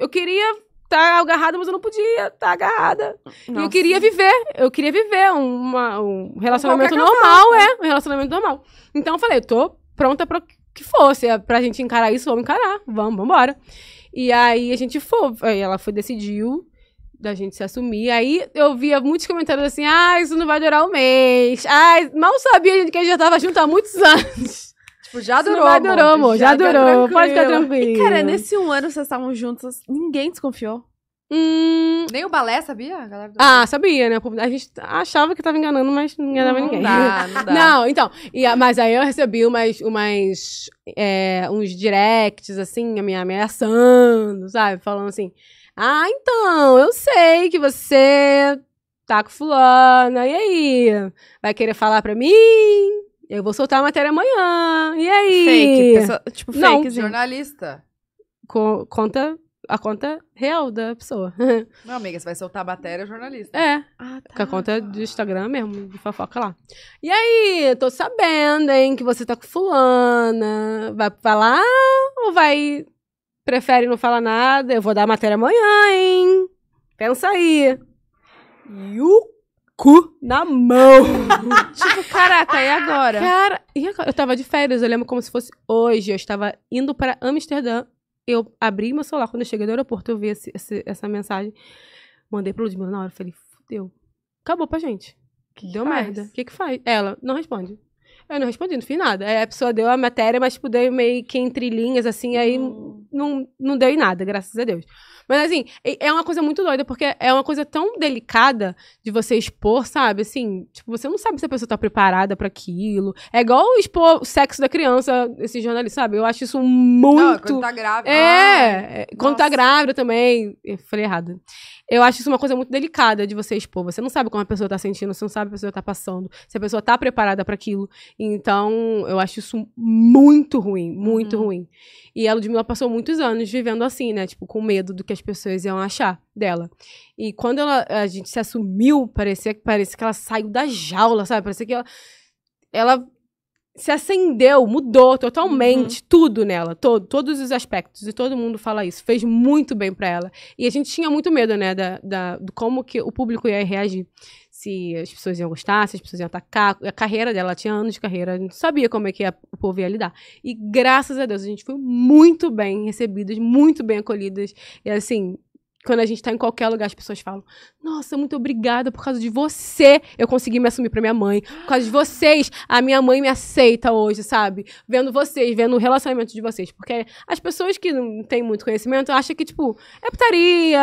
eu queria estar tá agarrada, mas eu não podia estar tá agarrada. Nossa. E eu queria viver, eu queria viver uma, um relacionamento um normal, né? é, um relacionamento normal. Então eu falei, eu tô pronta pra que fosse, é pra gente encarar isso, vamos encarar, vamos, vamos embora. E aí a gente foi, ela foi, decidiu, da gente se assumir. Aí eu via muitos comentários assim: ah, isso não vai durar um mês. Ai, mal sabia gente, que a gente já tava junto há muitos anos. tipo, já durou. Já durou, amor. Já, já durou. Pode ficar tranquilo. E, cara, nesse um ano vocês estavam juntos, ninguém desconfiou. Hum... Nem o balé sabia? Do... Ah, sabia, né? A gente achava que tava enganando, mas não enganava ninguém. Dá, não, dá. não, então. E, mas aí eu recebi umas, umas, é, uns directs, assim, me ameaçando, sabe? Falando assim. Ah, então, eu sei que você tá com fulana, e aí? Vai querer falar pra mim? Eu vou soltar a matéria amanhã, e aí? Fake, pessoa, tipo fake, Não, jornalista. Co conta a conta real da pessoa. Não, amiga, você vai soltar a matéria jornalista. É. Ah, tá. Com a conta do Instagram mesmo, de fofoca lá. E aí, tô sabendo, hein, que você tá com fulana. Vai falar ou vai Prefere não falar nada? Eu vou dar a matéria amanhã, hein? Pensa aí. E o cu na mão. tipo, caraca, e agora? Cara, e agora? Eu tava de férias, eu lembro como se fosse hoje. Eu estava indo para Amsterdã. Eu abri meu celular quando eu cheguei do aeroporto, eu vi esse, esse, essa mensagem. Mandei pro Ludmilla na hora, falei, fudeu. Acabou pra gente. Que Deu merda. O que que faz? Ela não responde. Eu não respondi, não fiz nada. Aí é, a pessoa deu a matéria, mas, tipo, deu meio que entre linhas, assim, aí uhum. não, não deu em nada, graças a Deus. Mas, assim, é uma coisa muito doida, porque é uma coisa tão delicada de você expor, sabe? Assim, tipo, você não sabe se a pessoa tá preparada para aquilo. É igual expor o sexo da criança, esse jornalista, sabe? Eu acho isso é muito. Não, quando tá grávida. É, Ai, é, quando tá nossa. tá grávida também. Eu falei errado. Eu acho isso uma coisa muito delicada de você expor. Você não sabe como a pessoa tá sentindo, você não sabe o que a pessoa tá passando, se a pessoa tá preparada para aquilo. Então, eu acho isso muito ruim, muito uhum. ruim. E a Ludmilla passou muitos anos vivendo assim, né? Tipo, com medo do que as pessoas iam achar dela. E quando ela, a gente se assumiu, parecia, parecia que ela saiu da jaula, sabe? Parecia que ela ela se acendeu, mudou totalmente uhum. tudo nela, todo, todos os aspectos. E todo mundo fala isso. Fez muito bem para ela. E a gente tinha muito medo, né, da, da, do como que o público ia reagir. Se as pessoas iam gostar, se as pessoas iam atacar. A carreira dela, tinha anos de carreira, a gente sabia como é que ia, o povo ia lidar. E graças a Deus, a gente foi muito bem recebidas, muito bem acolhidas. E assim, quando a gente tá em qualquer lugar, as pessoas falam: Nossa, muito obrigada por causa de você. Eu consegui me assumir pra minha mãe. Por causa de vocês, a minha mãe me aceita hoje, sabe? Vendo vocês, vendo o relacionamento de vocês. Porque as pessoas que não têm muito conhecimento acham que, tipo, é putaria,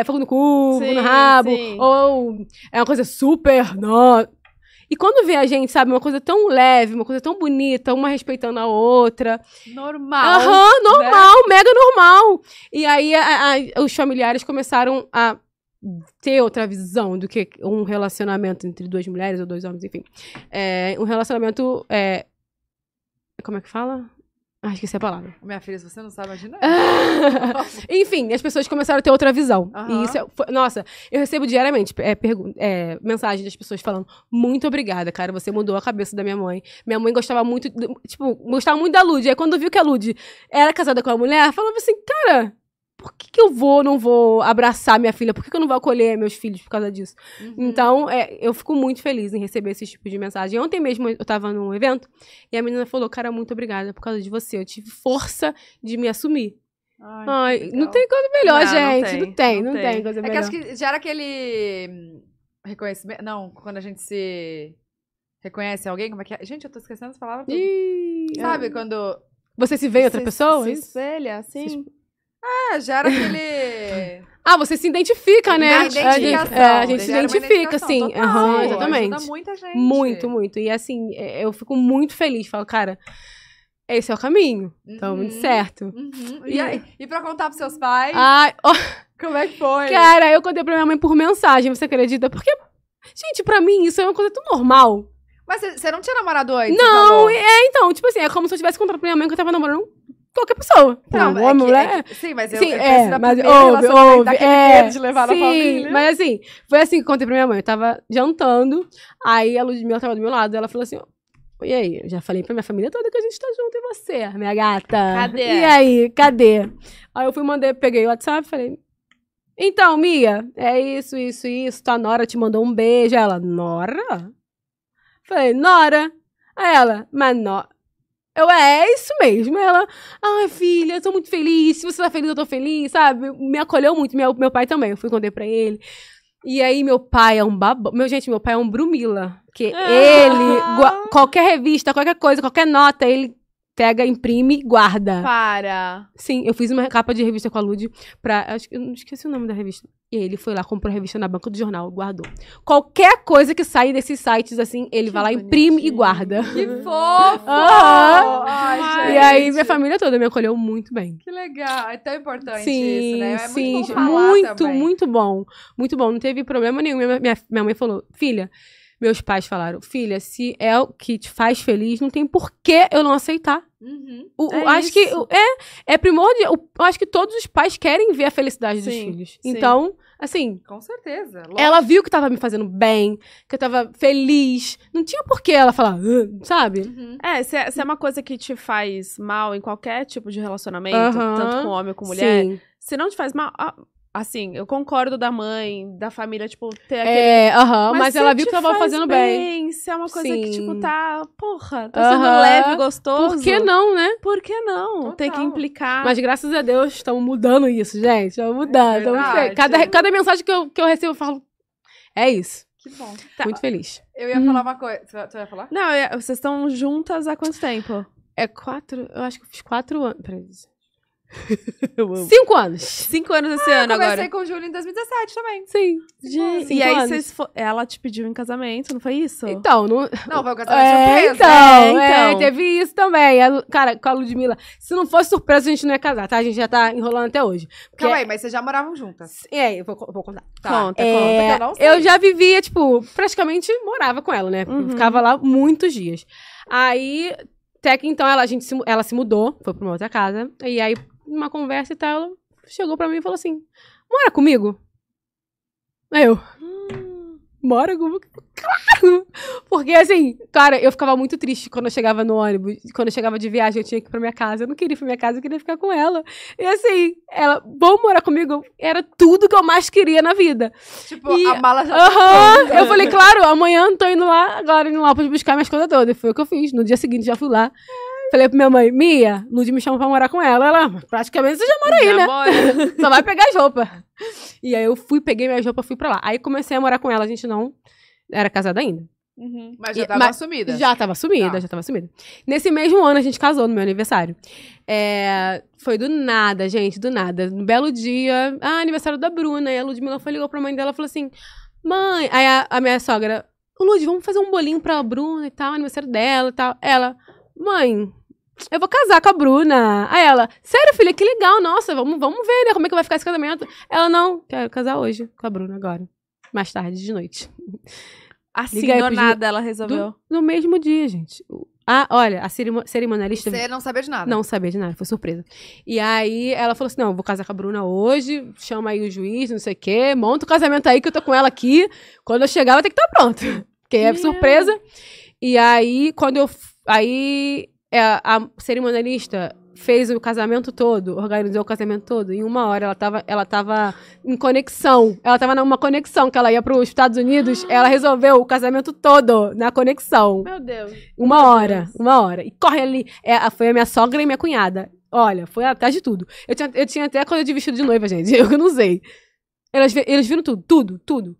é fogo no cu, fogo no rabo, sim. ou é uma coisa super. Não. E quando vê a gente, sabe, uma coisa tão leve, uma coisa tão bonita, uma respeitando a outra. Normal. Aham, né? normal, né? mega normal. E aí a, a, os familiares começaram a ter outra visão do que um relacionamento entre duas mulheres ou dois homens, enfim. É, um relacionamento. É, como é que fala? Ah, esqueci a palavra. Minha filha, se você não sabe, imagina. Enfim, as pessoas começaram a ter outra visão. Uhum. E isso é, foi, nossa, eu recebo diariamente é, é, mensagem das pessoas falando: muito obrigada, cara, você mudou a cabeça da minha mãe. Minha mãe gostava muito, tipo, gostava muito da Lud. Aí quando viu que a Lud era casada com a mulher, falava assim: cara, por que, que, eu vou, não vou abraçar minha filha? Por que, que, eu não vou acolher meus filhos por causa disso? Uhum. Então, é, eu fico muito feliz em receber esse tipo de mensagem. Ontem mesmo eu estava num evento e a menina falou: Cara, muito obrigada por causa de você. Eu tive força de me assumir. Ai, Ai não tem coisa melhor, não, gente. Não tem, não tem, não tem. coisa melhor. É que acho que gera aquele hum, reconhecimento. Não, quando a gente se reconhece alguém, como é que é? Gente, eu tô esquecendo as palavras. Sabe, é. quando. Você se vê em outra pessoa? Se é espelha, assim. Se é, gera aquele. Ah, você se identifica, né? A identificação. É, a gente, se identifica, sim. Uhum, exatamente. Ajuda muita gente. Muito, muito. E assim, é, eu fico muito feliz. Falo, cara, esse é o caminho. Tá uhum. muito certo. Uhum. E, aí, e pra contar pros seus pais? Ai, oh. Como é que foi? Cara, eu contei pra minha mãe por mensagem, você acredita? Porque, gente, pra mim isso é uma coisa tão normal. Mas você não tinha namorado antes? Não, tá é, então, tipo assim, é como se eu tivesse contado pra minha mãe que eu tava namorando qualquer pessoa. Tipo, não, não é mulher. É que, sim, mas eu, sim, eu é, mas ouve, ouve, é, de levar sim, família. Mas assim, foi assim que contei pra minha mãe. Eu tava jantando, aí a Ludmilla tava do meu lado, ela falou assim, e aí? Eu já falei pra minha família toda que a gente tá junto e você, minha gata? Cadê? E aí, cadê? Aí eu fui, mandei, peguei o WhatsApp e falei, então, Mia, é isso, isso, isso, tua tá, Nora te mandou um beijo. Ela, Nora? Falei, Nora? Aí ela, mas Nora... Eu, é, é isso mesmo. Ela, ai, ah, filha, eu tô muito feliz. Se você tá feliz, eu tô feliz, sabe? Me acolheu muito. Meu, meu pai também, eu fui contar pra ele. E aí, meu pai é um babão. Meu, gente, meu pai é um Brumila. Que ah. ele, qualquer revista, qualquer coisa, qualquer nota, ele pega, imprime, guarda. Para. Sim, eu fiz uma capa de revista com a Lud pra. Acho que eu não esqueci o nome da revista. E aí ele foi lá, comprou a revista na banca do jornal, guardou. Qualquer coisa que sai desses sites, assim, ele que vai lá, imprime e guarda. Que fofo! Ai, e aí minha família toda me acolheu muito bem. Que legal. É tão importante sim, isso, né? É sim, muito bom muito, muito, bom. Muito bom. Não teve problema nenhum. Minha, minha, minha mãe falou, filha, meus pais falaram, filha, se é o que te faz feliz, não tem por que eu não aceitar. Uhum, o, é acho isso. que é, é primordial. Eu acho que todos os pais querem ver a felicidade sim, dos filhos. Sim. Então, assim. Com certeza. Lógico. Ela viu que tava me fazendo bem, que eu tava feliz. Não tinha por que ela falar, ah", sabe? Uhum. É, se é, se é, uma coisa que te faz mal em qualquer tipo de relacionamento, uhum. tanto com homem como mulher, sim. se não te faz mal. Assim, eu concordo da mãe, da família, tipo, ter é, aquele. É, aham, mas, mas ela viu que tava fazendo bem. bem. Se é uma coisa Sim. que, tipo, tá. Porra, tá sendo leve, gostoso. Por que não, né? Por que não? Total. Tem que implicar. Mas graças a Deus, estamos mudando isso, gente. Estamos mudando. Então, é cada, cada mensagem que eu, que eu recebo, eu falo. É isso. Que bom. Tá. Muito feliz. Eu ia falar uhum. uma coisa. Você ia falar? Não, ia... vocês estão juntas há quanto tempo? É quatro. Eu acho que eu fiz quatro anos. Cinco anos. Cinco anos esse ah, ano eu agora. Eu com o Júlio em 2017 também. Sim. De, e aí vocês for... ela te pediu em casamento, não foi isso? Então, não. Não, foi o casamento é, surpresa. Então, é, então. É, teve isso também. Cara, com a Ludmilla, se não fosse surpresa, a gente não ia casar, tá? A gente já tá enrolando até hoje. Porque... Calma aí, mas vocês já moravam juntas. E aí, eu vou, vou contar. Tá. Conta, é, conta, eu, eu já vivia, tipo, praticamente morava com ela, né? Uhum. Ficava lá muitos dias. Aí. Até que então ela, a gente se, ela se mudou, foi pra uma outra casa. E aí numa conversa e tal, ela chegou pra mim e falou assim: mora comigo? Aí eu. Hum, mora comigo? Claro! Porque assim, cara, eu ficava muito triste quando eu chegava no ônibus. Quando eu chegava de viagem, eu tinha que ir pra minha casa. Eu não queria ir pra minha casa, eu queria ficar com ela. E assim, ela, bom morar comigo, era tudo que eu mais queria na vida. Tipo, e, a mala já uh -huh, né? Eu falei, claro, amanhã eu tô indo lá, agora indo lá pra buscar minhas coisas todas. E foi o que eu fiz. No dia seguinte já fui lá. Falei pra minha mãe, Mia, Lud me chamou pra morar com ela. Ela, ah, praticamente você já mora aí, né? já né? Mora. Só vai pegar as roupas. E aí eu fui, peguei minhas roupas, fui pra lá. Aí comecei a morar com ela, a gente não era casada ainda. Uhum. Mas já tava e, mas sumida. Já tava sumida, tá. já tava sumida. Nesse mesmo ano a gente casou no meu aniversário. É, foi do nada, gente, do nada. no belo dia, ah, aniversário da Bruna. E a Ludmilla foi, ligou pra mãe dela e falou assim: Mãe, aí a, a minha sogra, Lud, vamos fazer um bolinho pra Bruna e tal, aniversário dela e tal. Ela, mãe, eu vou casar com a Bruna. Aí ela, sério, filha, que legal, nossa, vamos, vamos ver, né? Como é que vai ficar esse casamento? Ela, não, quero casar hoje com a Bruna agora. Mais tarde de noite. Assim, Liga nada, ela resolveu. Do, no mesmo dia, gente. Ah, olha, a cerim cerimonialista. Você não sabia de nada. Não sabia de nada, foi surpresa. E aí ela falou assim: não, vou casar com a Bruna hoje, chama aí o juiz, não sei o quê, monta o casamento aí que eu tô com ela aqui. Quando eu chegar, vai ter que estar tá pronto. Porque é surpresa. E aí, quando eu. Aí é, a cerimonialista fez o casamento todo, organizou o casamento todo. Em uma hora ela estava ela tava em conexão. Ela estava numa conexão que ela ia para os Estados Unidos. Ah. Ela resolveu o casamento todo na conexão. Meu Deus. Uma Meu hora, Deus. uma hora. E corre ali. É, foi a minha sogra e minha cunhada. Olha, foi atrás de tudo. Eu tinha, eu tinha até quando eu de vestido de noiva, gente. Eu não sei. eles viram tudo, tudo, tudo.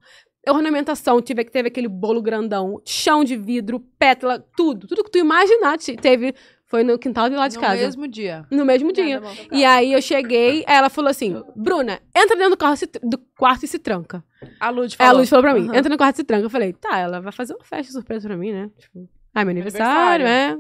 É ornamentação, tive, teve aquele bolo grandão, chão de vidro, pétala, tudo. Tudo que tu imaginar teve. Foi no quintal de lá de no casa. No mesmo dia. No mesmo dia. Tá e aí eu cheguei, ela falou assim: Bruna, entra dentro do, carro, se, do quarto e se tranca. A Luz falou. a Luz falou pra mim: uhum. entra no quarto e se tranca. Eu falei: tá, ela vai fazer uma festa surpresa pra mim, né? Tipo, ah, meu aniversário, aniversário. é.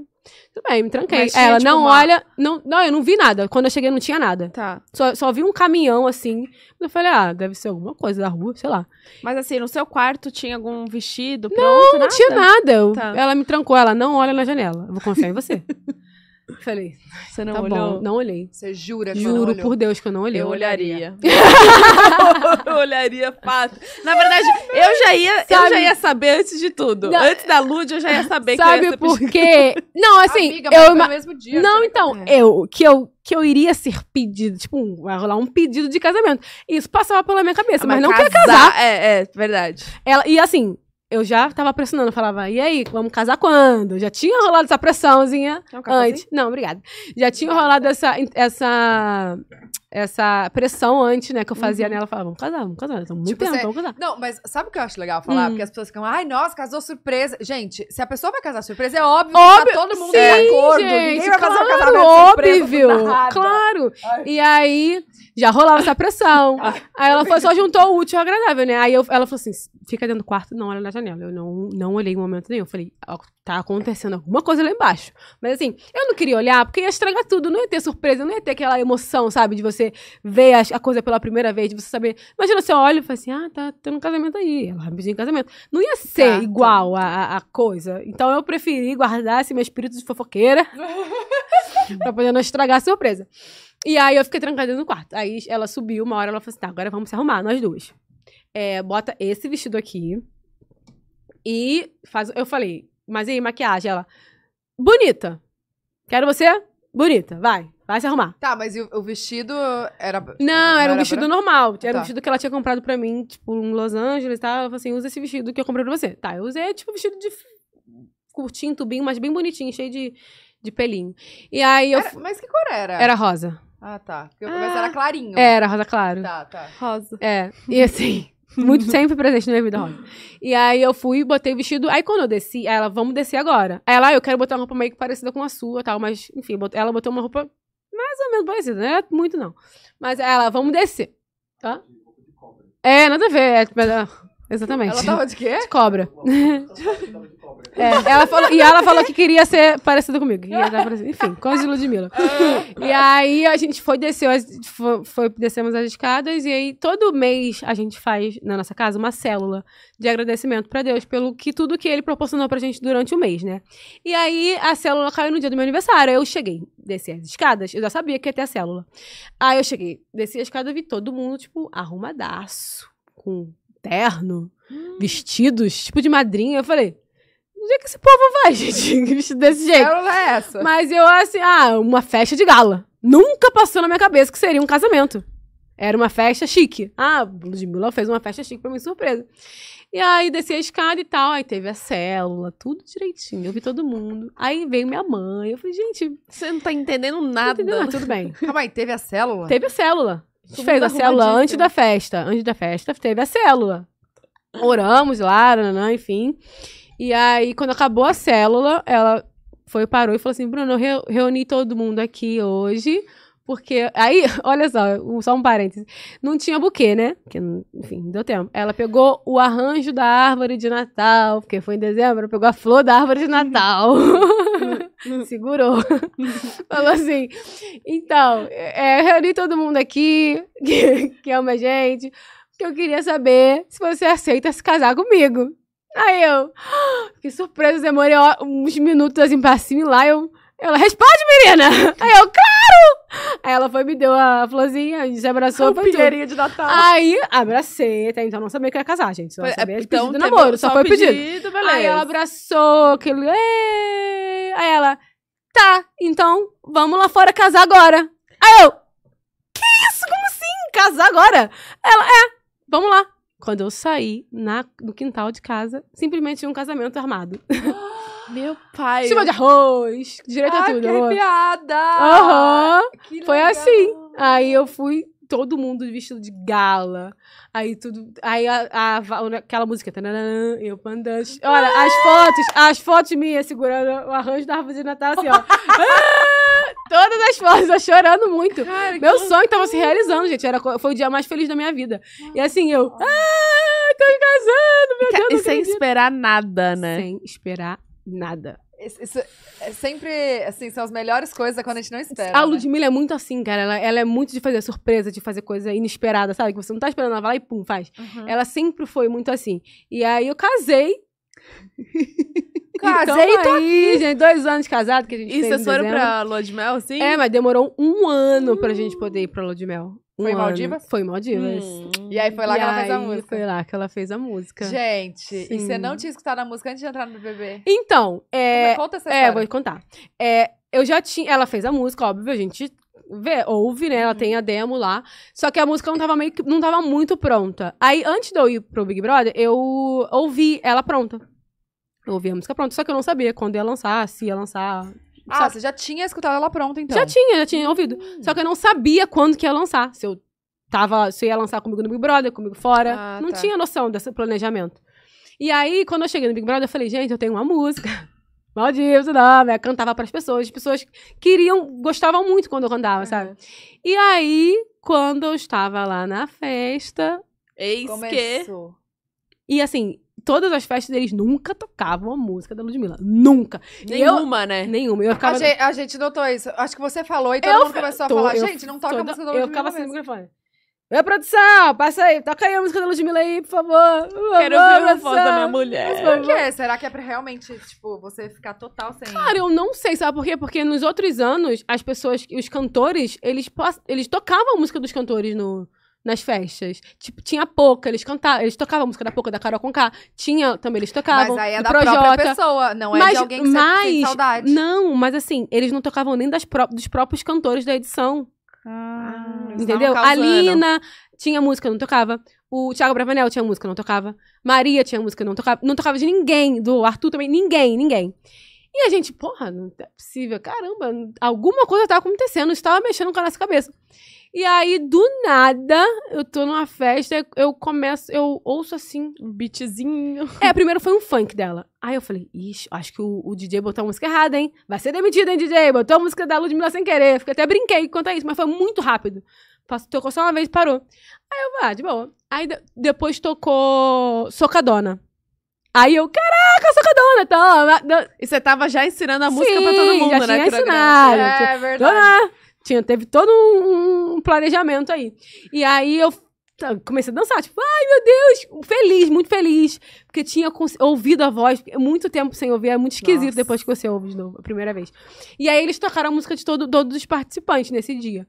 Tudo bem, me tranquei. Mas, ela, tipo, não, uma... olha, não, não, eu não vi nada. Quando eu cheguei, não tinha nada. Tá. Só, só vi um caminhão, assim. Eu falei, ah, deve ser alguma coisa da rua, sei lá. Mas assim, no seu quarto tinha algum vestido pronto? Não, não nada? tinha nada. Tá. Ela me trancou, ela, não olha na janela. Eu vou confiar em você. Falei, você não tá olhou? Bom. Não olhei. Você jura que Juro por Deus que eu não olhei. Eu olharia. eu olharia fácil. Na verdade, eu já ia, eu já ia saber antes de tudo. Não. Antes da Lud, eu já ia saber Sabe que eu ia por quê? Não, assim, Amiga, eu mesmo dia. Não, então, é. eu que eu que eu iria ser pedido, tipo, um, vai rolar um pedido de casamento. Isso passava pela minha cabeça, ah, mas, mas, não casar, quer casar. É, é, verdade. Ela, e assim, eu já tava pressionando, falava, e aí, vamos casar quando? já tinha rolado essa pressãozinha antes. Não, obrigada. Já tinha rolado essa, essa, essa pressão antes, né, que eu fazia uhum. nela. falava, vamos casar, vamos casar. Estamos muito tipo, tempo, vamos casar. Não, mas sabe o que eu acho legal falar? Uhum. Porque as pessoas ficam, ai, nossa, casou surpresa. Gente, se a pessoa vai casar surpresa, é óbvio, óbvio que tá todo mundo sim, de acordo. Gente, Ninguém vai claro, fazer um casamento óbvio, surpresa. Claro, ai. E aí, já rolava essa pressão. aí ela foi, só juntou o útil ao agradável, né? Aí eu, ela falou assim, fica dentro do quarto, não, olha na janela. Eu não, não olhei em momento nenhum. Eu falei, tá acontecendo alguma coisa lá embaixo. Mas assim, eu não queria olhar porque ia estragar tudo. Não ia ter surpresa, não ia ter aquela emoção, sabe? De você ver a, a coisa pela primeira vez, de você saber. Imagina, você olha e fala assim, ah, tá tendo um casamento aí. Ela rapidinho casamento. Não ia ser tá, igual tá. A, a coisa. Então eu preferi guardar esse meu espírito de fofoqueira pra poder não estragar a surpresa. E aí eu fiquei trancada no quarto. Aí ela subiu, uma hora ela falou assim: tá, agora vamos se arrumar, nós duas. É, bota esse vestido aqui, e faz, eu falei, mas aí, maquiagem? Ela, bonita. Quero você bonita, vai. Vai se arrumar. Tá, mas o, o vestido era. Não, era um vestido normal. Era tá. um vestido que ela tinha comprado pra mim, tipo, em Los Angeles, tá? Eu falei assim: usa esse vestido que eu comprei pra você. Tá, eu usei, tipo, vestido de curtinho, tubinho, mas bem bonitinho, cheio de, de pelinho. E aí eu. Era, mas que cor era? Era rosa. Ah, tá. Porque eu ah, era clarinho. Era, rosa claro. Tá, tá. Rosa. É. E assim. Muito sempre presente na minha vida, Rosa. E aí eu fui, botei o vestido. Aí quando eu desci, ela, vamos descer agora. Aí ela, ah, eu quero botar uma roupa meio que parecida com a sua tal, mas enfim, ela botou uma roupa mais ou menos parecida, não é muito não. Mas ela, vamos descer. Tá? É, nada a ver. É, ah, exatamente. Ela tava de quê? De cobra. pobre. É, ela falou, e ela falou que queria ser parecida comigo. Tá parecida, enfim, coisa de Ludmilla. Ah. e aí a gente foi, desceu, foi, foi, descemos as escadas e aí todo mês a gente faz na nossa casa uma célula de agradecimento para Deus pelo que tudo que ele proporcionou pra gente durante o mês, né? E aí a célula caiu no dia do meu aniversário. Eu cheguei, desci as escadas, eu já sabia que ia ter a célula. Aí eu cheguei, desci a escada e vi todo mundo, tipo, arrumadaço, com terno, hum. vestidos, tipo de madrinha. Eu falei, Onde é que esse povo vai, gente? Desse jeito. Célula é essa. Mas eu, assim, ah, uma festa de gala. Nunca passou na minha cabeça que seria um casamento. Era uma festa chique. Ah, Ludmilla fez uma festa chique pra minha surpresa. E aí desci a escada e tal. Aí teve a célula, tudo direitinho. Eu vi todo mundo. Aí veio minha mãe. Eu falei, gente. Você não tá entendendo nada. Não tudo bem. Calma aí, teve a célula? Teve a célula. A gente fez a célula antes né? da festa. Antes da festa, teve a célula. Oramos lá, enfim. E aí, quando acabou a célula, ela foi, parou e falou assim: Bruno, eu reuni todo mundo aqui hoje. Porque aí, olha só, só um parêntese. Não tinha buquê, né? Porque, enfim, não deu tempo. Ela pegou o arranjo da árvore de Natal, porque foi em dezembro, ela pegou a flor da árvore de Natal. Segurou. Falou assim: então, é, é, reuni todo mundo aqui, que, que ama a gente, que eu queria saber se você aceita se casar comigo. Aí eu, ah, fiquei surpresa, demorei uns minutos assim pra lá Eu, ela, responde, menina! Aí eu, claro! Aí ela foi, me deu a florzinha, a gente se abraçou. Foi tudo. de Natal. Aí, abracei, até então não sabia que ia casar, gente. Só foi, é, sabia que então, pedido namoro, só, só foi pedido. pedido. Beleza. Aí ela abraçou, aquele... Ê! Aí ela, tá, então vamos lá fora casar agora. Aí eu, que isso? Como assim? Casar agora? Ela, é, vamos lá. Quando eu saí na, no quintal de casa, simplesmente tinha um casamento armado. Meu pai. Chuva de arroz, direito ah, a tudo. Que piada! Aham. Uhum. Foi assim. Aí eu fui todo mundo vestido de gala. Aí tudo. Aí a, a, a aquela música. Tananã, eu pandante. Olha, as ah! fotos, as fotos minhas segurando o arranjo da árvore de Natal, assim, ó. Ah! Todas as fotos, eu chorando muito. Cara, Meu sonho estava se realizando, gente. Era, foi o dia mais feliz da minha vida. E assim, eu. Ah, tô casando, meu Deus. E sem acredito. esperar nada, né? Sem esperar nada. Isso é sempre, assim, são as melhores coisas quando a gente não espera. A né? Ludmilla né? é muito assim, cara. Ela, ela, é muito de fazer surpresa, de fazer coisa inesperada, sabe? Que você não tá esperando, ela vai lá e pum, faz. Uhum. Ela sempre foi muito assim. E aí eu casei. Casei então, e tô aí, aqui. gente. Dois anos casado que a gente E vocês foram pra Lua de Mel, sim? É, mas demorou um ano hum. pra gente uh. poder ir pra Lua de Mel. Um foi em Maldivas? Ano. Foi em Maldivas. Hum. E aí foi lá e que ela fez a música. Foi lá que ela fez a música. Gente, Sim. e você não tinha escutado a música antes de entrar no BBB? Então, é, é. Conta essa é, história. É, vou contar. É, eu já tinha. Ela fez a música, óbvio, a gente vê, ouve, né? Ela uhum. tem a demo lá. Só que a música não tava meio que, não tava muito pronta. Aí, antes de eu ir pro Big Brother, eu ouvi ela pronta. Eu ouvi a música pronta, só que eu não sabia quando ia lançar, se ia lançar, ah, você já tinha escutado ela pronta, então? Já tinha, já tinha ouvido. Hum. Só que eu não sabia quando que ia lançar. Se eu tava, se ia lançar comigo no Big Brother, comigo fora. Ah, não tá. tinha noção desse planejamento. E aí, quando eu cheguei no Big Brother, eu falei, gente, eu tenho uma música. Maldivas, não, eu cantava para as pessoas. As pessoas queriam, gostavam muito quando eu cantava, sabe? E aí, quando eu estava lá na festa, eis Começou. que... E assim, todas as festas deles nunca tocavam a música da Ludmilla. Nunca. Nenhuma, eu, né? Nenhuma. Eu ficava... a, gente, a gente notou isso. Acho que você falou e todo eu mundo começou a tô, falar, gente, não toca a música da Ludmilla. Eu ficava assim sem microfone. Meu produção, passa aí, toca aí a música da Ludmilla aí, por favor. Por Quero ver a voz da minha mulher. Mas por quê? Será que é pra realmente, tipo, você ficar total sem. Cara, eu não sei, sabe por quê? Porque nos outros anos, as pessoas, os cantores, eles, eles tocavam a música dos cantores no, nas festas. Tipo, tinha pouca, eles cantavam, eles tocavam a música da pouca da Carol Conká, tinha, também eles tocavam. Mas aí é da própria pessoa, não é mas, de alguém que mas, tem saudade. Não, mas assim, eles não tocavam nem das pró dos próprios cantores da edição. Ah, entendeu? A Lina tinha música, não tocava. O Thiago Bravanel tinha música, não tocava. Maria tinha música, não tocava. Não tocava de ninguém, do Arthur também, ninguém, ninguém. E a gente, porra, não é possível, caramba, alguma coisa estava tá acontecendo, estava mexendo com a nossa cabeça. E aí, do nada, eu tô numa festa, eu começo, eu ouço assim, um beatzinho. É, primeiro foi um funk dela. Aí eu falei, ixi, acho que o, o DJ botou a música errada, hein? Vai ser demitido, hein, DJ? Botou a música da Ludmilla sem querer. Fiquei até brinquei quanto a isso, mas foi muito rápido. tocou só uma vez e parou. Aí eu, ah, de boa. Aí depois tocou Socadona. Aí eu, caraca, a dona, toma. E você tava já ensinando a música Sim, pra todo mundo, já né? Tinha ensinado. É, é, verdade. Tinha, teve todo um planejamento aí. E aí eu comecei a dançar, tipo, ai meu Deus, feliz, muito feliz, porque tinha ouvido a voz, muito tempo sem ouvir, é muito esquisito Nossa. depois que você ouve de novo, a primeira vez. E aí eles tocaram a música de todo, todos os participantes nesse dia.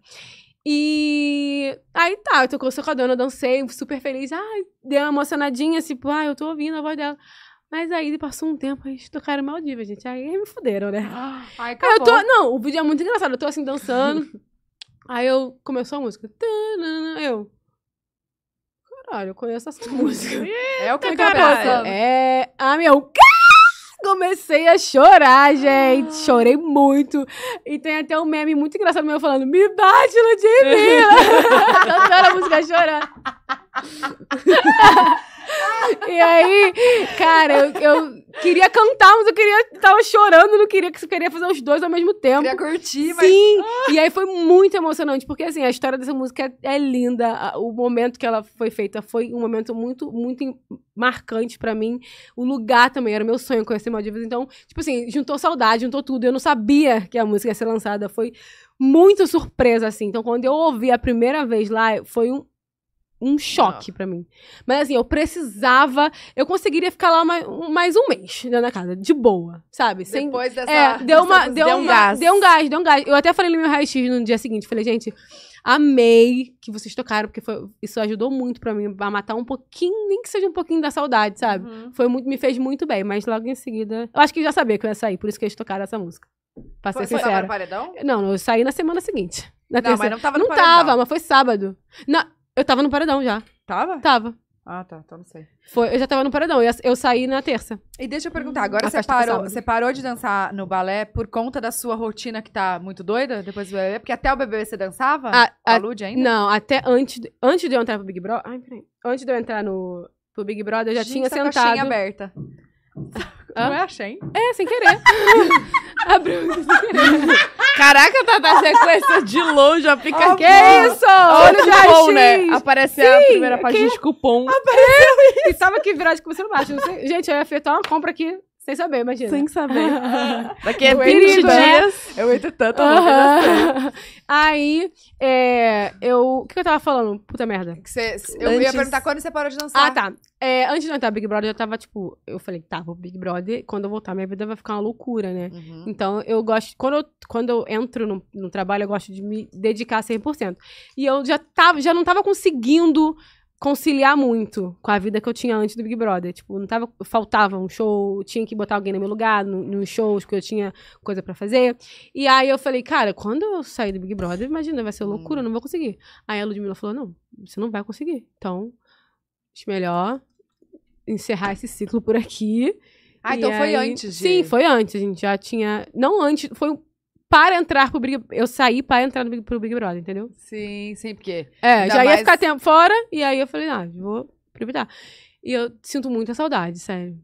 E aí tá, eu tocou com a dona, eu dancei, super feliz. Ai, deu uma emocionadinha, assim, tipo, ai, eu tô ouvindo a voz dela. Mas aí passou um tempo, eles tocaram Maldivas, gente. Aí me fuderam, né? Ai, Aí eu tô. Não, o vídeo é muito engraçado. Eu tô assim dançando. aí eu começou a música. Eu. Caralho, eu conheço essa música. Eita, é o que eu tô É. Ah, meu. Quê? Comecei a chorar, gente. Chorei muito. E tem até um meme muito engraçado meu falando: Me bate, Ludmilla! Cantando a música chorando. E aí, cara, eu, eu, queria cantar, mas eu queria. Tava chorando, não queria que queria fazer os dois ao mesmo tempo. Queria curtir, mas. Sim! Ah. E aí foi muito emocionante, porque assim, a história dessa música é, é linda. O momento que ela foi feita foi um momento muito, muito marcante para mim. O lugar também era meu sonho conhecer Maldivas. Então, tipo assim, juntou saudade, juntou tudo. Eu não sabia que a música ia ser lançada. Foi muito surpresa, assim. Então, quando eu ouvi a primeira vez lá, foi um, um ah. choque ah. para mim. Mas assim, eu precisava. Eu conseguiria ficar lá mais, mais um mês né, na casa, de boa, sabe? Sem, Depois dessa. É, deu, uma, deu, deu uma, um gás. Deu um gás, deu um gás. Eu até falei no meu raio X no dia seguinte, falei, gente, amei que vocês tocaram, porque foi, isso ajudou muito para mim a matar um pouquinho, nem que seja um pouquinho da saudade, sabe? Uhum. Foi muito, me fez muito bem, mas logo em seguida. Eu acho que eu já sabia que eu ia sair, por isso que eles tocaram essa música. Pra foi, sincera. Você tava no paredão? Não, eu saí na semana seguinte. Na não, terça. mas não tava no não paredão. Não tava, mas foi sábado. Na, eu tava no paredão já. Tava? Tava. Ah, tá. Então não sei. Foi, eu já tava no paredão. Eu, eu saí na terça. E deixa eu perguntar, agora você parou, você parou de dançar no balé por conta da sua rotina que tá muito doida depois do BBB? Porque até o BBB você dançava? A, a, ainda? Não, até antes, antes de eu entrar pro Big Brother... Ai, peraí. Antes de eu entrar no, pro Big Brother, eu já Gente, tinha essa tá sentado... Gente, aberta. Não é a assim? Shen? É, sem querer. Abriu sem querer. Caraca, Tata, tá, tá da sequência de longe já fica Oh, que é isso? Olha o cupom, né? Aparece Sim, a primeira página que... de cupom. Apareceu é. isso. E tava aqui virado de começando baixo. Gente, eu ia efetuar uma compra aqui sem saber, imagina. Sem saber. Daqui a 20 dias eu entro tanto uh -huh. Aí, é, eu... O que eu tava falando? Puta merda. Cê, eu antes... ia perguntar quando você parou de dançar. Ah, tá. É, antes de entrar Big Brother, eu tava, tipo... Eu falei, tá, vou Big Brother. Quando eu voltar, minha vida vai ficar uma loucura, né? Uhum. Então, eu gosto... Quando eu, quando eu entro no, no trabalho, eu gosto de me dedicar 100%. E eu já, tava, já não tava conseguindo conciliar muito com a vida que eu tinha antes do Big Brother. Tipo, não tava, faltava um show, tinha que botar alguém no meu lugar, no, nos shows, porque eu tinha coisa para fazer. E aí eu falei, cara, quando eu sair do Big Brother, imagina, vai ser hum. loucura, não vou conseguir. Aí a Ludmilla falou, não, você não vai conseguir. Então, acho melhor encerrar esse ciclo por aqui. Ah, então e então aí... foi antes. De... Sim, foi antes. A gente já tinha. Não antes, foi para entrar pro Big Eu saí para entrar no Big, pro Big Brother, entendeu? Sim, sim, porque. É, já mais... ia ficar tempo fora, e aí eu falei, ah, vou aproveitar. E eu sinto muita saudade, sério.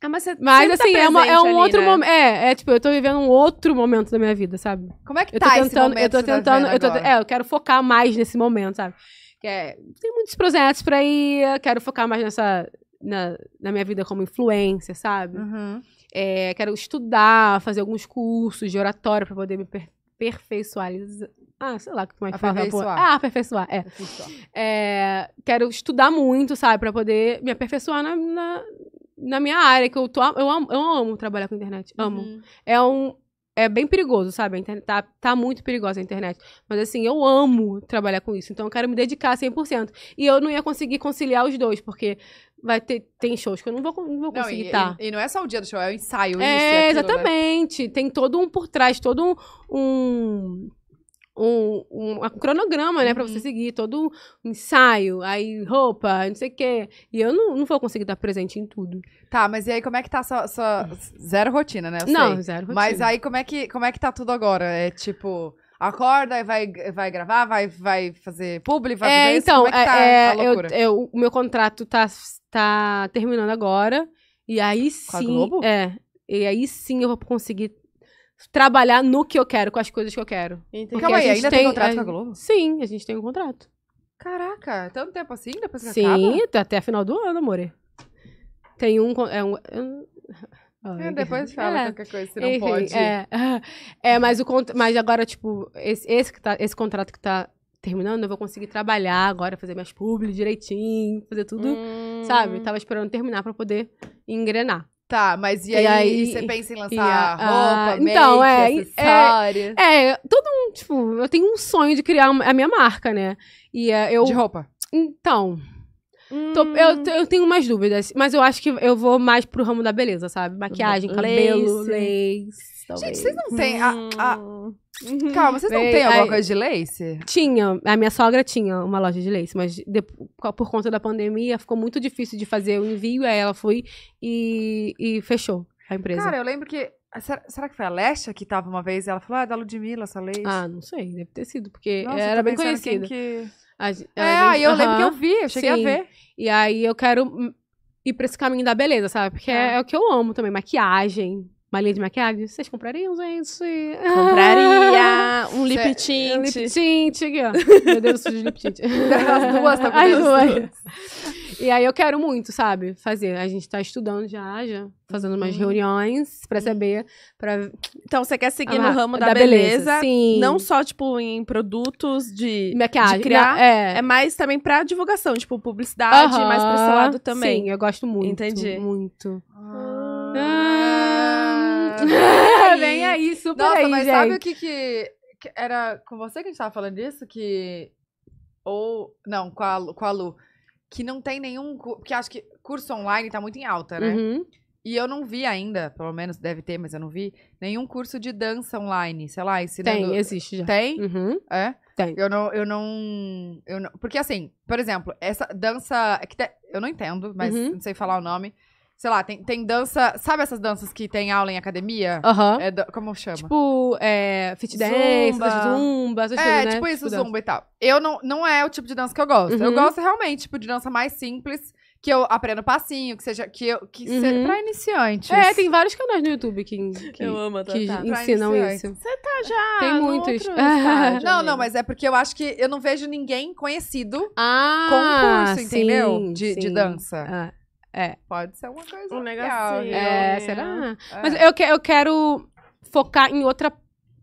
Ah, mas você mas tá assim, tá é, uma, é um ali, outro né? momento. É, é tipo, eu tô vivendo um outro momento da minha vida, sabe? Como é que tá tentando, esse momento? Eu tô tá tentando. Tá eu tô, é, eu quero focar mais nesse momento, sabe? Que é, tem muitos projetos pra ir, eu quero focar mais nessa. Na, na minha vida como influência, sabe? Uhum. É, quero estudar, fazer alguns cursos de oratório para poder me aperfeiçoalizar. Ah, sei lá como é que fala. Ah, aperfeiçoar, é. é. Quero estudar muito, sabe? para poder me aperfeiçoar na, na, na, minha área, que eu tô... Eu amo, eu amo trabalhar com internet. Uhum. Amo. Uhum. É um... É bem perigoso, sabe? A internet, tá, tá muito perigosa a internet. Mas assim, eu amo trabalhar com isso. Então eu quero me dedicar 100%. E eu não ia conseguir conciliar os dois, porque Vai ter, tem shows que eu não vou, não vou não, conseguir estar. E, tá. e, não é só o dia do show, é o ensaio. É, isso, exatamente. Aquilo, né? Tem todo um por trás, todo um. Um, um, um cronograma, né, uhum. pra você uhum. seguir, todo um ensaio, aí roupa, não sei o quê. E eu não, não vou conseguir dar presente em tudo. Tá, mas e aí como é que tá sua. sua... Zero rotina, né? Eu não, sei. zero rotina. Mas aí como é, que, como é que tá tudo agora? É tipo acorda e vai, vai gravar, vai, vai fazer publi, vai é, fazer então, isso? Como é que é, tá é, o meu contrato tá, tá terminando agora. E aí sim. Com a Globo? É. E aí sim eu vou conseguir trabalhar no que eu quero, com as coisas que eu quero. Então Calma aí, ainda tem, tem contrato é, com a Globo? Sim, a gente tem um contrato. Caraca, é tanto tempo assim? Depois que Sim, acaba? Tá até a final do ano, amore. Tem um. É um, é um é, depois fala é. qualquer coisa, você não Enfim, pode. É, é mas, o, mas agora, tipo, esse, esse, que tá, esse contrato que tá terminando, eu vou conseguir trabalhar agora, fazer minhas publi direitinho, fazer tudo, hum. sabe? tava esperando terminar pra poder engrenar. Tá, mas e, e aí, aí, você pensa em lançar a, roupa, a, ah, make, então, é, acessório? É, é, todo um, tipo, eu tenho um sonho de criar a minha marca, né? E é, eu... De roupa? Então, Tô, eu, hum. eu tenho mais dúvidas, mas eu acho que eu vou mais pro ramo da beleza, sabe? Maquiagem, cabelo, lace. Talvez. Gente, vocês não têm. A, a... Uhum. Calma, vocês não uhum. têm alguma Aí, coisa de lace? Tinha. A minha sogra tinha uma loja de lace, mas de, por conta da pandemia ficou muito difícil de fazer o envio. Aí ela foi e, e fechou a empresa. Cara, eu lembro que. Ah, será, será que foi a Lesha que tava uma vez e ela falou, ah, é da Ludmilla essa lace? Ah, não sei, deve ter sido, porque Nossa, era bem conhecida. Que... A, é, aí eu uh -huh, lembro que eu vi, eu cheguei sim. a ver. E aí eu quero ir pra esse caminho da beleza, sabe? Porque tá. é, é o que eu amo também, maquiagem, uma linha de maquiagem, vocês comprariam, gente? Compraria! Um lip tint. Um lip tint Meu Deus, sujo de lip tint. Tá As duas, tá As duas. E aí eu quero muito, sabe, fazer. A gente tá estudando já, já fazendo umas uhum. reuniões pra saber. Pra... Então, você quer seguir ah, no ramo da, da beleza, beleza, Sim. Não só, tipo, em produtos de, maquiagem. De criar. Na, é. é mais também pra divulgação, tipo, publicidade, mais pra esse lado também. Sim, eu gosto muito. Entendi. Muito. Ah. ah. Vem, aí, super Nossa, aí, mas gente. sabe o que que... Era com você que a gente tava falando disso? Que... Ou... Não, com a, com a Lu. Que não tem nenhum... Porque acho que curso online tá muito em alta, né? Uhum. E eu não vi ainda, pelo menos deve ter, mas eu não vi, nenhum curso de dança online, sei lá, ensinando... Tem, existe já. Tem? Uhum. É? Tem. Eu não, eu não, eu não... Porque assim, por exemplo, essa dança... É tá, eu não entendo, mas uhum. não sei falar o nome sei lá, tem, tem dança. Sabe essas danças que tem aula em academia? Aham. Uhum. É, como chama? Tipo, é, fit dance, zumba, zumba essas é, coisas, né? tipo isso, tipo zumba e tal. Eu não, não é o tipo de dança que eu gosto. Uhum. Eu gosto realmente, tipo, de dança mais simples que eu aprendo passinho, que seja que eu, que uhum. seja pra iniciantes. É, tem vários canais no YouTube que, que eu amo, tá, que tá. ensinam isso. Você tá já Tem muitos. não, não, mas é porque eu acho que eu não vejo ninguém conhecido ah, com curso, entendeu? Sim, de, sim. de dança. Ah. É. Pode ser uma coisa. Um negócio. É, né? será? É. Mas eu, que, eu quero focar em outra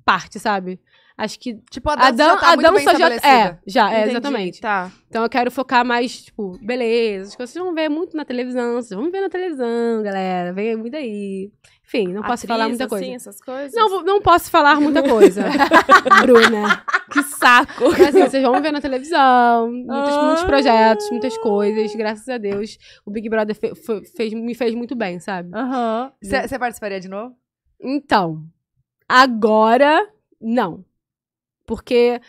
parte, sabe? Acho que. Tipo, a dança Adão, já tá Adão muito bem já, É, já, é, exatamente. Tá. Então eu quero focar mais, tipo, beleza. As coisas vocês vão ver muito na televisão. Vocês vão ver na televisão, galera. Vem muito aí. Enfim, não Atriz, posso falar muita coisa. Assim, essas coisas? Não, não posso falar muita coisa. Bruna, que saco. Mas assim, vocês vão ver na televisão, muitos, ah. muitos projetos, muitas coisas. Graças a Deus, o Big Brother fe, fe, fez, me fez muito bem, sabe? Aham. Você participaria de novo? Então, agora, não. Porque.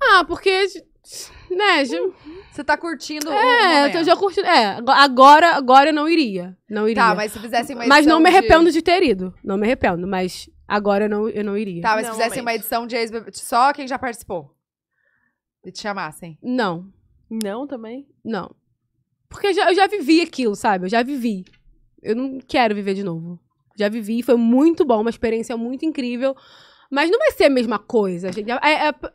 Ah, porque. Né, Você hum, tá curtindo é, o eu, eu já curti. É, agora, agora eu não iria. Não tá, iria. Tá, mas se fizessem mais. Mas não me arrependo de... de ter ido. Não me arrependo, mas Agora eu não, eu não iria. Tá, mas não, fizessem uma edição de ex só quem já participou. E te chamassem. Não. Não também? Não. Porque eu já, eu já vivi aquilo, sabe? Eu já vivi. Eu não quero viver de novo. Já vivi, foi muito bom, uma experiência muito incrível. Mas não vai ser a mesma coisa. É,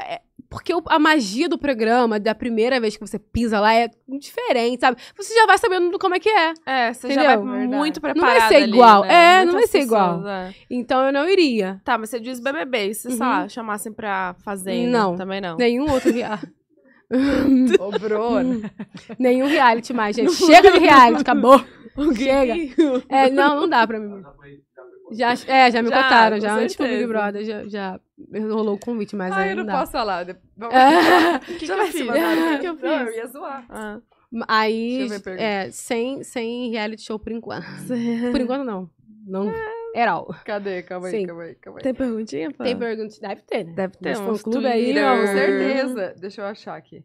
é, é, porque a magia do programa, da primeira vez que você pisa lá, é diferente, sabe? Você já vai sabendo como é que é. É, você entendeu? já vai Verdade. muito preparada né? é, Não vai ser igual. Ali, né? É, Muitas não vai ser igual. é. Então eu não iria. Tá, mas você diz BBB, se, uhum. Só chamassem pra Fazenda, não, também não. nenhum outro reality Ô, Bruno. nenhum reality mais, gente. Chega de reality, acabou. Chega. É, não, não dá pra mim. Já, é, já me já, cotaram, já antes do Big Brother, já, já rolou o convite, mas ah, aí eu não, não posso falar. Vamos... O que, que, que, eu fiz? Mandar, que, que eu fiz? Não, eu ia zoar. Ah. Aí, é, sem, sem reality show por enquanto. por enquanto, não. Não. É. o Cadê? Calma aí, Sim. calma aí, calma aí. Tem perguntinha, pô? Tem perguntinha. Deve ter, né? Deve ter. não um clube aí, com certeza. Deixa eu achar aqui.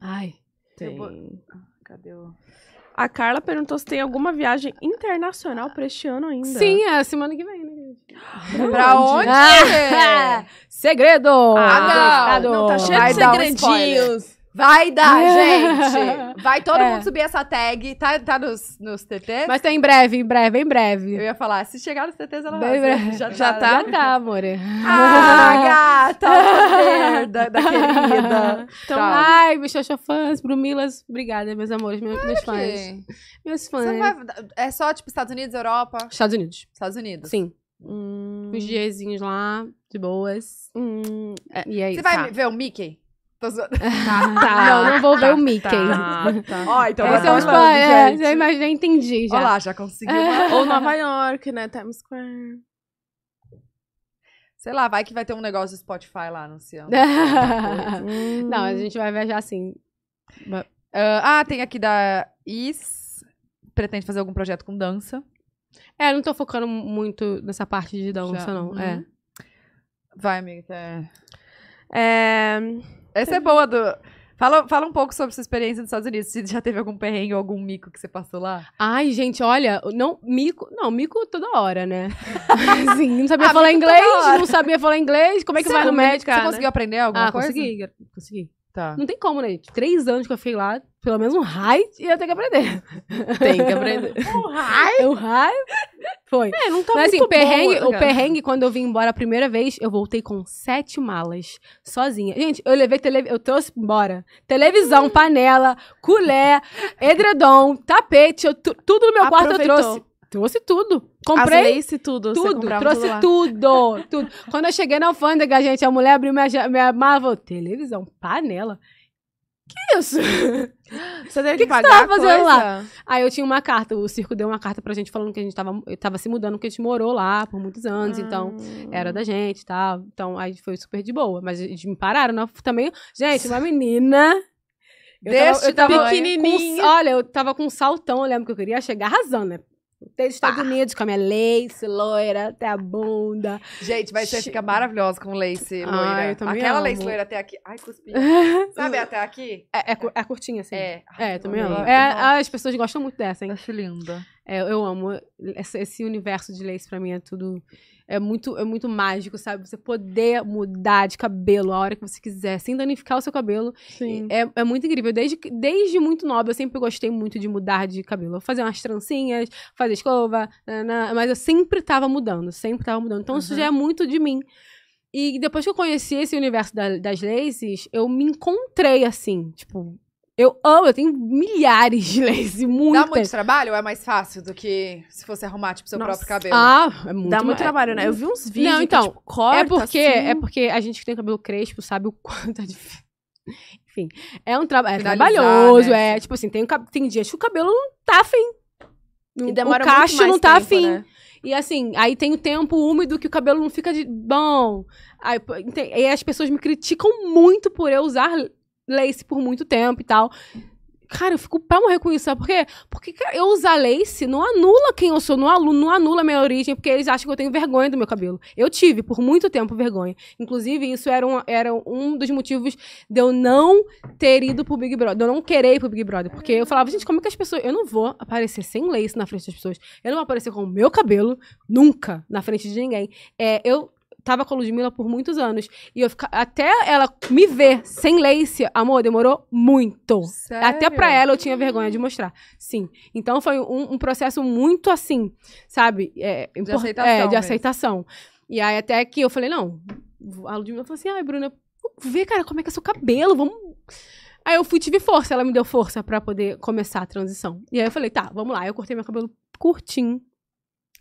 Ai. Tem. Vou... Ah, cadê o... A Carla perguntou se tem alguma viagem internacional para este ano ainda. Sim, é semana que vem, né, gente? pra onde? Ah, segredo! Ah, não. não, tá cheio Vai de segredinhos. Vai dar, é. gente! Vai todo é. mundo subir essa tag. Tá, tá nos, nos TTs? Mas tá em breve, em breve, em breve. Eu ia falar, se chegar nos TTs, ela vai. Já, já tá, tá né? amor. Ah, gata! merda da querida. Então, tá. ai, meus fãs, Brumilas, obrigada, meus amores, meus, meus fãs. Meus fãs. Vai, é só, tipo, Estados Unidos, Europa? Estados Unidos. Estados Unidos. Sim. Hum. Uns diazinhos lá, de boas. Hum. É, e aí, Você vai tá. ver o Mickey? Tá, tá, não, não vou ver tá, o Mickey. Tá, tá. então Esse é um spoiler. É, já entendi já. Olha lá, já conseguiu. É. Ou Nova York, né? Times Square. Sei lá, vai que vai ter um negócio do Spotify lá anunciando. Hum. não, a gente vai viajar assim. Uh, ah, tem aqui da Is. Pretende fazer algum projeto com dança. É, não tô focando muito nessa parte de dança, já. não. É. Uhum. É. Vai, amiga. é... é essa é boa do. Fala, fala um pouco sobre sua experiência nos Estados Unidos. Se já teve algum perrengue ou algum mico que você passou lá? Ai, gente, olha, não, mico, não, mico toda hora, né? assim, não sabia ah, falar inglês, não sabia falar inglês, como é que você vai no médico? Você conseguiu aprender alguma ah, coisa? Consegui, consegui. Tá. Não tem como, né, tipo, Três anos que eu fiquei lá, pelo menos um raio ia ter que aprender. Tem que aprender. um raio? É um Foi. É, não tá Mas, assim, perrengue, né, o perrengue, quando eu vim embora a primeira vez, eu voltei com sete malas, sozinha. Gente, eu levei tele... eu trouxe embora televisão, hum. panela, culé, edredom, tapete, eu, tudo no meu Aproveitou. quarto eu trouxe. Trouxe tudo. Comprei. As lace, tudo. Tudo. Trouxe tudo. tudo. Quando eu cheguei na alfândega, gente, a mulher abriu minha, minha mala televisão, panela. Que isso? Você teve que, que pagar que você fazendo lá? Aí eu tinha uma carta, o circo deu uma carta pra gente falando que a gente tava, tava se mudando, porque a gente morou lá por muitos anos, então ah. então era da gente e tá? tal. Então aí foi super de boa. Mas eles me pararam, não né? também. Gente, uma menina. Eu Deste tava, eu tava pequenininha. Com, olha, eu tava com um saltão, eu lembro que eu queria chegar arrasando, né? Tem Estados Unidos com a minha lace loira até a bunda. Gente, vai ser fica maravilhosa com lace loira. Ai, eu também Aquela amo. lace loira até aqui. Ai, cuspi. Sabe até aqui? É, é, é curtinha, assim. É. é também amo. É, as pessoas gostam muito dessa, hein? Acho linda. É, eu amo. Esse, esse universo de lace pra mim é tudo é muito, é muito mágico, sabe? Você poder mudar de cabelo a hora que você quiser, sem danificar o seu cabelo. Sim. É, é muito incrível. Desde, desde muito nova, eu sempre gostei muito de mudar de cabelo. Fazer umas trancinhas, fazer escova, mas eu sempre tava mudando, sempre tava mudando. Então uhum. isso já é muito de mim. E depois que eu conheci esse universo da, das laces, eu me encontrei assim, tipo, eu amo, eu tenho milhares de lace, muito. Dá muito trabalho ou é mais fácil do que se fosse arrumar, tipo, seu Nossa. próprio cabelo? Ah, é muito Dá muito é, trabalho, né? Eu vi uns vídeos Não, então, que, tipo, corta, é porque é assim. É porque a gente que tem cabelo crespo sabe o quanto é difícil. Enfim, é um trabalho é trabalhoso, né? é, tipo assim, tem, tem dias que o cabelo não tá afim. E demora o cacho muito não tá tempo, afim. Né? E assim, aí tem o tempo úmido que o cabelo não fica de bom. Aí, e as pessoas me criticam muito por eu usar lace por muito tempo e tal. Cara, eu fico pra morrer com isso, sabe por quê? Porque eu usar lace não anula quem eu sou, não, anula, não anula a minha origem, porque eles acham que eu tenho vergonha do meu cabelo. Eu tive, por muito tempo, vergonha. Inclusive, isso era um, era um dos motivos de eu não ter ido pro Big Brother, de eu não querer ir pro Big Brother. Porque eu falava, gente, como é que as pessoas. Eu não vou aparecer sem lace na frente das pessoas, eu não vou aparecer com o meu cabelo, nunca, na frente de ninguém. É, eu tava com a Ludmilla por muitos anos. E eu fica... até ela me ver sem lace, amor, demorou muito. Sério? Até pra ela eu tinha vergonha de mostrar. Sim. Então foi um, um processo muito assim, sabe? É, de aceitação. É, de aceitação. E aí até que eu falei, não. A Ludmilla falou assim, ai, Bruna, vê, cara, como é que é seu cabelo, vamos... Aí eu fui, tive força, ela me deu força para poder começar a transição. E aí eu falei, tá, vamos lá. eu cortei meu cabelo curtinho,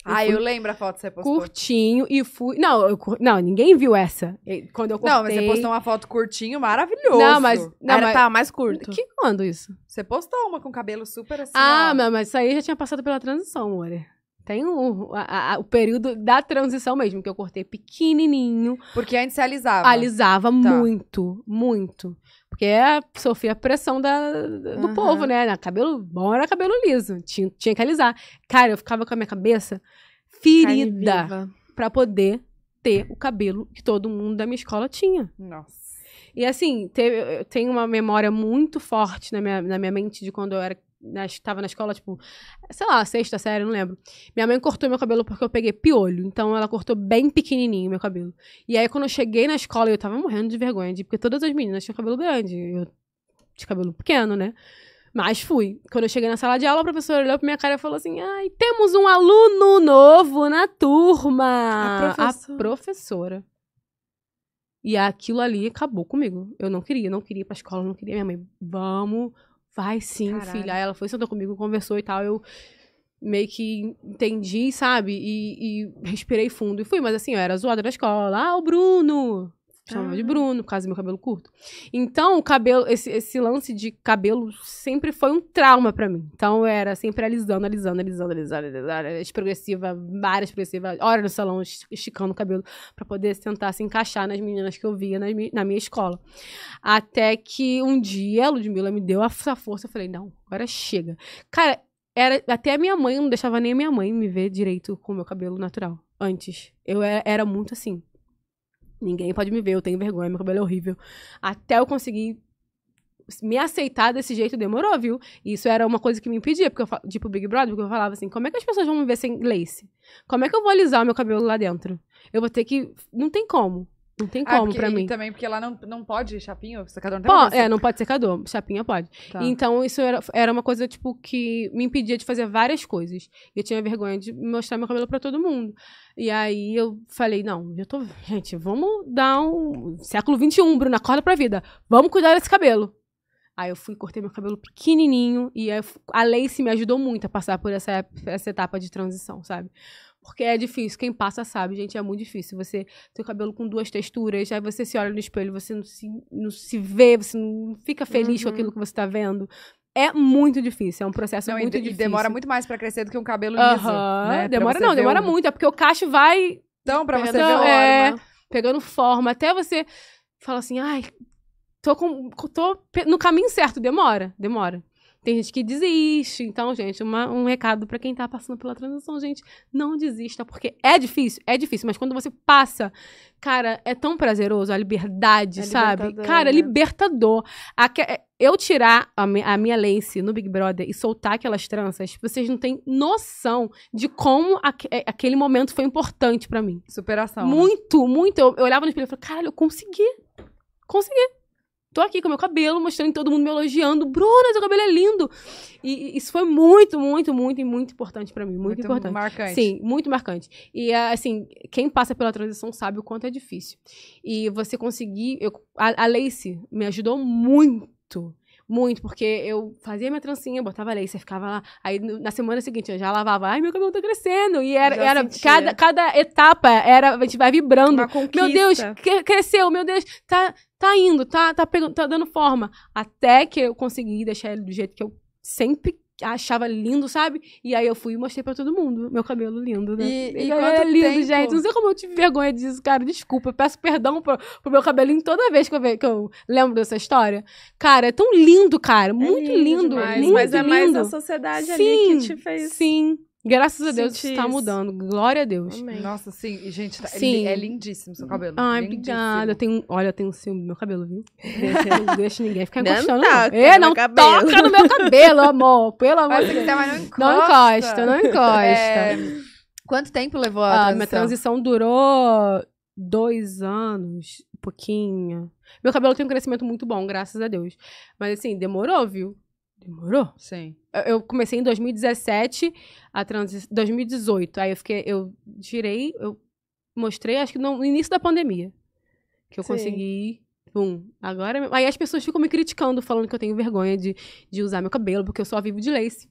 ah, eu lembro a foto que você postou. Curtinho e fui. Não, eu, não, ninguém viu essa. Quando eu cortei... Não, mas você postou uma foto curtinho, maravilhoso. Não, mas. Não, Era, mas... Tá mais curto. Que quando isso? Você postou uma com cabelo super assim. Ah, ó. mas isso aí já tinha passado pela transição, amore. Tem o, a, a, o período da transição mesmo, que eu cortei pequenininho. Porque antes você alisava. Alisava tá. muito, muito. Porque é, sofria a pressão da, do uhum. povo, né? Cabelo bom era cabelo liso, tinha, tinha que alisar. Cara, eu ficava com a minha cabeça ferida para poder ter o cabelo que todo mundo da minha escola tinha. Nossa. E assim, teve, eu tenho uma memória muito forte na minha, na minha mente de quando eu era tava na escola, tipo, sei lá, sexta série, não lembro. Minha mãe cortou meu cabelo porque eu peguei piolho. Então ela cortou bem pequenininho meu cabelo. E aí quando eu cheguei na escola, eu tava morrendo de vergonha, de, porque todas as meninas tinham cabelo grande. Eu tinha cabelo pequeno, né? Mas fui. Quando eu cheguei na sala de aula, a professora olhou pra minha cara e falou assim: Ai, temos um aluno novo na turma. A professora. A professora. E aquilo ali acabou comigo. Eu não queria, não queria ir pra escola, não queria. Minha mãe, vamos Vai sim, Caralho. filha. Aí ela foi, sentou comigo, conversou e tal. Eu meio que entendi, sabe? E, e respirei fundo. E fui, mas assim, eu era zoada da escola. Ah, o Bruno! Chamava ah. de Bruno, por causa do meu cabelo curto. Então, o cabelo, esse, esse lance de cabelo sempre foi um trauma para mim. Então, era sempre alisando, alisando, alisando, alisando, alisando, progressiva, várias progressivas. hora no salão, esticando o cabelo para poder tentar se encaixar nas meninas que eu via na, na minha escola. Até que um dia a Ludmilla me deu essa força, eu falei, não, agora chega. Cara, era até a minha mãe, não deixava nem a minha mãe me ver direito com o meu cabelo natural. Antes. Eu era, era muito assim. Ninguém pode me ver, eu tenho vergonha, meu cabelo é horrível. Até eu conseguir me aceitar desse jeito demorou, viu? Isso era uma coisa que me impedia, porque eu, tipo, Big Brother, porque eu falava assim, como é que as pessoas vão me ver sem lace? Como é que eu vou alisar o meu cabelo lá dentro? Eu vou ter que... Não tem como. Não tem ah, como ah, porque, pra mim. também porque lá não, não pode chapinha, secador é não pode Pô, É, não pode secador, chapinha pode. Tá. Então isso era, era uma coisa, tipo, que me impedia de fazer várias coisas. Eu tinha vergonha de mostrar meu cabelo pra todo mundo. E aí eu falei, não, eu tô... Gente, vamos dar um... Século XXI, Bruno, acorda pra vida. Vamos cuidar desse cabelo. Aí eu fui cortei meu cabelo pequenininho e a Lace me ajudou muito a passar por essa, essa etapa de transição, sabe? Porque é difícil, quem passa sabe, gente, é muito difícil. Você tem o cabelo com duas texturas, aí você se olha no espelho, você não se, não se vê, você não fica feliz uhum. com aquilo que você tá vendo. É muito difícil, é um processo não, muito e, difícil. E demora muito mais para crescer do que um cabelo uhum. Né? Demora não, demora um... muito, é porque o cacho vai. Então, pra pegando, você ver é, Pegando forma, até você fala assim, ai, tô, com, tô no caminho certo, demora, demora. Tem gente que desiste. Então, gente, uma, um recado para quem tá passando pela transição, gente, não desista, porque é difícil, é difícil, mas quando você passa, cara, é tão prazeroso a liberdade, é sabe? Cara, é né? libertador. A, eu tirar a, a minha lace no Big Brother e soltar aquelas tranças, vocês não têm noção de como a, é, aquele momento foi importante para mim. Superação. Né? Muito, né? muito. Eu, eu olhava no espelho e falei cara eu consegui. Consegui tô aqui com meu cabelo, mostrando todo mundo me elogiando. Bruna, seu cabelo é lindo! E isso foi muito, muito, muito, e muito importante para mim. Muito, muito, importante. Marcante. Sim, muito marcante. E é, assim, quem passa pela transição sabe o quanto é difícil. E você conseguir. Eu, a, a Lacey me ajudou muito muito, porque eu fazia minha trancinha, botava lace, ficava lá. Aí na semana seguinte eu já lavava, ai, meu cabelo tá crescendo. E era, era cada, cada etapa era, a gente vai vibrando. Meu Deus, cresceu, meu Deus, tá, tá indo, tá, tá, pegando, tá dando forma. Até que eu consegui deixar ele do jeito que eu sempre achava lindo, sabe? E aí eu fui e mostrei pra todo mundo meu cabelo lindo, né? E, e é lindo, tempo? gente. Não sei como eu tive vergonha disso, cara. Desculpa, eu peço perdão pro, pro meu cabelinho toda vez que eu, que eu lembro dessa história. Cara, é tão lindo, cara. É muito lindo, lindo, demais, lindo. Mas é mais a sociedade sim, ali que te fez. Sim. Graças a Deus Senti está isso. mudando. Glória a Deus. Amém. Nossa, sim. Gente, tá, sim. é lindíssimo seu cabelo. Ai, lindíssimo. obrigada. Eu tenho, olha, eu tenho ciúme no meu cabelo, viu? Deixa, não deixa ninguém ficar encostando. Não, não. é, não cabelo. toca no meu cabelo, amor. Pelo amor de tá Deus. Não encosta. Não encosta, não encosta. É... Quanto tempo levou a ah, transição? Minha transição durou dois anos, um pouquinho. Meu cabelo tem um crescimento muito bom, graças a Deus. Mas assim, demorou, viu? Demorou. Sim. Eu comecei em 2017 a transição. 2018. Aí eu fiquei. Eu tirei, eu mostrei, acho que no início da pandemia. Que eu Sim. consegui Bum, agora. É aí as pessoas ficam me criticando, falando que eu tenho vergonha de, de usar meu cabelo, porque eu só vivo de lace.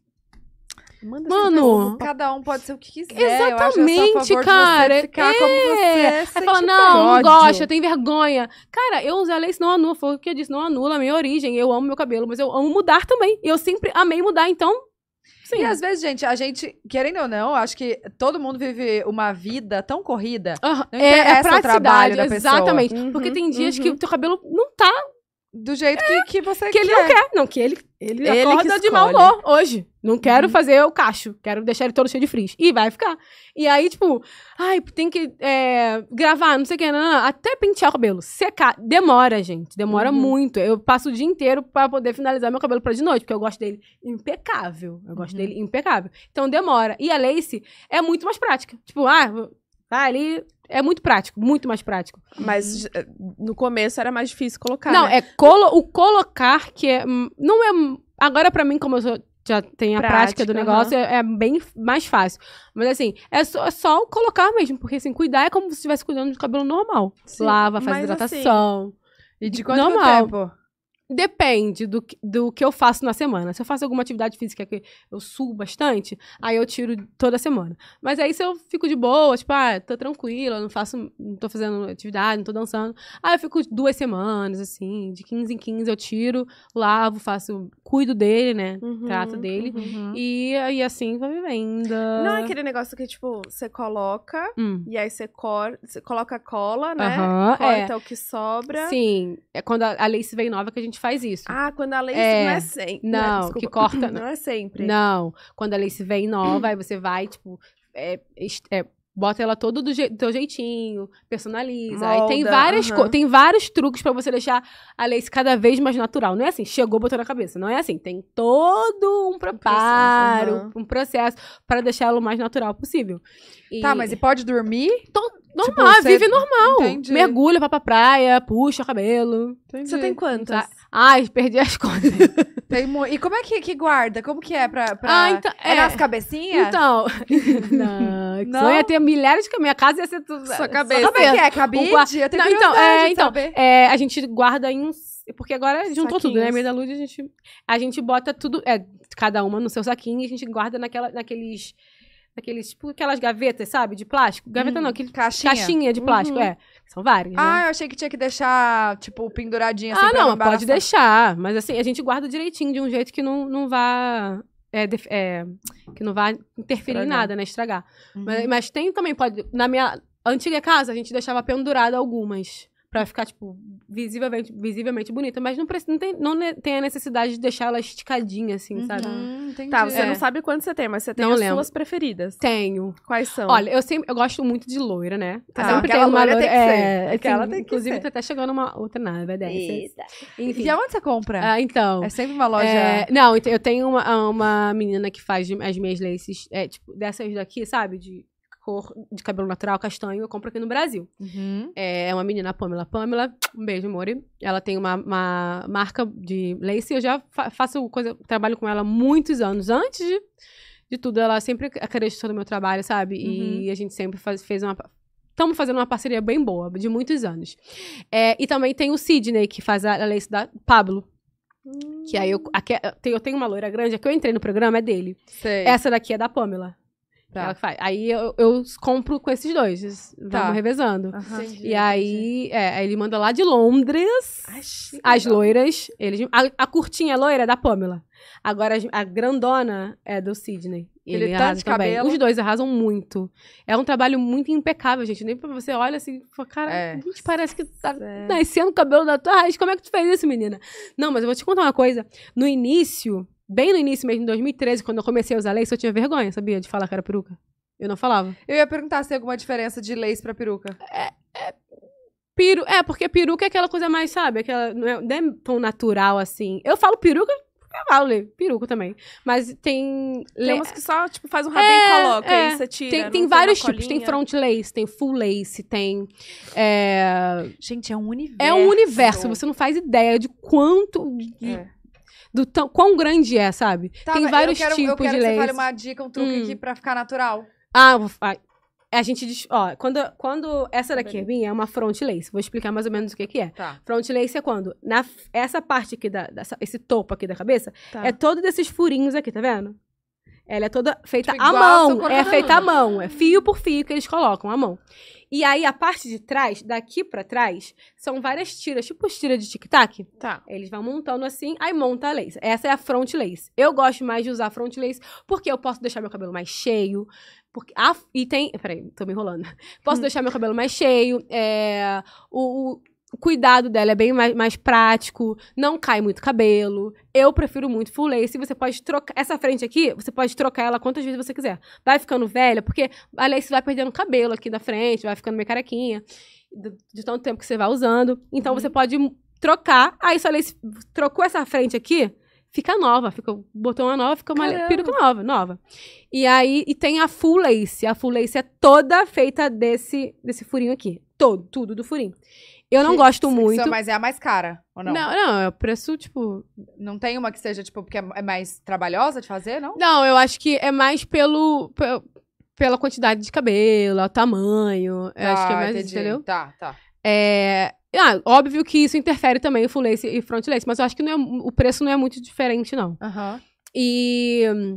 Manda Mano, cada um pode ser o que quiser. Exatamente, cara. ficar é. como você. É. É, Aí fala, não, não gosta, tem vergonha. Cara, eu usei a lei, não anula. Foi o que eu disse, não anula a minha origem. Eu amo meu cabelo, mas eu amo mudar também. Eu sempre amei mudar, então Sim. E às vezes, gente, a gente, querendo ou não, acho que todo mundo vive uma vida tão corrida. Uhum. é, é o trabalho da pessoa. Exatamente. Uhum, porque tem dias uhum. que o teu cabelo não tá do jeito é, que, que você que quer. Que ele não quer. Não, que ele, ele, ele acorda de mau humor hoje. Não quero uhum. fazer o cacho. Quero deixar ele todo cheio de frizz. E vai ficar. E aí, tipo, ai, tem que é, gravar, não sei o que, não, não, até pentear o cabelo. Secar. Demora, gente. Demora uhum. muito. Eu passo o dia inteiro para poder finalizar meu cabelo para de noite, porque eu gosto dele impecável. Eu gosto uhum. dele impecável. Então demora. E a lace é muito mais prática. Tipo, ah, ah, é muito prático, muito mais prático. Mas uhum. eh, no começo era mais difícil colocar. Não, né? é colo o colocar que é. Hum, não é. Hum, agora, para mim, como eu sou, já tenho a prática, prática do negócio, uhum. é, é, bem mais fácil. Mas assim, é só, é só, colocar mesmo, porque assim, cuidar é como se estivesse cuidando de cabelo normal. Sim, Lava, faz assim, hidratação. Assim, e de quanto normal. tempo? Depende do, do que eu faço na semana. Se eu faço alguma atividade física que eu subo bastante, aí eu tiro toda semana. Mas aí se eu fico de boa, tipo, ah, tô tranquila, não faço, não tô fazendo atividade, não tô dançando. Aí eu fico duas semanas, assim, de 15 em 15 eu tiro, lavo, faço, cuido dele, né? Uhum, trato dele. Uhum. E aí assim vai vivendo. Não é aquele negócio que, tipo, você coloca hum. e aí você, corta, você coloca cola, né? Uhum, corta é. o que sobra. Sim. É quando a, a Lace veio nova que a gente gente faz isso. Ah, quando a lace é, não é sempre. Não, né? não que corta. Não é sempre. Não. Quando a lace vem nova, aí você vai, tipo, é, é bota ela todo do, je teu jeitinho, personaliza. Molda, aí tem várias tem vários truques para você deixar a lace cada vez mais natural. Não é assim, chegou, botou na cabeça. Não é assim, tem todo um preparo, um processo, uhum. um para deixá-lo mais natural possível. Tá, e... Tá, mas e pode dormir? Todo Normal, tipo, é vive normal. Entendi. Mergulha, vai pra praia, puxa o cabelo. Entendi. Você tem quantas? Ai, perdi as contas. tem mo... E como é que, que guarda? Como que é pra. pra... Ah, então, é, nas é. cabecinhas? Então. não, não. ia é ter milhares de cabeças. Minha casa ia ser tudo. Sua cabeça. Só cabeça. Como é que é? Cabide? Guard... Eu tenho não, então, é, então é, a gente guarda em porque agora juntou Saquinhos. tudo, né? Meio da luz a gente, a gente bota tudo, é, cada uma no seu saquinho e a gente guarda naquela, naqueles Aqueles, tipo, aquelas gavetas, sabe? De plástico. Gaveta hum, não, aquele caixinha. caixinha de plástico, uhum. é. São várias, né? Ah, né? eu achei que tinha que deixar, tipo, penduradinha. Assim, ah, não, não pode deixar. Mas assim, a gente guarda direitinho, de um jeito que não, não vá... É, é, que não vá interferir estragar. em nada, né? Estragar. Uhum. Mas, mas tem também, pode... Na minha antiga casa, a gente deixava pendurada algumas para ficar, tipo, visivelmente, visivelmente bonita. Mas não, precisa, não, tem, não tem a necessidade de deixar ela esticadinha, assim, uhum, sabe? Entendi. Tá, você é. não sabe quanto você tem, mas você tem não as lembro. suas preferidas. Tenho. Quais são? Olha, eu sempre eu gosto muito de loira, né? Tá. Sempre tem uma loira. loira é, assim, Aquela tem que inclusive, ser. Tá até chegando uma outra nave, é dessa. Enfim. E aonde você compra? Ah, então. É sempre uma loja. É, não, então, eu tenho uma, uma menina que faz as minhas laces, é, tipo, dessas daqui, sabe? De cor de cabelo natural, castanho, eu compro aqui no Brasil. Uhum. É, é uma menina, a Pamela. Pamela, um beijo, Mori. Ela tem uma, uma, marca de lace. Eu já fa faço coisa, trabalho com ela muitos anos antes de, de tudo. Ela sempre acreditou no meu trabalho, sabe? Uhum. E a gente sempre faz, fez uma. Estamos fazendo uma parceria bem boa, de muitos anos. É, e também tem o Sidney, que faz a, a lace da Pablo. Que aí eu, hum. aqui, eu tenho uma loira grande, a que eu entrei no programa é dele. Sei. Essa daqui é da Pamela. Tá. Ela que faz. Aí eu, eu compro com esses dois. Tá. revezando. Uhum. Entendi, e aí, é, ele manda lá de Londres Ai, as loiras. Eles, a, a, curtinha loira é da Pamela. Agora a, a grandona é do Sidney. Ele, ele tá arrasa também. Cabelo. Os dois arrasam muito. É um trabalho muito impecável, gente. Nem pra você olha assim, cara, é. a gente parece que tá é. nascendo o cabelo da tua raiz. Como é que tu fez isso, menina? Não, mas eu vou te contar uma coisa. No início, Bem no início mesmo, em 2013, quando eu comecei a usar lace, eu tinha vergonha, sabia? De falar que era peruca. Eu não falava. Eu ia perguntar se tem alguma diferença de lace pra peruca. É, é, peru, é porque peruca é aquela coisa mais, sabe? Aquela, não, é, não é tão natural assim. Eu falo peruca, eu falo né, peruca também. Mas tem... Tem que só, tipo, faz um rabinho é, e coloca, é. aí você tira. Tem, tem vários tem tipos. Tem front lace, tem full lace, tem... É... Gente, é um universo. É um universo. Você não faz ideia de quanto... De é do tão, quão grande é, sabe? Tá, Tem vários quero, tipos eu quero de leis. Que você fale uma dica, um truque hum. aqui pra ficar natural. Ah, a gente. Ó, quando, quando essa daqui é minha, é uma front lace. Vou explicar mais ou menos o que, que é. Tá. Front lace é quando na, essa parte aqui, da, dessa, esse topo aqui da cabeça, tá. é todo desses furinhos aqui, tá vendo? Ela é toda feita tipo, à mão. É feita à mão. É fio por fio que eles colocam à mão. E aí a parte de trás, daqui para trás, são várias tiras, tipo as tiras de tic-tac. Tá. Eles vão montando assim, aí monta a lace. Essa é a front lace. Eu gosto mais de usar front lace porque eu posso deixar meu cabelo mais cheio. Porque a, e tem. Peraí, tô me enrolando. Posso hum. deixar meu cabelo mais cheio. É, o, o o cuidado dela é bem mais, mais, prático, não cai muito cabelo. Eu prefiro muito full lace. Você pode trocar. Essa frente aqui, você pode trocar ela quantas vezes você quiser. Vai ficando velha, porque a lace vai perdendo cabelo aqui da frente, vai ficando meio carequinha, de, de tanto tempo que você vai usando. Então uhum. você pode trocar. Aí sua lace trocou essa frente aqui. Fica nova, fica, botou uma nova, fica uma Caramba. peruca nova, nova. E aí, e tem a full lace. A full lace é toda feita desse, desse furinho aqui. Todo, tudo do furinho. Eu não gosto é muito. mas é a mais cara, ou não? Não, não, é o preço, tipo. Não tem uma que seja, tipo, porque é, é mais trabalhosa de fazer, não? Não, eu acho que é mais pelo. pela quantidade de cabelo, o tamanho. Tá, acho que é mais, entendi. entendeu? Tá, tá. É. Ah, óbvio que isso interfere também o full lace e front lace, mas eu acho que não é, o preço não é muito diferente, não. Aham. Uhum. E.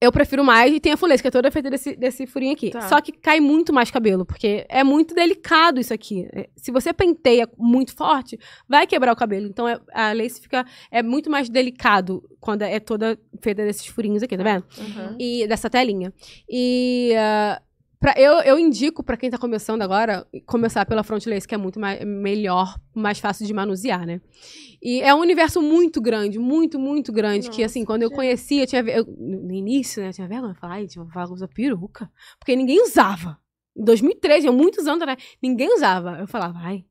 Eu prefiro mais. E tem a fulência, que é toda feita desse, desse furinho aqui. Tá. Só que cai muito mais cabelo, porque é muito delicado isso aqui. É, se você penteia muito forte, vai quebrar o cabelo. Então é, a lace fica. É muito mais delicado quando é toda feita desses furinhos aqui, tá vendo? Uhum. E dessa telinha. E. Uh, Pra, eu, eu indico para quem está começando agora, começar pela Frontless, que é muito mais, melhor, mais fácil de manusear, né? E é um universo muito grande, muito, muito grande, Nossa, que assim, quando eu conhecia, eu tinha... Eu, no início, né, eu tinha vergonha de falar, ai, tinha falar usa peruca, porque ninguém usava. Em 2013, eu muitos anos né? ninguém usava. Eu falava, ai,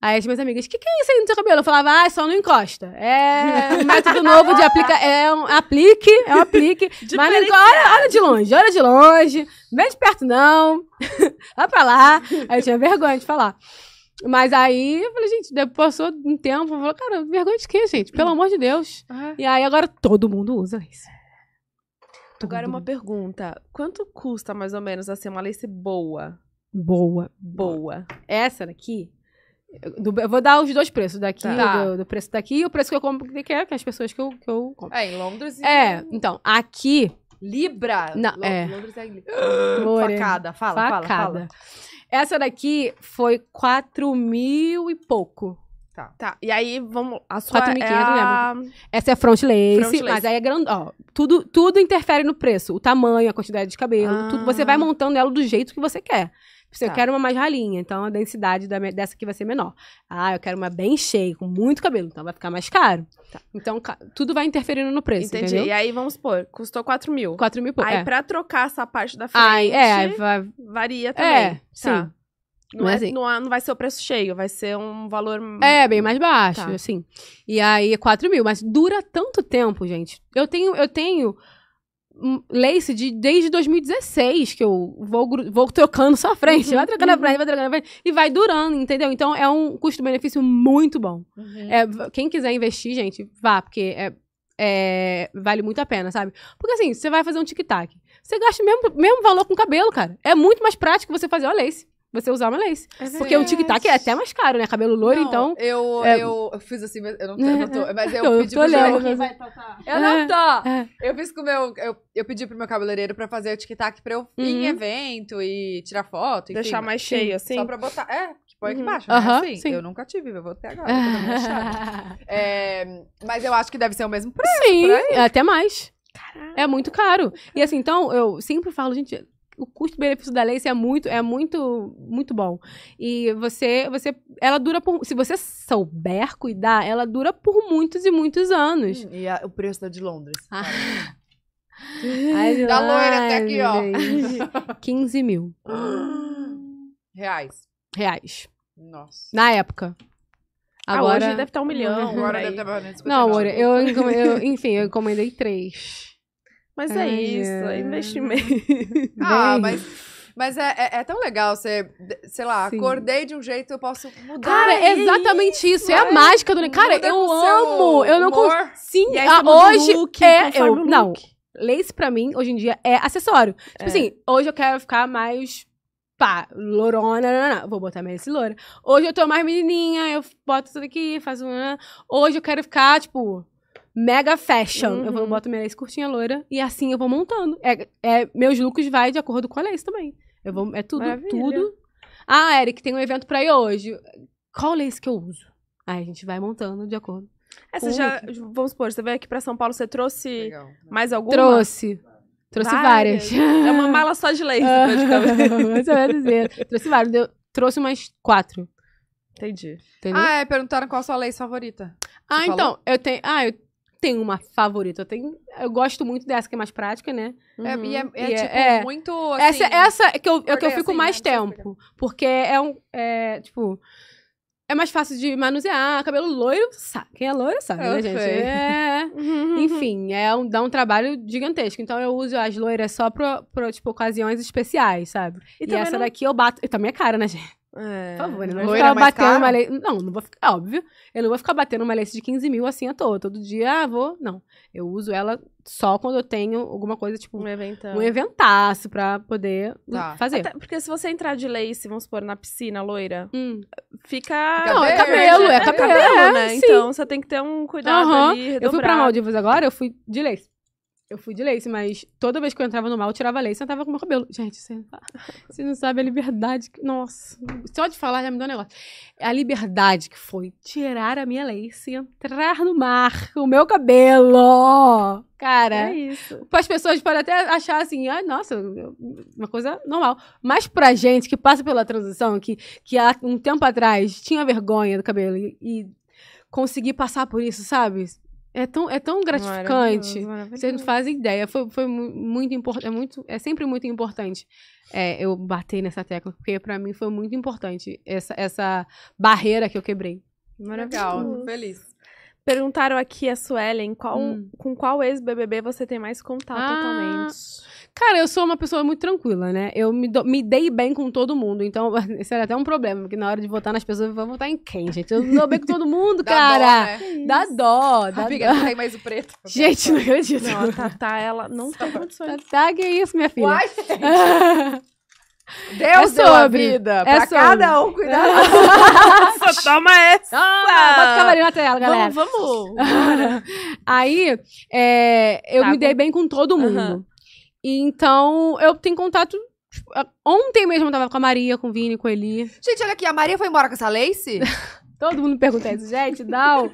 Aí as minhas amigas, o que, que é isso aí no seu cabelo? Eu falava, ah, só não encosta. É um método novo de aplicar. É um aplique, é um aplique. mas não olha, olha, de longe, olha de longe. Vem de perto, não. Vai pra lá. Aí eu tinha vergonha de falar. Mas aí eu falei, gente, depois passou um tempo, eu falei, cara, vergonha de quê, gente? Pelo amor de Deus. Uhum. E aí agora todo mundo usa isso. Todo agora mundo. uma pergunta. Quanto custa mais ou menos assim uma lace boa? Boa. Boa. Essa daqui do, eu vou dar os dois preços daqui, tá. do, tá. do, preço daqui e o preço que eu compro, que é, que é as pessoas que eu, que eu compro. É, em Londres. É, então, aqui. Libra? Não, L é. Londres é Libra. Facada, fala, Facada. fala, fala. Essa daqui foi 4 mil e pouco. Tá. tá. E aí, vamos. A sua 4.500, é a... lembro. Essa é front lace, front lace, mas aí é grande. Ó, tudo, tudo interfere no preço. O tamanho, a quantidade de cabelo, ah. tudo. Você vai montando ela do jeito que você quer. Tipo Se assim, tá. eu quero uma mais ralinha, então a densidade da, dessa aqui vai ser menor. Ah, eu quero uma bem cheia, com muito cabelo, então vai ficar mais caro. Tá. Então, tudo vai interferindo no preço, Entendi. Entendeu? E aí, vamos supor, custou 4 mil. 4 mil por Aí, é. pra trocar essa parte da é, frente, aí, é, aí vai... varia é, também. É, sim. Tá. Não, não, é, assim. não, é, não vai ser o preço cheio, vai ser um valor. É, bem mais baixo, tá. assim. E aí, 4 mil, mas dura tanto tempo, gente. Eu tenho, eu tenho Hum, lace de, desde 2016 que eu vou, vou trocando sua frente, uhum, vai trocando uhum. a frente, vai trocando a frente e vai durando, entendeu? Então é um custo-benefício muito bom. Uhum. É, quem quiser investir, gente, vá, porque é, é, vale muito a pena, sabe? Porque assim, você vai fazer um tic-tac, você gasta o mesmo, mesmo valor com cabelo, cara. É muito mais prático você fazer o lace você usar uma lace. É Porque o tic-tac é até mais caro, né? Cabelo loiro, não, então. Eu, é... eu, fiz assim, mas eu não, eu não tô. Mas eu, eu pedi pro olhando, Eu não é, tô! É. Eu fiz com o meu. Eu, eu pedi pro meu cabeleireiro pra fazer o tic-tac pra eu ir uhum. em evento e tirar foto. Enfim, Deixar mais cheio, assim. Só pra botar. É, que põe aqui uhum. embaixo. Uhum. Né? Assim, sim. Eu nunca tive, eu vou ter agora. é, mas eu acho que deve ser o mesmo preço. Sim, é até mais. Caramba. É muito caro. E assim, então, eu sempre falo, gente, o custo-benefício da lei é muito, é muito, muito bom. E você, você, ela dura por, se você souber cuidar, ela dura por muitos e muitos anos. Hum, e a, o preço da de Londres. Ah. da tá loira até aqui, ó. 15 mil. Reais. Reais. Nossa. Na época. Agora... Ah, hoje deve estar tá um milhão. Agora deve tá estar... Não, amor, eu, eu, enfim, eu encomendei três. Mas é, é isso, é investimento. ah, mas. Mas é, é, é, tão legal você, sei lá, Sim. acordei de um jeito, eu posso mudar. Cara, é exatamente isso. isso. É a é. mágica do. Cara, Muda eu amo. Eu não consigo. Sim, ah, a, hoje look, é. Eu, look. não. Lace pra mim, hoje em dia, é acessório. É. Tipo é. assim, hoje eu quero ficar mais. Pá, lorona, vou botar minha esse loura. Hoje eu tô mais menininha, eu boto tudo aqui, faço. um. Hoje eu quero ficar, tipo mega fashion. Uhum. Eu vou, uhum. boto minha lace curtinha loira e assim eu vou montando. É, é, meus looks vai de acordo com a lace também. Eu vou, é tudo, Maravilha. tudo. Ah, Eric, tem um evento pra ir hoje. Qual lace que eu uso? Aí a gente vai montando de acordo. Essa já, look. vamos supor, você veio aqui pra São Paulo, você trouxe Legal. Tá. mais alguma? Trouxe. Trouxe várias. várias. É uma mala só de lace, praticamente. você vai dizer. Trouxe várias. Deu, trouxe mais quatro. Entendi. Entendeu? Ah, é, perguntaram qual a sua lace favorita. ah, então, eu tenho. Ah, eu tenho uma favorita. Eu, tenho, eu gosto muito dessa que é mais prática, né? É, uhum. E é, uhum. é, e é, tipo, é, muito. Assim, essa, essa é que eu, é que eu fico assim, mais né? tempo. Porque é um. É, tipo. É mais fácil de manusear, cabelo loiro, sabe? Quem é loiro sabe, né, eu né, sei. gente? É... Uhum. Enfim, é um, dá um trabalho gigantesco. Então eu uso as loiras só pra, pra tipo, ocasiões especiais, sabe? E, e essa não... daqui eu bato. E também é cara, né, gente? É. Por favor, ele não vai ficar batendo caro? uma lei. Não, não vou ficar. É óbvio. Eu não vou ficar batendo uma lei de 15 mil assim à toa. Todo dia, ah, vou. Não. Eu uso ela só quando eu tenho alguma coisa, tipo. Um eventão. Um eventaço pra poder tá. fazer. Até porque se você entrar de lace, vamos supor, na piscina loira, hum. fica. Não, é cabelo, é, é cabelo, é né? Sim. Então você tem que ter um cuidado uhum. ali. Eu fui pra Maldivas agora, eu fui de lace. Eu fui de lace, mas toda vez que eu entrava no mal, eu tirava lace e sentava com o meu cabelo. Gente, você, você não sabe a liberdade. Que... Nossa, só de falar já me deu um negócio. A liberdade que foi tirar a minha lace e entrar no mar o meu cabelo. Cara, é isso. As pessoas podem até achar assim, ah, nossa, uma coisa normal. Mas pra gente que passa pela transição, que, que há um tempo atrás tinha vergonha do cabelo e, e conseguir passar por isso, sabe? É tão, é tão gratificante. Você não faz ideia. Foi, foi muito importante. É, muito, é sempre muito importante é, eu bater nessa tecla, porque para mim foi muito importante essa, essa barreira que eu quebrei. Maravilhoso. Legal, feliz. Perguntaram aqui a Suelen qual, hum. com qual ex-BBB você tem mais contato ah, atualmente. Cara, eu sou uma pessoa muito tranquila, né? Eu me, do, me dei bem com todo mundo. Então, isso era até um problema, porque na hora de votar nas pessoas, vão votar em quem, gente? Eu me dou bem com todo mundo, dá cara. Dó, né? Dá dó, dá Amiga, dó. mais o preto. Gente, não acredito. Não, a Tatá, ela não tá condições. Tatá, que isso, minha filha? Uai, gente. Deus é sobre. deu vida. É pra sobre. cada um cuidado Nossa, toma essa. bota o na tela, galera. Vamos, vamos. Aí, é, eu tá, me dei bem com todo mundo. E então eu tenho contato. Tipo, ontem mesmo eu tava com a Maria, com o Vini, com ele Gente, olha aqui, a Maria foi embora com essa Lace? Todo mundo pergunta isso, gente, não.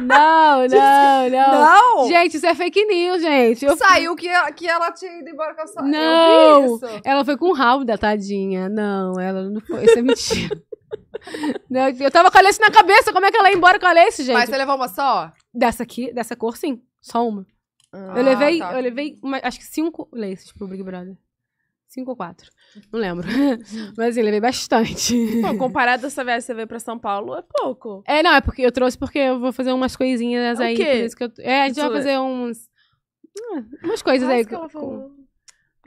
Não, não, não. Não? Gente, isso é fake news, gente. Eu... Saiu que, que ela tinha ido embora com a sua... Não! Ela foi com o rabo da tadinha. Não, ela não foi. Isso é mentira. não, eu tava com a Lace na cabeça. Como é que ela ia embora com a Lace, gente? Mas você levou uma só? Dessa aqui, dessa cor, sim. Só uma. Ah, eu levei, tá. eu levei uma, acho que cinco laces pro Big Brother. Cinco ou quatro. Não lembro. Mas assim, levei bastante. Pô, comparado a essa viagem que você veio pra São Paulo, é pouco. É, não, é porque eu trouxe porque eu vou fazer umas coisinhas aí. Por isso que eu, é, a gente vai é? fazer uns. Ah, umas coisas Quase aí. Que ela falou.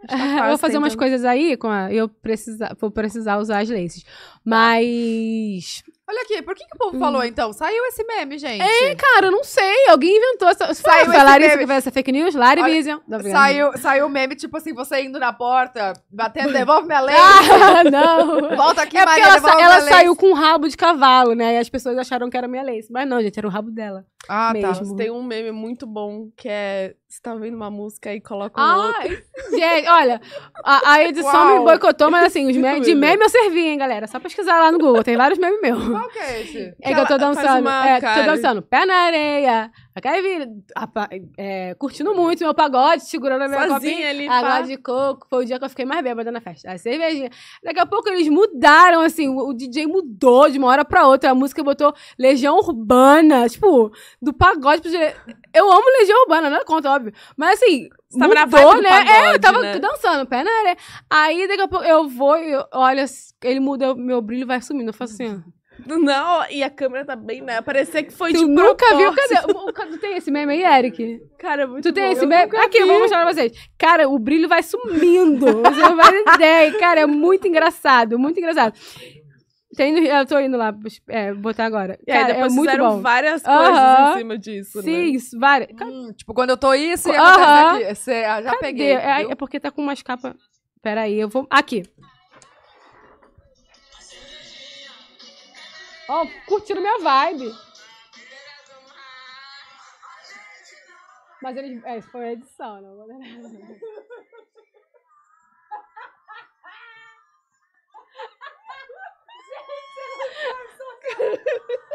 eu vou fazer umas coisas aí com a, eu precisar, vou precisar usar as laces. Tá. Mas Olha aqui, por que, que o povo hum. falou então? Saiu esse meme, gente. É, cara, eu não sei. Alguém inventou essa. Saiu foi esse Larissa meme. que fez essa fake news, Lari Olha, Vision. Saiu, saiu o meme, tipo assim, você indo na porta, batendo, devolve minha lente. Ah, não. Volta aqui, é Maria, ela, devolve ela saiu com um rabo de cavalo, né? E as pessoas acharam que era minha lace. Mas não, gente, era o rabo dela. Ah, tá. mesmo. tá. Tem um meme muito bom que é você tá ouvindo uma música e coloca um ah, outro. Gente, olha, a, a edição Uau. me boicotou, mas assim, os me de meme eu servi, hein, galera? Só pesquisar lá no Google, tem vários memes meus. Qual que é esse? É que, que eu tô dançando. É, tô dançando pé na areia, a caivira, é, curtindo muito meu pagode, segurando a minha copinha. ali, Água de coco. Foi o dia que eu fiquei mais bêbada na festa. A cervejinha. Daqui a pouco eles mudaram, assim, o, o DJ mudou de uma hora pra outra. A música botou Legião Urbana, tipo, do pagode pro... Eu amo Legião Urbana, nada conta, óbvio. Mas, assim, você tava mudou, né? Pagode, é, eu tava né? dançando, pé na areia. Aí, daqui a pouco, eu vou e olha, ele muda, meu brilho vai sumindo. Eu faço assim, não, e a câmera tá bem, né? Parecia que foi tu de nunca viu? Cadê? Tu tem esse meme aí, Eric? Cara, é muito Tu tem bom. esse meme? Eu Aqui, eu vou mostrar pra vocês. Cara, o brilho vai sumindo. Você não faz ideia. Cara, é muito engraçado, muito engraçado. Tem, eu tô indo lá é, botar agora. E Cara, é muito bom. várias coisas uh -huh. em cima disso, né? Sim, né? várias. Hum, tipo, quando eu tô isso, uh -huh. aqui. Você, ah, já Cadê? peguei. É, é, porque tá com umas capas... Peraí, eu vou... Aqui. Ó, oh, curtindo minha vibe. Mas ele. É, isso foi a edição, não né? vou Gente, eu não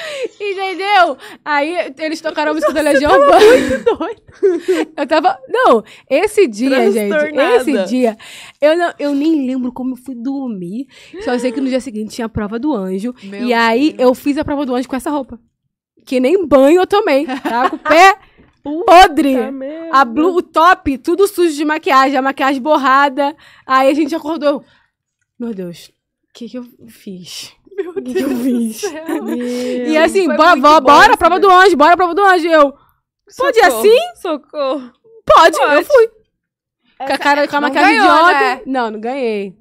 Entendeu? Aí eles tocaram a música da Legião Urbana. Muito doido. Eu tava. Não, esse dia, gente. Esse dia. Eu, não, eu nem lembro como eu fui dormir. Só sei que no dia seguinte tinha a prova do anjo. Meu e aí Deus. eu fiz a prova do anjo com essa roupa. Que nem banho eu tomei. Tava tá? com o pé. podre. A blue, o top, tudo sujo de maquiagem, a maquiagem borrada. Aí a gente acordou. Meu Deus, o que, que eu fiz? Meu Deus, do céu. Meu. E assim, bora bora, prova do anjo, bora, prova do anjo. Eu, socorro, pode assim? Socorro. Pode, pode, eu fui. Essa, com a cara, é- com a maquiagem ganhou, idiota. Né? Não, não ganhei.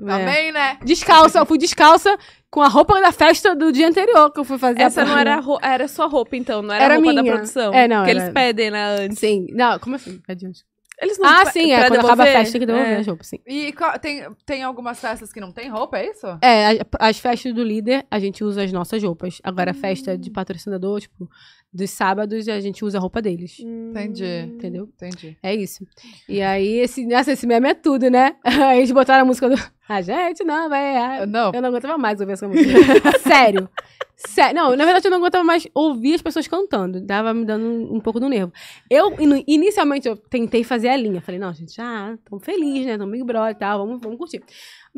É. Também, é. né? Descalça, eu fui descalça com a roupa da festa do dia anterior que eu fui fazer. Essa não era, era sua roupa, então, não era, era a roupa minha. da produção. É, não. Que era... eles pedem, né, antes. Sim. Não, como assim? Pede antes. Eles não Ah, sim, é. Quando devolver. acaba a festa, tem que devolver é. as roupas, sim. E tem, tem algumas festas que não tem roupa, é isso? É, as festas do líder, a gente usa as nossas roupas. Agora, hum. festa de hum. patrocinador, tipo, dos sábados a gente usa a roupa deles. Entendi. Entendeu? Entendi. É isso. E aí, esse, nossa, esse meme é tudo, né? Aí eles botaram a música do. A gente não, vai. Não. Eu não aguentava mais ouvir essa música. Sério. Sério. Não, na verdade eu não aguentava mais ouvir as pessoas cantando. Tava me dando um, um pouco do nervo. Eu, inicialmente, eu tentei fazer a linha. Falei, não, gente, ah, tão feliz, né? Tão Big Brother e tal, vamos, vamos curtir.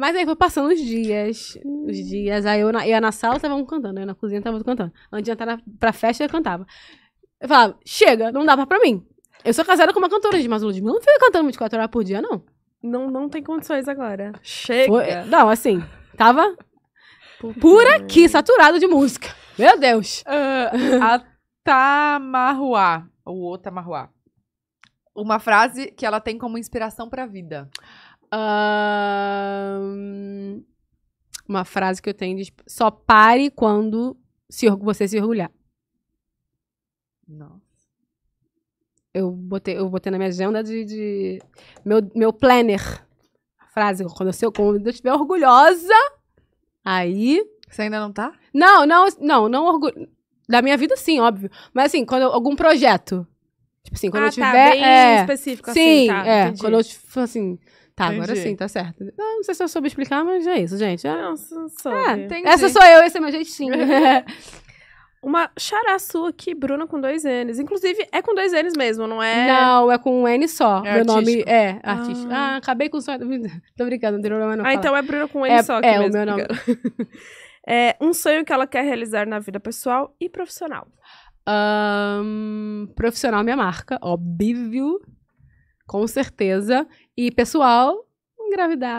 Mas aí foi passando os dias. Os dias. Aí eu, na, eu na sala estávamos cantando, eu na cozinha tava cantando. Antes de entrar na, pra festa, eu cantava. Eu falava, chega, não dá pra mim. Eu sou casada com uma cantora de mais um Não fica cantando 24 horas por dia, não. Não, não tem condições agora. Chega. Foi, não, assim, tava por aqui, saturado de música. Meu Deus. Uh, ah, a Tamaruá, ou Otamaruá. Uma frase que ela tem como inspiração pra vida uma frase que eu tenho tipo, só pare quando se, você se orgulhar. Nossa. Eu botei, eu botei na minha agenda de, de meu, meu planner. A frase, quando eu, quando eu estiver orgulhosa, aí... Você ainda não tá? Não, não, não, não orgulho. Da minha vida, sim, óbvio. Mas assim, quando eu, algum projeto. Tipo assim, quando ah, eu tá, tiver. Tá, bem é, específico, assim, sim, assim. Tá, é. Entendi. Quando eu, tipo, assim, Tá, Entendi. agora sim, tá certo. Não, não, sei se eu soube explicar, mas é isso, gente. É, ah, não, é, essa sou eu, esse é meu jeitinho. Uma xará sua aqui, Bruna com dois N's. Inclusive, é com dois N's mesmo, não é? Não, é com um N só. É meu artístico. nome é artista. Ah. ah, acabei com o sonho. Tô brincando, não tem problema não. Ah, falar. então é Bruna com um N é, só. Aqui é, mesmo, o meu nome. é um sonho que ela quer realizar na vida pessoal e profissional. Um, profissional, é minha marca, óbvio. Com certeza. E, pessoal, engravidar.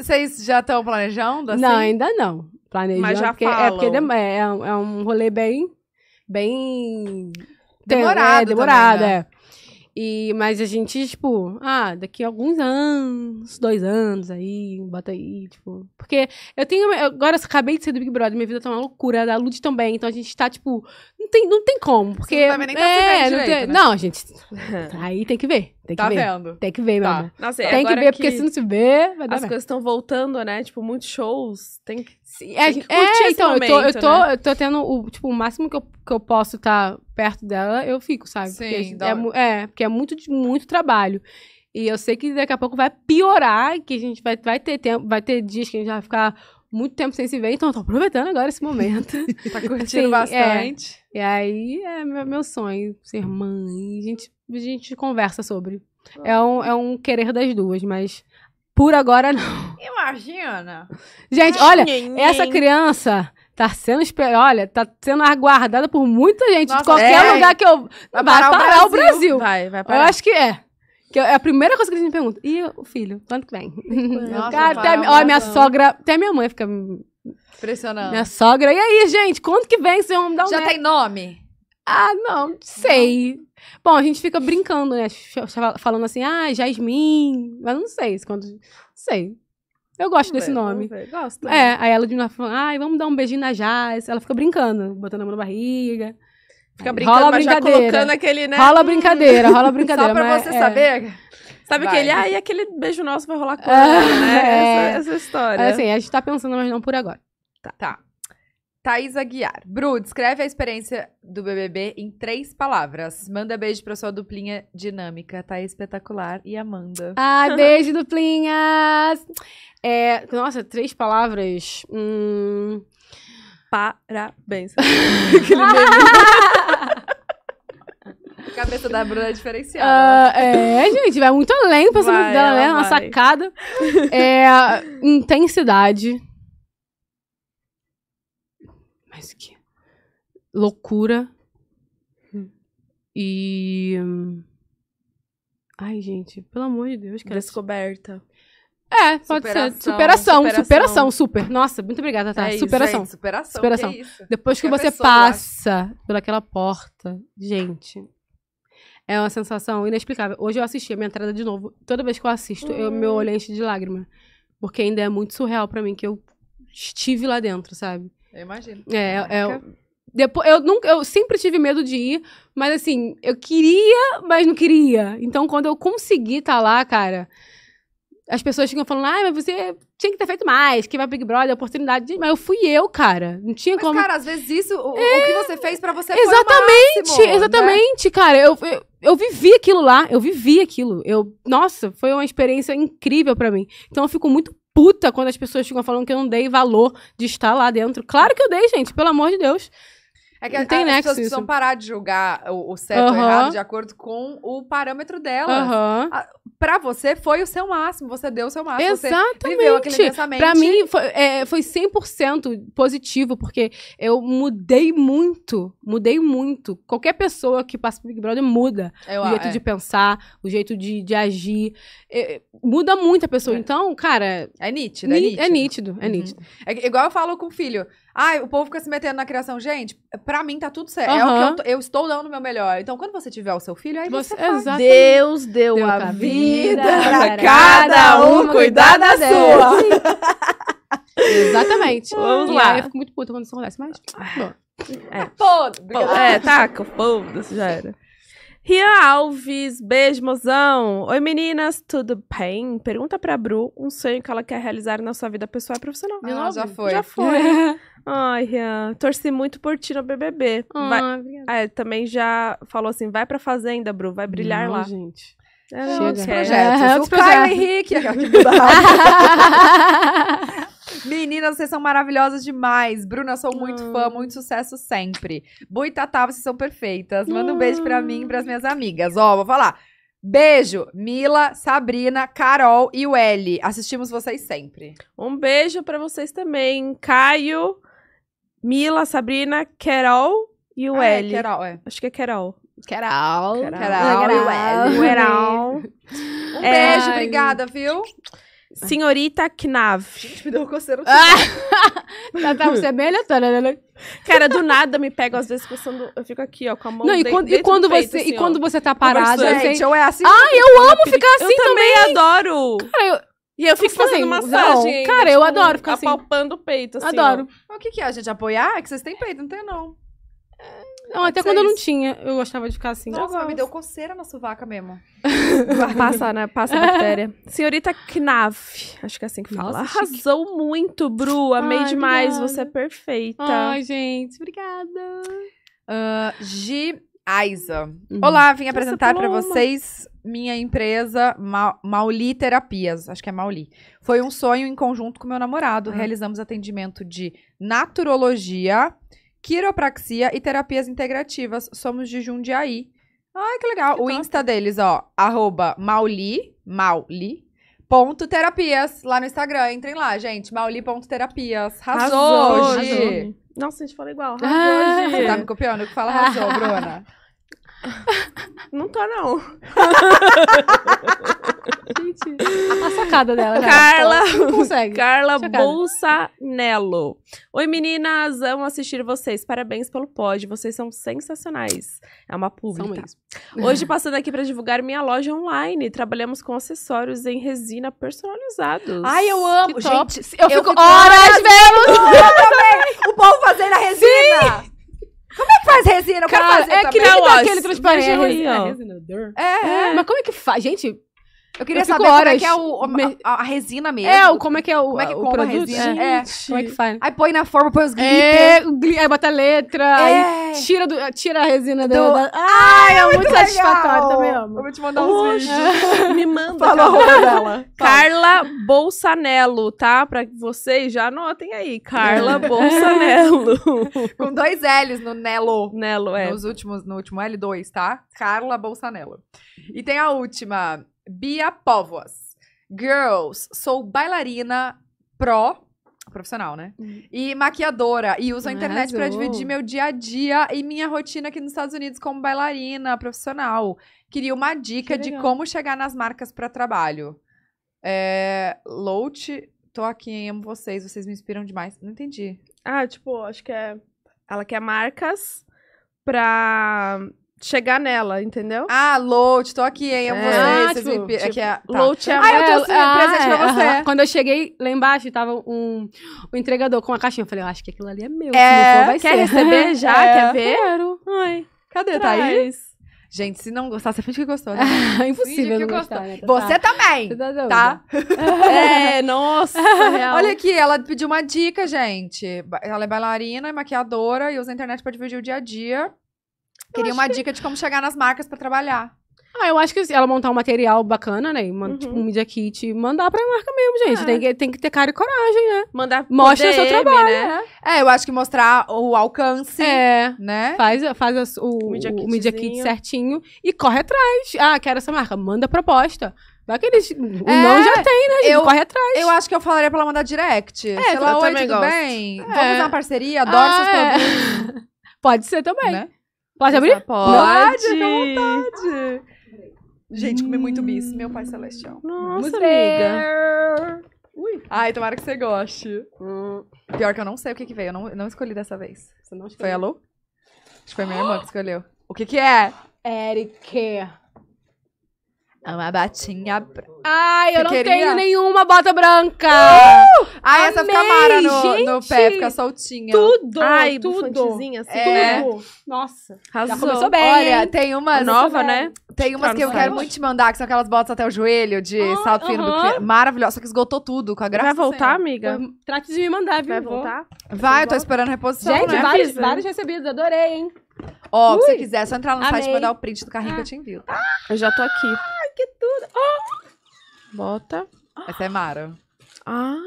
vocês já estão planejando assim? Não, ainda não. Planejando. Mas já porque, falam. É porque é, é, um, é um rolê bem. bem. Demorado. É, demorado, também, né? é. E, mas a gente, tipo, ah, daqui a alguns anos, dois anos aí, bota aí, tipo. Porque eu tenho. Agora eu acabei de ser do Big Brother, minha vida tá uma loucura, da Lud também. Então a gente tá, tipo, não tem, não tem como, porque. Você não vai é, não, direito, tem, né? não, gente. Aí tem que ver. Tem tá que tá ver. vendo? Tem que ver, tá. Nossa, tem que ver, que porque se não se ver, vai dar. As coisas estão voltando, né? Tipo, muitos shows. Tem que. É, tem que é então, momento, eu, tô, eu, né? tô, eu tô tendo o, tipo, o máximo que eu, que eu posso estar tá perto dela, eu fico, sabe? Sim, porque é, é, porque é muito, muito trabalho. E eu sei que daqui a pouco vai piorar, que a gente vai, vai ter tempo, vai ter dias que a gente vai ficar muito tempo sem se ver, então eu tô aproveitando agora esse momento. tá assim, curtindo é. bastante. É. E aí é meu, meu sonho, ser mãe. A gente, a gente conversa sobre. É um, é um querer das duas, mas por agora não. Imagina! Gente, olha, essa criança tá sendo olha, tá sendo aguardada por muita gente Nossa, de qualquer é. lugar que eu vai, vai parar, parar, o Brasil. O Brasil. Vai, vai parar. Eu acho que é. Que é a primeira coisa que eles me perguntam. E o filho, quando que vem? Nossa, Cara, até, ó, minha sogra, até a minha mãe fica Impressionante. Minha sogra. E aí, gente, quando que vem esse dar um Já tem nome? Ah, não, sei. Não. Bom, a gente fica brincando, né? Falando assim, ah, Jasmin. Mas não sei. Quando... Não sei. Eu gosto vamos desse ver, nome. Gosto. É, aí ela de novo fala, ai, vamos dar um beijinho na Jazz. Ela fica brincando, botando a mão na barriga. Fica brincando, rola mas brincadeira. colocando aquele, né? Rola brincadeira, rola brincadeira. Só pra você é. saber. Sabe vai. aquele, ah, e aquele beijo nosso vai rolar com né? é, né? Essa, essa, história. Assim, a gente tá pensando, mas não por agora. Tá. tá. Thaís Aguiar. Bru, descreve a experiência do BBB em três palavras. Manda beijo pra sua duplinha dinâmica, tá espetacular, e Amanda. ah beijo, duplinhas! É, nossa, três palavras. Hum... Parabéns. Aquele meme. A cabeça da Bruna é diferenciada. Uh, é, gente, vai muito além do pensamento vai, dela, né? Uma sacada. É, intensidade. mas o que? Loucura. E. Ai, gente, pelo amor de Deus, cara. Descoberta. É, pode superação, ser. Superação, superação, superação, super. Nossa, muito obrigada, tá? É superação. gente, superação. superação. Que é Depois que, que você passa por aquela porta, gente, é uma sensação inexplicável. Hoje eu assisti a minha entrada de novo. Toda vez que eu assisto, eu, meu uhum. olho enche de lágrima. Porque ainda é muito surreal para mim que eu estive lá dentro, sabe? Eu imagino. É, é, é depois, eu, nunca, eu sempre tive medo de ir, mas assim, eu queria, mas não queria. Então, quando eu consegui estar tá lá, cara, as pessoas ficam falando, ah, mas você tinha que ter feito mais, que vai Big Brother, oportunidade. Mas eu fui eu, cara. Não tinha mas, como. cara, às vezes isso, o, é... o que é. você fez para você Exatamente, máximo, né? exatamente, né? cara. Eu, eu, eu, vivi aquilo lá, eu vivi aquilo. Eu, nossa, foi uma experiência incrível para mim. Então eu fico muito puta quando as pessoas ficam falando que eu não dei valor de estar lá dentro. Claro que eu dei, gente, pelo amor de Deus. É que não a, tem as nexo pessoas precisam parar de julgar o, o certo uhum. ou errado de acordo com o parâmetro dela. Uhum. pra você, foi o seu máximo. Você deu o seu máximo. Exatamente. Você viveu aquele pensamento. Pra mim, foi, é, foi 100% positivo, porque eu mudei muito. Mudei muito. Qualquer pessoa que passa pro Big Brother muda. Eu, o jeito é. de pensar, o jeito de, de agir. É, muda muito a pessoa. É. Então, cara... É nítido, é, é nítido. É nítido, é uhum. nítido. É, igual eu falo com o filho. Ai, o povo fica se metendo na criação. Gente, pra mim tá tudo certo. Uhum. É o que eu, eu estou dando o meu melhor. Então, quando você tiver o seu filho, aí você, você faz. Deus deu, deu a vida, pra cada um cuidar da sua. Exatamente. Vamos e lá. Aí eu fico muito puta quando isso acontece, mas... Bom. Ah. É. Podo, é, taca, tá, foda-se, já era. Rian Alves, beijo, mozão. Oi, meninas, tudo bem? Pergunta pra Bru um sonho que ela quer realizar na sua vida pessoal e é profissional. Ah, já foi. Já foi. Ai, Rian, torci muito por ti no BBB. Ah, vai... É, também já falou assim, vai pra fazenda, Bru, vai brilhar Não, lá. gente. É, Chega. outros é, projetos. É, outros o projetos. Caio Henrique. Meninas, vocês são maravilhosas demais. Bruna, sou muito hum. fã, muito sucesso sempre. Bu Tatá, vocês são perfeitas. Manda um ah. beijo pra mim e pras minhas amigas. Ó, vou falar. Beijo, Mila, Sabrina, Carol e o L. Assistimos vocês sempre. Um beijo para vocês também. Caio, Mila, Sabrina, Carol e o ah, L. É, Carol, é. Acho que é Carol. Carol. Carol. Carol. Carol. Carol. Um beijo, obrigada, viu? Ah. Senhorita Knav. Gente, me deu um coceiro. Ah. tá, tá, você é bem aleatória, né? Cara, do nada me pega às vezes, coçando. Eu fico aqui, ó, com a mão Não, e quando, e quando peito, você assim, E ó. quando você tá parada. Gente, eu é assim. Ah, eu amo ficar assim eu também. Eu também adoro. Cara, eu. E eu fico fazendo massagem. Ainda, cara, eu tipo, adoro ficar assim. Apalpando o peito, assim. Adoro. Ó. O que que é, gente? Apoiar? É que vocês têm peito, não tem não. É. Não, até quando eu não tinha, eu gostava de ficar assim. Nossa, me deu coceira na suvaca mesmo. passa, né? Passa a bactéria. Senhorita Knaf, acho que é assim que fala. Nossa, Arrasou chique. muito, Bru. Amei Ai, demais. Obrigada. Você é perfeita. Ai, gente, obrigada. Uh, Aiza. Uhum. Olá, vim apresentar para vocês minha empresa Ma Mauli Terapias, acho que é Mauli. Foi um sonho em conjunto com meu namorado. Uhum. Realizamos atendimento de naturologia, quiropraxia e terapias integrativas. Somos de Jundiaí. Ai, que legal. Que o top. Insta deles, ó, arroba mauli, mauli, ponto terapias, lá no Instagram. Entrem lá, gente, mauli.terapias. Arrasou, arrasou, Gi. Arrasou. Nossa, a gente fala igual. Arrasou, ah, Você tá me copiando o que fala arrasou, Bruna. Não tô, não. Gente, a sacada dela. Carla, consegue. Carla Bolsanello. Oi, meninas. Amo assistir vocês. Parabéns pelo pod. Vocês são sensacionais. É uma pública. Tá? Hoje, passando aqui para divulgar minha loja online. Trabalhamos com acessórios em resina personalizados. Ai, eu amo. Gente, eu, eu fico, fico horas vendo. o povo fazendo a resina. Sim. Como é que faz resina? Eu Cara, quero fazer é que não nem aquele transparente. É Imagina aí, ó. É é, é, é. Mas como é que faz? Gente, eu queria eu saber horas. como é que é o, a, a, resina mesmo. É, o, como é que é o, como é que o produto. É. é. Como é que faz? Aí põe na forma, põe os é, glitter. É, aí bota a letra, é. aí tira, do, tira a resina do... da... Ah, Ai, é, é, muito, muito satisfatório, também amo. Eu vou te mandar Hoje. uns vídeos. Me manda. Fala a dela. Carla Bolsanello, tá? Pra vocês, já anotem aí. Carla Bolsanello. Com dois L's no Nelo. Nelo, é. Nos últimos, no último L2, tá? Carla Bolsanello. E tem a última... Bia Póvoas. Girls, sou bailarina pró profissional, né? Uhum. E maquiadora. E uso a internet para dividir meu dia a dia e minha rotina aqui nos Estados Unidos como bailarina profissional. Queria uma dica que de como chegar nas marcas para trabalho. É, Lout, tô aqui, hein? amo vocês, vocês me inspiram demais. Não entendi. Ah, tipo, acho que é. Ela quer marcas pra chegar nela, entendeu? Ah, Lout, tô aqui, hein? Eu vou é, vocês é, tipo, me... é que é, é... Ah, eu assim, ah, presente é, pra você. Uh -huh. Quando eu cheguei lá embaixo, tava um, um entregador com uma caixinha. Eu falei, eu acho que aquilo ali é meu. É, for, quer ser. receber já? É. Quer ver? Quero. Ai, cadê, tá Traz. Thaís? Gente, se não gostar, você finge que gostou, né? é impossível finge que não gostar. Né? Tá, tá. Você tá. também, tá? tá? é, nossa, real. Olha aqui, ela pediu uma dica, gente. Ela é bailarina, é maquiadora e usa a internet pra dividir o dia a dia. Queria uma que... dica de como chegar nas marcas para trabalhar. Ah, eu acho que ela montar um material bacana, né? Uma, uhum. Tipo, um media kit, mandar pra marca mesmo, gente. É. Tem, que, tem que ter cara e coragem, né? Mandar Mostra DM, seu trabalho, né? É. é, eu acho que mostrar o alcance, é. né? Faz, faz as, o, o, media, o media kit certinho e corre atrás. Ah, quero essa marca. Manda proposta. Daqueles, o é, não já tem, né? Eu, corre atrás. Eu acho que eu falaria pra ela mandar direct. É, Sei lá, oi, tudo gosto. bem? É. Vamos fazer uma parceria? Adoro ah, seus é. produtos. Pode ser também. Né? Pode abrir? Pode. Pode, fica à vontade. Gente, comi muito bis. Meu pai celestial. Nossa, amiga. Ui. Ai, tomara que você goste. Hum. Pior que eu não sei o que que veio. Eu não, não escolhi dessa vez. Você não escolheu? Foi a Lu? Acho que foi minha irmã que escolheu. O que que é? Eric. Uma batinha. Ai, eu Você não queria? tenho nenhuma bota branca! Uh! Ai, essa fica mara no, no, pé, fica soltinha. Tudo! Ai, tudo! Assim, é. Tudo! Né? Nossa! Arrasou. Já começou bem! Olha, tem umas. Nova, né? Tem umas que eu quero muito te mandar, que são aquelas botas até o joelho de ah, salto fino. Uh -huh. Maravilhosa, só que esgotou tudo com a graça. Vai voltar, amiga? Foi... Trate de me mandar, viu? Vai voltar? Vai, eu tô esperando a reposição. Gente, né? vários, vários recebidos, adorei, hein? Ó, oh, se você quiser, é só entrar no Amei. site e mandar o print do carrinho ah. que eu te envio. Ah! Eu já tô aqui que tudo! Oh! Ah! Bota. Essa é Mara. Ai!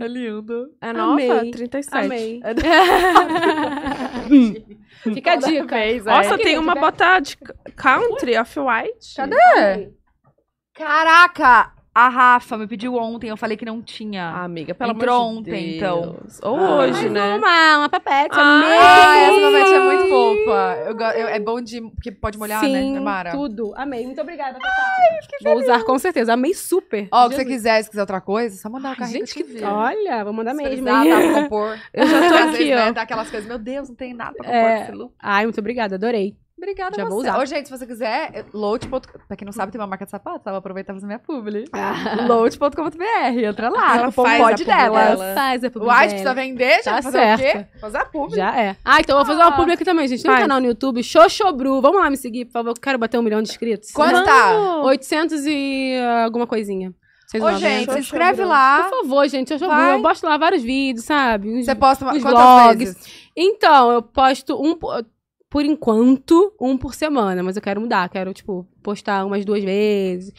É linda. É nova? Amei. 37. Amei. Hum. Fica a dica. Vez, é. Nossa, é. tem uma bota de country, off-white. Cadê? Caraca! A Rafa me pediu ontem, eu falei que não tinha. Ah, amiga, pelo Entrou amor de ontem, Deus. então. Ou ah, hoje, né? Uma, uma papete. Ah, essa papete é muito fofa. Eu, eu, é bom de. Porque pode molhar, né, Sim, né, Mara? Tudo. Amei. Muito obrigada, Ai, Vou usar com certeza. Amei super. Ó, oh, se você quiser, se quiser outra coisa, só mandar o carrinho. Gente, que, que Olha, vou mandar mesmo. Dá pra compor. Eu já tô aqui, vezes, né, ó. Né, dá aquelas coisas, meu Deus, não tem nada pra é. compor é... Ai, muito obrigada, adorei. Obrigada Já você. vou usar. Ô, gente, se você quiser, é load.com. Pra quem não sabe, tem uma marca de sapato, tava e fazer minha publi. Ah. Load.com.br, entra lá. Ela faz pode dela. Faz a publi O Ais precisa vender, já tá fazer certa. o quê? Fazer a publi. Já é. Ah, então ah. vou fazer uma ah. publi aqui também, gente. Tem um canal no YouTube, Xoxobru. Vamos lá me seguir, por favor, que eu quero bater um milhão de inscritos. Quanto tá? 800 e alguma coisinha. Vocês Ô, né? gente, se inscreve lá. Por favor, gente, eu, eu posto lá vários vídeos, sabe? Você posta uns quantas Vezes? Então, eu posto um por enquanto, um por semana, mas eu quero mudar, quero, tipo, postar umas duas vezes.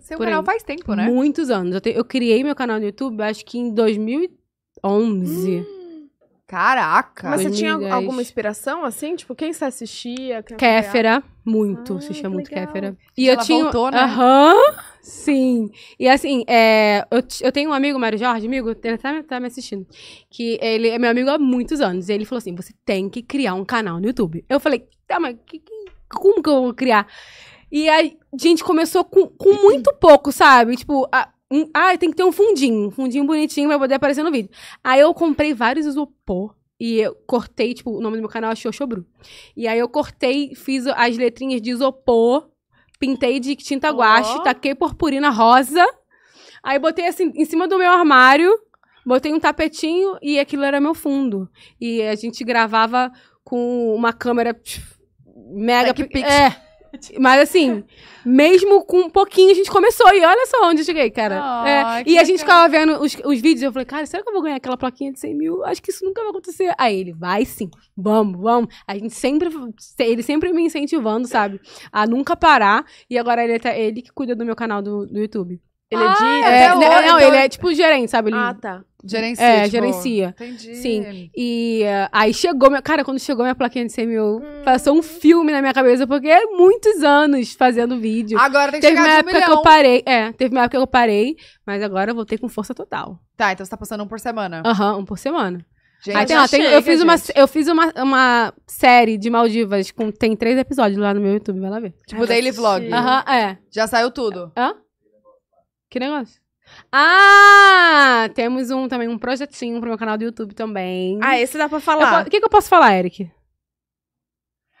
Seu canal aí. faz tempo, né? Muitos anos. Eu, te, eu, criei meu canal no YouTube, acho que em 2011. Hum, caraca! Mas você tinha alguma inspiração, assim? Tipo, quem você assistia? Kéfera, muito. Ai, ah, assistia muito legal. Kéfera. E Ela eu tinha... Voltou, né? Aham! Sim. E assim, é, eu, eu tenho um amigo, Mário Jorge, amigo, tá, tá me assistindo, que ele é meu amigo há muitos anos. E ele falou assim: você tem que criar um canal no YouTube. Eu falei, tá, mas que, que, como que eu vou criar? E a gente começou com, com muito pouco, sabe? Tipo, a, um, ah, tem que ter um fundinho, um fundinho bonitinho pra poder aparecer no vídeo. Aí eu comprei vários isopor e eu cortei, tipo, o nome do meu canal é Xoxobru. E aí eu cortei, fiz as letrinhas de isopor pintei de tinta guache, oh. taquei purpurina rosa. Aí botei assim em cima do meu armário, botei um tapetinho e aquilo era meu fundo. E a gente gravava com uma câmera tipo, mega é, pix. É. Mas assim, mesmo com um pouquinho, a gente começou. E olha só onde eu cheguei, cara. Oh, é, e a gente ficava vendo os, os vídeos. Eu falei, cara, será que eu vou ganhar aquela plaquinha de 100 mil? Acho que isso nunca vai acontecer. Aí ele, vai sim. Vamos, vamos. A gente sempre... Ele sempre me incentivando, sabe? A nunca parar. E agora ele, é ele que cuida do meu canal do, do YouTube. Ele é ah, É, né, não, então... ele é, é tipo gerente, sabe? Ele... Ah, tá. Gerencia. É, tipo... gerencia. Entendi. Sim. E uh, aí chegou, minha... cara, quando chegou minha plaquinha de 100 mil, hum. passou um filme na minha cabeça, porque é muitos anos fazendo vídeo. Agora tem que Teve uma época milhão. que eu parei. É, teve uma época que eu parei, mas agora eu voltei com força total. Tá, então você tá passando um por semana. Aham, uhum, um por semana. Gente, aí, tem, ó, tem, chega, eu fiz, gente. uma, eu fiz uma, uma série de Maldivas com. Tem três episódios lá no meu YouTube, vai lá ver. Tipo, daily vlog. Aham, uhum, é. Já saiu tudo. Hã? Que negócio? Ah! Temos um também, um projetinho pro meu canal do YouTube também. Ah, esse dá pra falar. O que, que eu posso falar, Eric?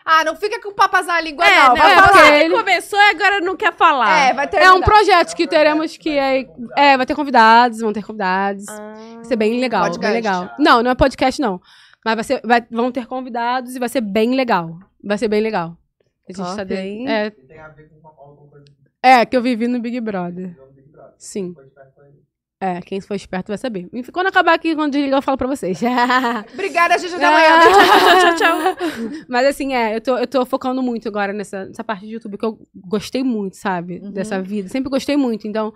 Ah, não fica com papazar a língua, é, não. não é, falar ele... começou e agora não quer falar. É, vai ter. É um projeto que teremos que. É, é, vai ter convidados, vão ter convidados. Ah, vai ser bem legal. Podcast. Bem legal. Não, não é podcast, não. Mas vai ser, vai, vão ter convidados e vai ser bem legal. Vai ser bem legal. A gente tá de... É... Tem a ver com alguma coisa. É, que eu vivi no Big Brother. Sim. É, quem for esperto vai saber. E quando acabar aqui, quando desligar, eu falo pra vocês. Obrigada, gente. Até amanhã. Ah. tchau, tchau, tchau, tchau. Mas assim, é, eu tô, eu tô focando muito agora nessa, nessa parte de YouTube, que eu gostei muito, sabe? Uhum. Dessa vida. Sempre gostei muito. Então,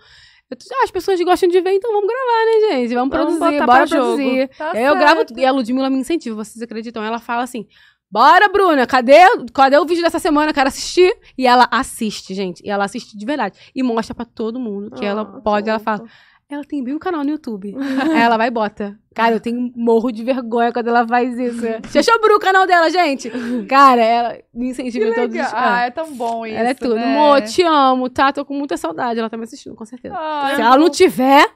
ah, as pessoas gostam de ver, então vamos gravar, né, gente? Vamos, vamos produzir, bora produzir. Tá eu certo. gravo, e a Ludmilla me incentiva, vocês acreditam? Ela fala assim, Bora, Bruna, cadê, cadê o vídeo dessa semana? Quero assistir. E ela assiste, gente. E ela assiste de verdade. E mostra para todo mundo que ah, ela pode. Ela fala, ela tem bem um canal no YouTube. ela vai e bota. Cara, eu tenho morro de vergonha quando ela faz isso. Xaxabru, o canal dela, gente. Cara, ela me incentiva todos os dias. Ah, é tão bom isso. Ela é tudo. Né? Mô, te amo, tá? Tô com muita saudade. Ela tá me assistindo, com certeza. Ah, Se ela não tiver.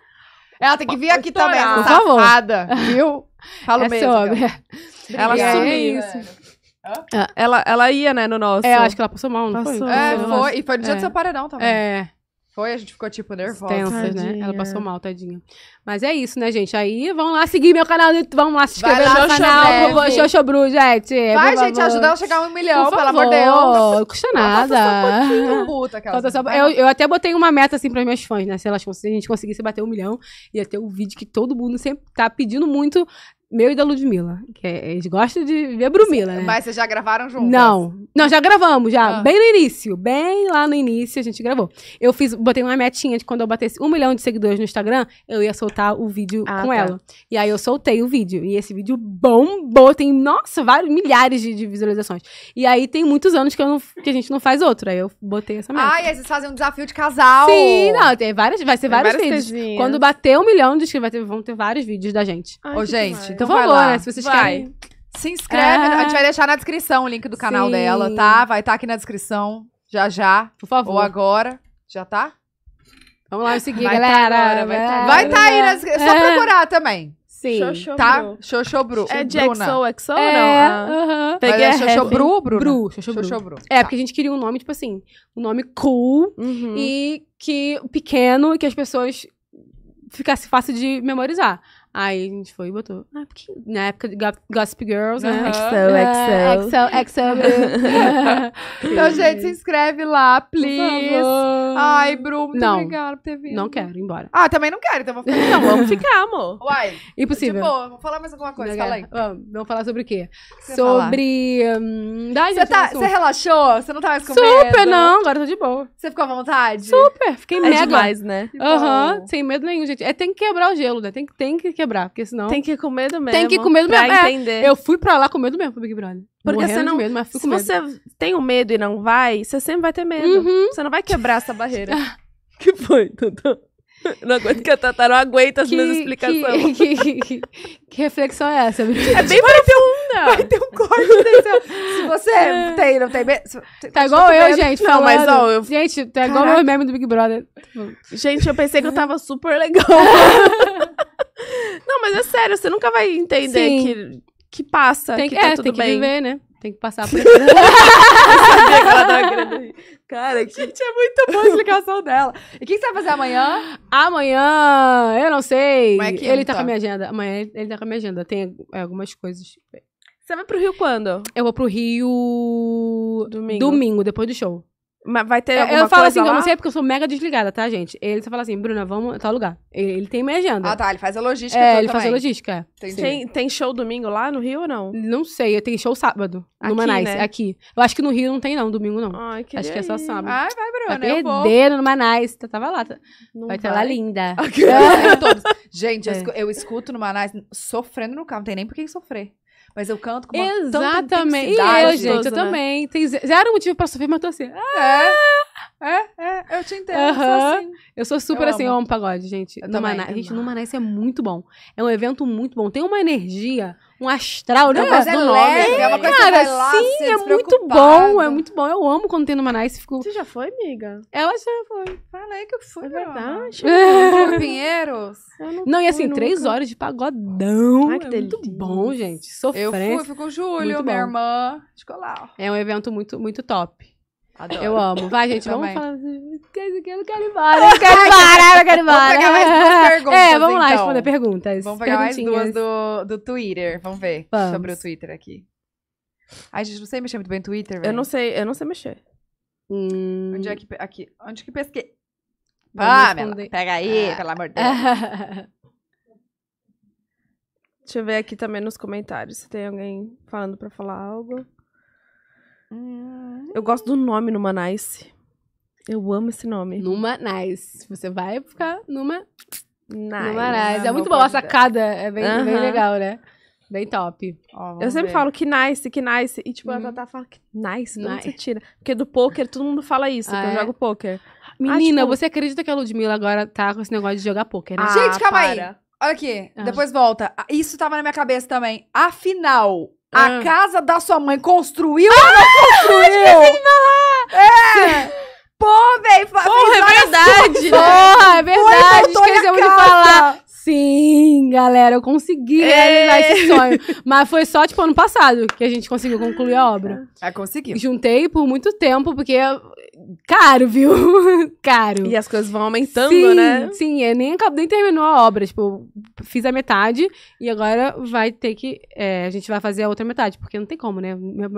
Ela tem que vir aqui também, por favor. Safada, viu? Falo é mesmo. Ela é sumiu. É isso. É, ela, ela ia, né, no nosso. É, acho que ela passou mal, não passou, foi? É, é, foi. E foi no dia é. do seu paredão também. É. Foi, a gente ficou, tipo, nervosa. Tensas, né? Ela passou mal, tadinha. Mas é isso, né, gente? Aí, vão lá seguir meu canal vamos lá se inscrever no meu canal, Bru, gente. Vai, gente, ajudar a chegar a um milhão, pelo amor de Deus. Não custa tá nada. puta, Só... Eu, eu até botei uma meta, assim, para meus fãs, né? Se, elas, se a gente conseguisse bater um milhão, ia ter o um vídeo que todo mundo sempre tá pedindo muito meu e da Ludmilla. Que é, eles gostam de ver Brumila, né? Mas vocês já gravaram juntos? Não. Não, já gravamos, já. Ah. Bem no início. Bem lá no início a gente gravou. Eu fiz, botei uma metinha de quando eu batesse um milhão de seguidores no Instagram, eu ia soltar o vídeo ah, com tá. ela. E aí eu soltei o vídeo. E esse vídeo bombou. Tem, nossa, vários milhares de, de visualizações. E aí tem muitos anos que, eu não, que a gente não faz outro. Aí eu botei essa meta. Ah, e aí vocês fazem um desafio de casal. Sim, não. Tem várias, vai ser tem vários vídeos. Tezinhas. Quando bater um milhão de inscritos, vão ter vários vídeos da gente. Ai, Ô, gente, então então vai favor, lá. Né, se vocês vai. querem. Se inscreve. É. A gente vai é. deixar na descrição o link do canal Sim. dela, tá? Vai estar tá aqui na descrição. Já já. Por favor. Ou agora. Já tá? Vamos lá, seguir, vai tá galera. Tá agora, vai estar tá, tá vai tá aí. Nas... É só é. procurar também. Sim. Xoxobru. Tá? Xoxobru. É de XOXO ou ah. é, não? Peguei é Xoxobru, Bruno? Bru, Xoxobru. É, tá. porque a gente queria um nome, tipo assim, um nome cool uhum. e que pequeno e que as pessoas ficasse fácil de memorizar. Aí a gente foi e botou. Ah, porque na época de Gossip Girls, né? Uhum. Excel, Excel, Excel. então, gente, se inscreve lá, please. Ai, Bruno, muito não, obrigada por ter vindo. Não quero, embora. Ah, também não quero, então vou ficar. não, vamos ficar, amor. Uai. Impossível. Tipo, vou falar mais alguma coisa, fala aí. Vamos, vamos falar sobre o quê? sobre. Hum, você, tá, você relaxou? Você não tá mais com Super, medo? não, agora tô de boa. Você ficou à vontade? Super, fiquei é mega. demais, né? Aham, uhum, sem medo nenhum, gente. É, tem que quebrar o gelo, né? Tem, tem que quebrar quebrar, porque senão. Tem que ir com medo mesmo. Tem que ir com medo mesmo. É, entender. eu fui pra lá com medo mesmo pro Big Brother. Porque Morrendo você não. Medo, mas fui se com você medo. tem o um medo e não vai, você sempre vai ter medo. Uhum. Você não vai quebrar essa barreira. Ah. que foi, Não aguento que a Tatá não aguenta as que, minhas explicações. Que, que, que, que reflexão é essa? É bem para profunda. Ter um, vai ter um corte Se você é. tem, não tem medo. Tá igual eu, medo. gente. Não, mas ó, eu... Gente, tá Caraca. igual o meme do Big Brother. Tipo, gente, eu pensei que eu tava super legal. Não, mas é sério, você nunca vai entender que, que passa, tem que, que tá é, tudo tem bem. que viver, né? Tem que passar por Cara, que... gente, é muito boa a explicação dela. E o que, você vai fazer amanhã? Amanhã, eu não sei. É ele tá com a minha agenda. Amanhã ele tá com a minha agenda. Tem é, algumas coisas. Você vai pro Rio quando? Eu vou pro Rio. Domingo. Domingo, depois do show. Mas vai ter eu, alguma eu falo assim, lá? eu não sei porque eu sou mega desligada, tá, gente? Ele só fala assim, Bruna, vamos tal lugar. Ele, ele tem minha agenda. Ah, tá, ele faz a logística. É, então ele também. faz a logística. É. Tem, tem show domingo lá no Rio ou não? Não sei, tem show sábado. Aqui, no Manais, né? aqui. Eu acho que no Rio não tem, não, domingo não. Ai, que Acho que é só sábado. Ai, vai, Bruna. Vai perder no Manais. Tá, tava lá. tá? vai, vai. ter lá linda. Okay. É. Gente, é. eu escuto no Manais sofrendo no carro, não tem nem por que sofrer. Mas eu canto com uma Exatamente. Tanta e eu, gente, né? eu também. Tem zero motivo pra sofrer, mas tô assim. É. Ah! É. É, é, eu te entendo. Uhum. Eu, sou assim. eu sou super eu assim, amo. eu amo pagode, gente. Eu no também, Maná, gente, no Maná isso é muito bom. É um evento muito bom. Tem uma energia, um astral, né? Uma é do leve, é, é uma coisa cara, que lá, sim, é muito bom, é muito bom. Eu amo quando tem no Maná Você já foi, amiga? Ela já foi. Falei que eu fui, É verdade. É. Pinheiros. Eu não, não e assim, nunca. três horas de pagodão. Ai, que é delícia. muito bom, gente. Sofrendo. Eu fui, fui com o Júlio, minha irmã. Ficou lá. É um evento muito, muito top. Adoro. Eu amo. Vai, gente, vamos falar assim. Eu não quero ir embora, eu quero ir embora, eu quero ir embora. Vamos pegar mais duas perguntas. É, vamos lá então. responder perguntas. Vamos pegar mais duas do, do Twitter. Vamos ver vamos. sobre o Twitter aqui. Ai, gente, não sei mexer muito bem no Twitter, velho. Eu não sei, eu não sei mexer. Hum. Onde é que. Aqui. Onde que pesquei? Pamela, ah, pega aí, ah. pelo amor de Deus. Deixa eu ver aqui também nos comentários se tem alguém falando pra falar algo. Eu gosto do nome numa Nice. Eu amo esse nome. Numa Nice. Você vai ficar numa Nice. Numa nice. É muito boa a sacada. É bem, uh -huh. bem legal, né? Bem top. Ó, eu sempre ver. falo que nice, que nice. E tipo, uhum. a Tatá fala que nice, não nice. tira. Porque do poker, todo mundo fala isso, ah, que é? eu jogo poker. Menina, ah, tipo... você acredita que a Ludmilla agora tá com esse negócio de jogar poker, né? Ah, Gente, calma para. aí. Olha aqui, ah. depois volta. Ah, isso tava na minha cabeça também. Afinal, a ah. casa da sua mãe construiu ou ah, não construiu? Esqueci de falar! É! Pô, é velho! Porra, é verdade! Porra, é verdade! Esquecemos de falar! Sim, galera, eu consegui é. realizar esse sonho. Mas foi só, tipo, ano passado que a gente conseguiu concluir a obra. É, conseguiu. Juntei por muito tempo, porque caro, viu? caro. E as coisas vão aumentando, sim, né? Sim, eu é, nem, nem terminou a obra. Tipo, fiz a metade e agora vai ter que. É, a gente vai fazer a outra metade, porque não tem como, né?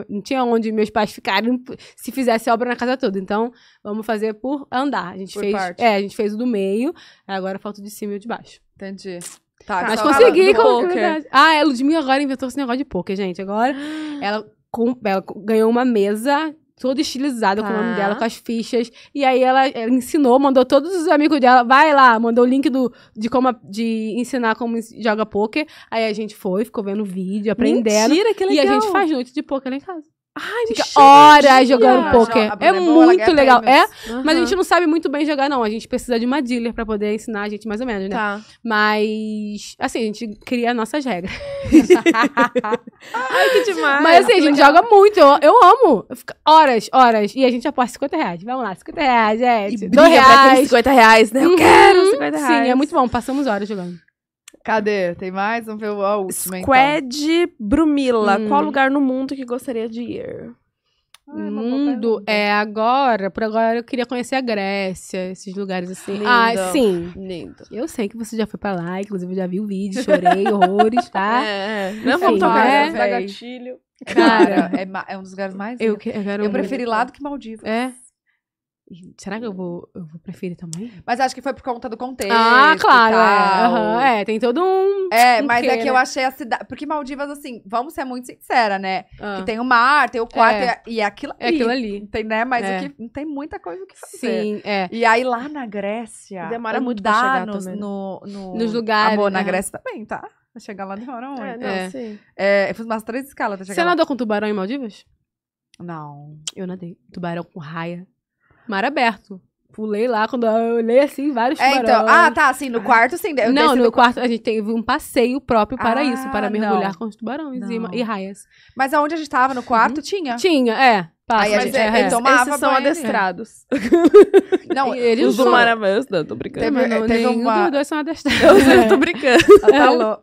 Não tinha onde meus pais ficarem se fizesse a obra na casa toda. Então, vamos fazer por andar. A gente por fez. Parte. É, a gente fez o do meio, agora falta o de cima e o de baixo. Entendi. Tá, tá mas então tá consegui com Ah, a é, Ludmilla agora inventou esse negócio de poker, gente. Agora ela, com, ela ganhou uma mesa toda estilizada tá. com o nome tá. dela, com as fichas. E aí ela, ela, ensinou, mandou todos os amigos dela, vai lá, mandou o link do, de como de ensinar como joga poker. Aí a gente foi, ficou vendo vídeo, aprendendo. Mentira, que legal. E a gente faz noite de poker lá em casa. Ai, fica horas jogando poker. É, é muito legal. É, uhum. mas a gente não sabe muito bem jogar, não. A gente precisa de uma dealer pra poder ensinar a gente mais ou menos, né? Tá. Mas, assim, a gente cria nossas regras. Ai, que demais. Mas, assim, a gente legal. joga muito. Eu, eu amo. horas, horas. E a gente aposta 50 reais. Vamos lá, 50 reais, gente. E reais. 50 reais, né? Eu quero 50 uhum. reais. Sim, é muito bom. Passamos horas jogando. Cadê? Tem mais? Vamos ver a última, então. Squad então. Brumila. Hum. Qual lugar no mundo que gostaria de ir? Ah, tá mundo é agora, por agora eu queria conhecer a Grécia, esses lugares assim. Lindo. Ah, sim. Lindo. Eu sei que você já foi pra lá, inclusive eu já vi o vídeo, chorei, horrores, tá? É, é. não Enfim, vamos tocar, é, gatilho. Cara, é, é, um dos lugares mais. Eu, eu, eu preferi lá do que Maldivas. É. Será que eu vou, eu vou preferir também? Mas acho que foi por conta do contexto. Ah, claro. É, uhum, é, tem todo um. É, um tipo mas quê, é que né? eu achei a cidade. Porque Maldivas, assim, vamos ser muito sincera, né? Ah. Que tem o mar, tem o quarto é. e, é, é aquilo ali. É aquilo ali. Tem, né? Mas é. o que, não tem muita coisa o que fazer. Sim, é. E aí lá na Grécia. Demora muito pra chegar nos, No, no, nos lugares. Amor, na é. Grécia também, tá? Pra chegar lá demora é, muito. É, é. sim. É, eu fiz umas três escalas Pra chegar Você lá. nadou com tubarão em Maldivas? Não. Eu nadei. Tubarão com raia mar aberto. Pulei lá, quando eu olhei assim, vários é, então. tubarões. Então, ah, tá, assim, no quarto sim. não, no, quarto a gente teve um passeio próprio para ah, isso, para mergulhar não. com os tubarões e, e, raias. Mas aonde a gente tava, no quarto, uhum. tinha? Tinha, é. aí a gente é, é, tomava Esses são adestrados. Não, eles os do Maravans, não, tô brincando. Teve, não, teve nenhum uma... dos dois são adestrados. Eu, tô brincando. É. Tá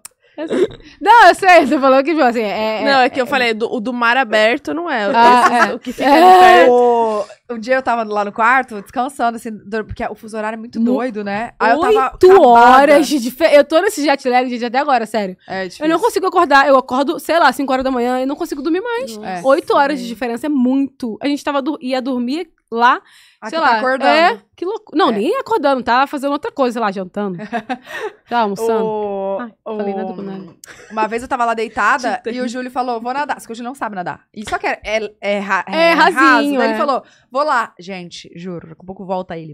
não, eu sei, você falou que, viu assim, é... Não, é, é que eu é. falei, do, o do mar aberto não é. O, ah, é. o que fica é. O... Um dia eu tava lá no quarto, descansando, assim, porque o fuso horário é muito doido, né? Aí Oito eu tava Oito horas de diferença. Eu tô nesse jet lag, gente, até agora, sério. É difícil. É eu não consigo acordar, eu acordo, sei lá, 5 horas da manhã e não consigo dormir mais. Nossa, Oito horas de diferença é muito. A gente tava, ia dormir lá... Ah, sei lá, tá acordando. É, que louco. Não, é. nem acordando, tá fazendo outra coisa, sei lá, jantando. tá almoçando. O... o... Falei nada do nada. Uma vez eu tava lá deitada e o Júlio falou: vou nadar. Só que o Júlio não sabe nadar. E só que é, é, é, é, é rasinho. Raso. Né? ele é. falou: vou lá. Gente, juro, daqui a pouco volta ele,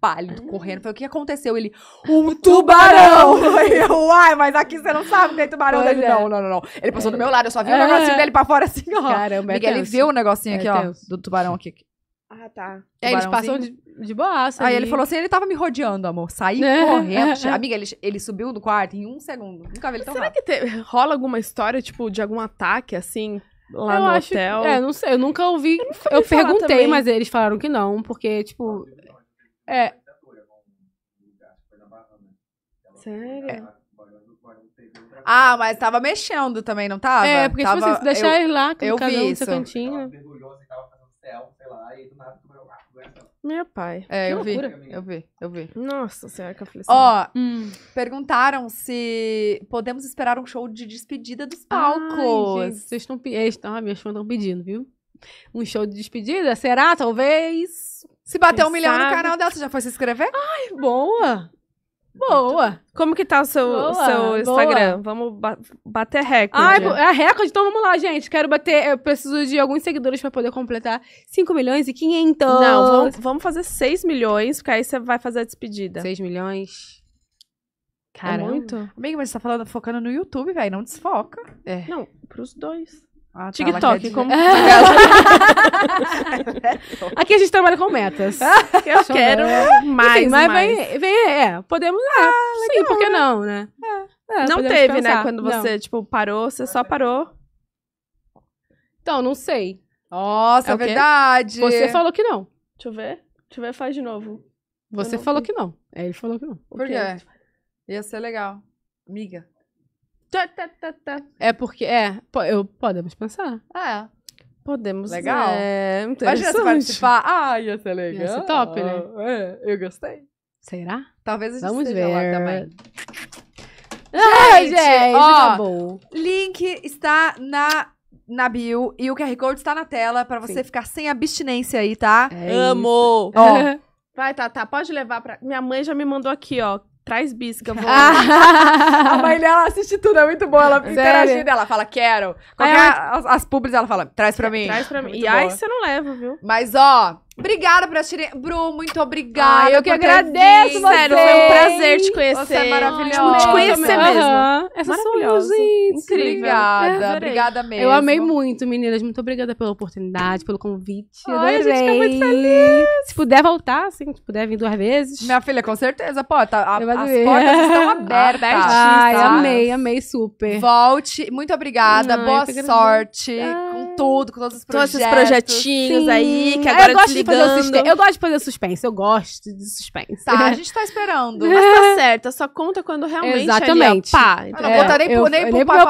pálido, correndo. Falei: o que aconteceu? Ele, um tubarão! eu, uai, mas aqui você não sabe que tem tubarão dele. É. Não, não, não, não. Ele passou do meu lado, eu só vi o é. negocinho dele pra fora assim, ó. Caramba, é ele viu o negocinho aqui, ó, do tubarão aqui. Ah, tá. É, eles passam de, de boaça. Aí ali. ele falou assim: ele tava me rodeando, amor. Saí é. correndo. Amiga, ele, ele subiu do quarto em um segundo. Nunca vi ele tão Será rápido. que te, rola alguma história, tipo, de algum ataque, assim, lá eu no acho, hotel? É, não sei. Eu nunca ouvi. Eu, eu perguntei, também. mas eles falaram que não, porque, tipo. É. Sério? É. Ah, mas tava mexendo também, não tava? É, porque tava, tipo assim, se deixar eu, ele lá, com eu cada vi um isso. seu cantinho aí do nada do meu guarda. Né? Meu pai. É, eu vi, eu vi, eu vi. Nossa senhora, que aflição. Ó, hum. perguntaram se podemos esperar um show de despedida dos palcos. Ai, gente, vocês estão pedindo. Ah, meus fãs estão pedindo, viu? Um show de despedida? Será? Talvez. Se bater Quem um milhão no canal dela, você já foi se inscrever? Ai, boa! Boa! Como que tá o seu, boa, seu Instagram? Boa. Vamos ba bater recorde. Ah, é, é, recorde? Então vamos lá, gente. Quero bater. Eu preciso de alguns seguidores pra poder completar 5 milhões e 500. Não, vamos, vamos fazer 6 milhões, porque aí você vai fazer a despedida. 6 milhões. É Caramba. É muito? Amiga, mas você tá falando, focando no YouTube, velho. Não desfoca. É. Não, pros dois. Ah, tá, TikTok, como. Aqui a gente trabalha com metas. eu quero mais. Mas Vem, vem, é, é podemos. lá. ah sim, legal, por que né? não, né? É, é não teve, né, pensar. né? Quando você, não. tipo, parou, você só parou. Então, não sei. Nossa, é, é verdade. Você falou que não. Deixa eu ver. Deixa eu ver, faz de novo. Você falou que não. É, ele falou que não. Por quê? Ia ser legal. Amiga. É porque. É, eu, podemos pensar. É. Podemos. Legal. É, Imagina se participar. Ah, ia ser legal. Ia ser top, né? É, eu gostei. Será? Talvez a gente Vamos ver. lá também. Ai, gente, gente ó, acabou. Link está na na bio e o QR Code está na tela para você Sim. ficar sem abstinência aí, tá? É Amo. Ó. Vai, tá, tá, pode levar para Minha mãe já me mandou aqui, ó traz bisca, vou. Ah. a mãe dela assiste tudo, é muito boa. Ela interagindo, né? ela fala, quero. Qualquer, é, as, as pubs, ela fala, traz pra mim. Traz pra mim. Muito e boa. aí você não leva, viu? Mas, ó, Obrigada por assistir, Bru, muito obrigada. Ah, eu que agradeço, você. Sério, foi um prazer te conhecer. Você é maravilhosa. te conhecer mesmo. Uhum. É Essa maravilhosa. Sou Incrível. Obrigada. É, obrigada mesmo. Eu amei muito, meninas. Muito obrigada pela oportunidade, pelo convite. Ai, adorei. a gente fica muito feliz. Se puder voltar, assim, se puder vir duas vezes. Minha filha, com certeza. Pô, tá, a, as portas estão abertas. Ai, amei, amei super. Volte. Muito obrigada. Ai, Boa sorte. Ah tudo, com todos os projetos. Todos esses projetinhos Sim. aí, que é, agora eu gosto, De eu gosto de fazer suspense, eu gosto de suspense. Tá, a gente tá esperando. Mas tá certo, só conta quando realmente Exatamente. Ali, ó, pá. É. Eu não é, nem, eu, pro, nem eu, pro, nem pro meu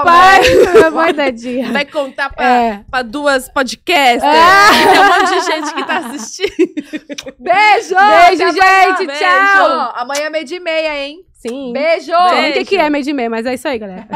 pai. tadinha. Vai contar pra, é. pra duas podcasters. É. Tem um monte de gente que tá assistindo. Beijo! Beijo, gente! Tchau! Amanhã é meio de meia, hein? Sim. Beijo! Beijo. Sei o que é meio de meia, mas é isso aí, galera.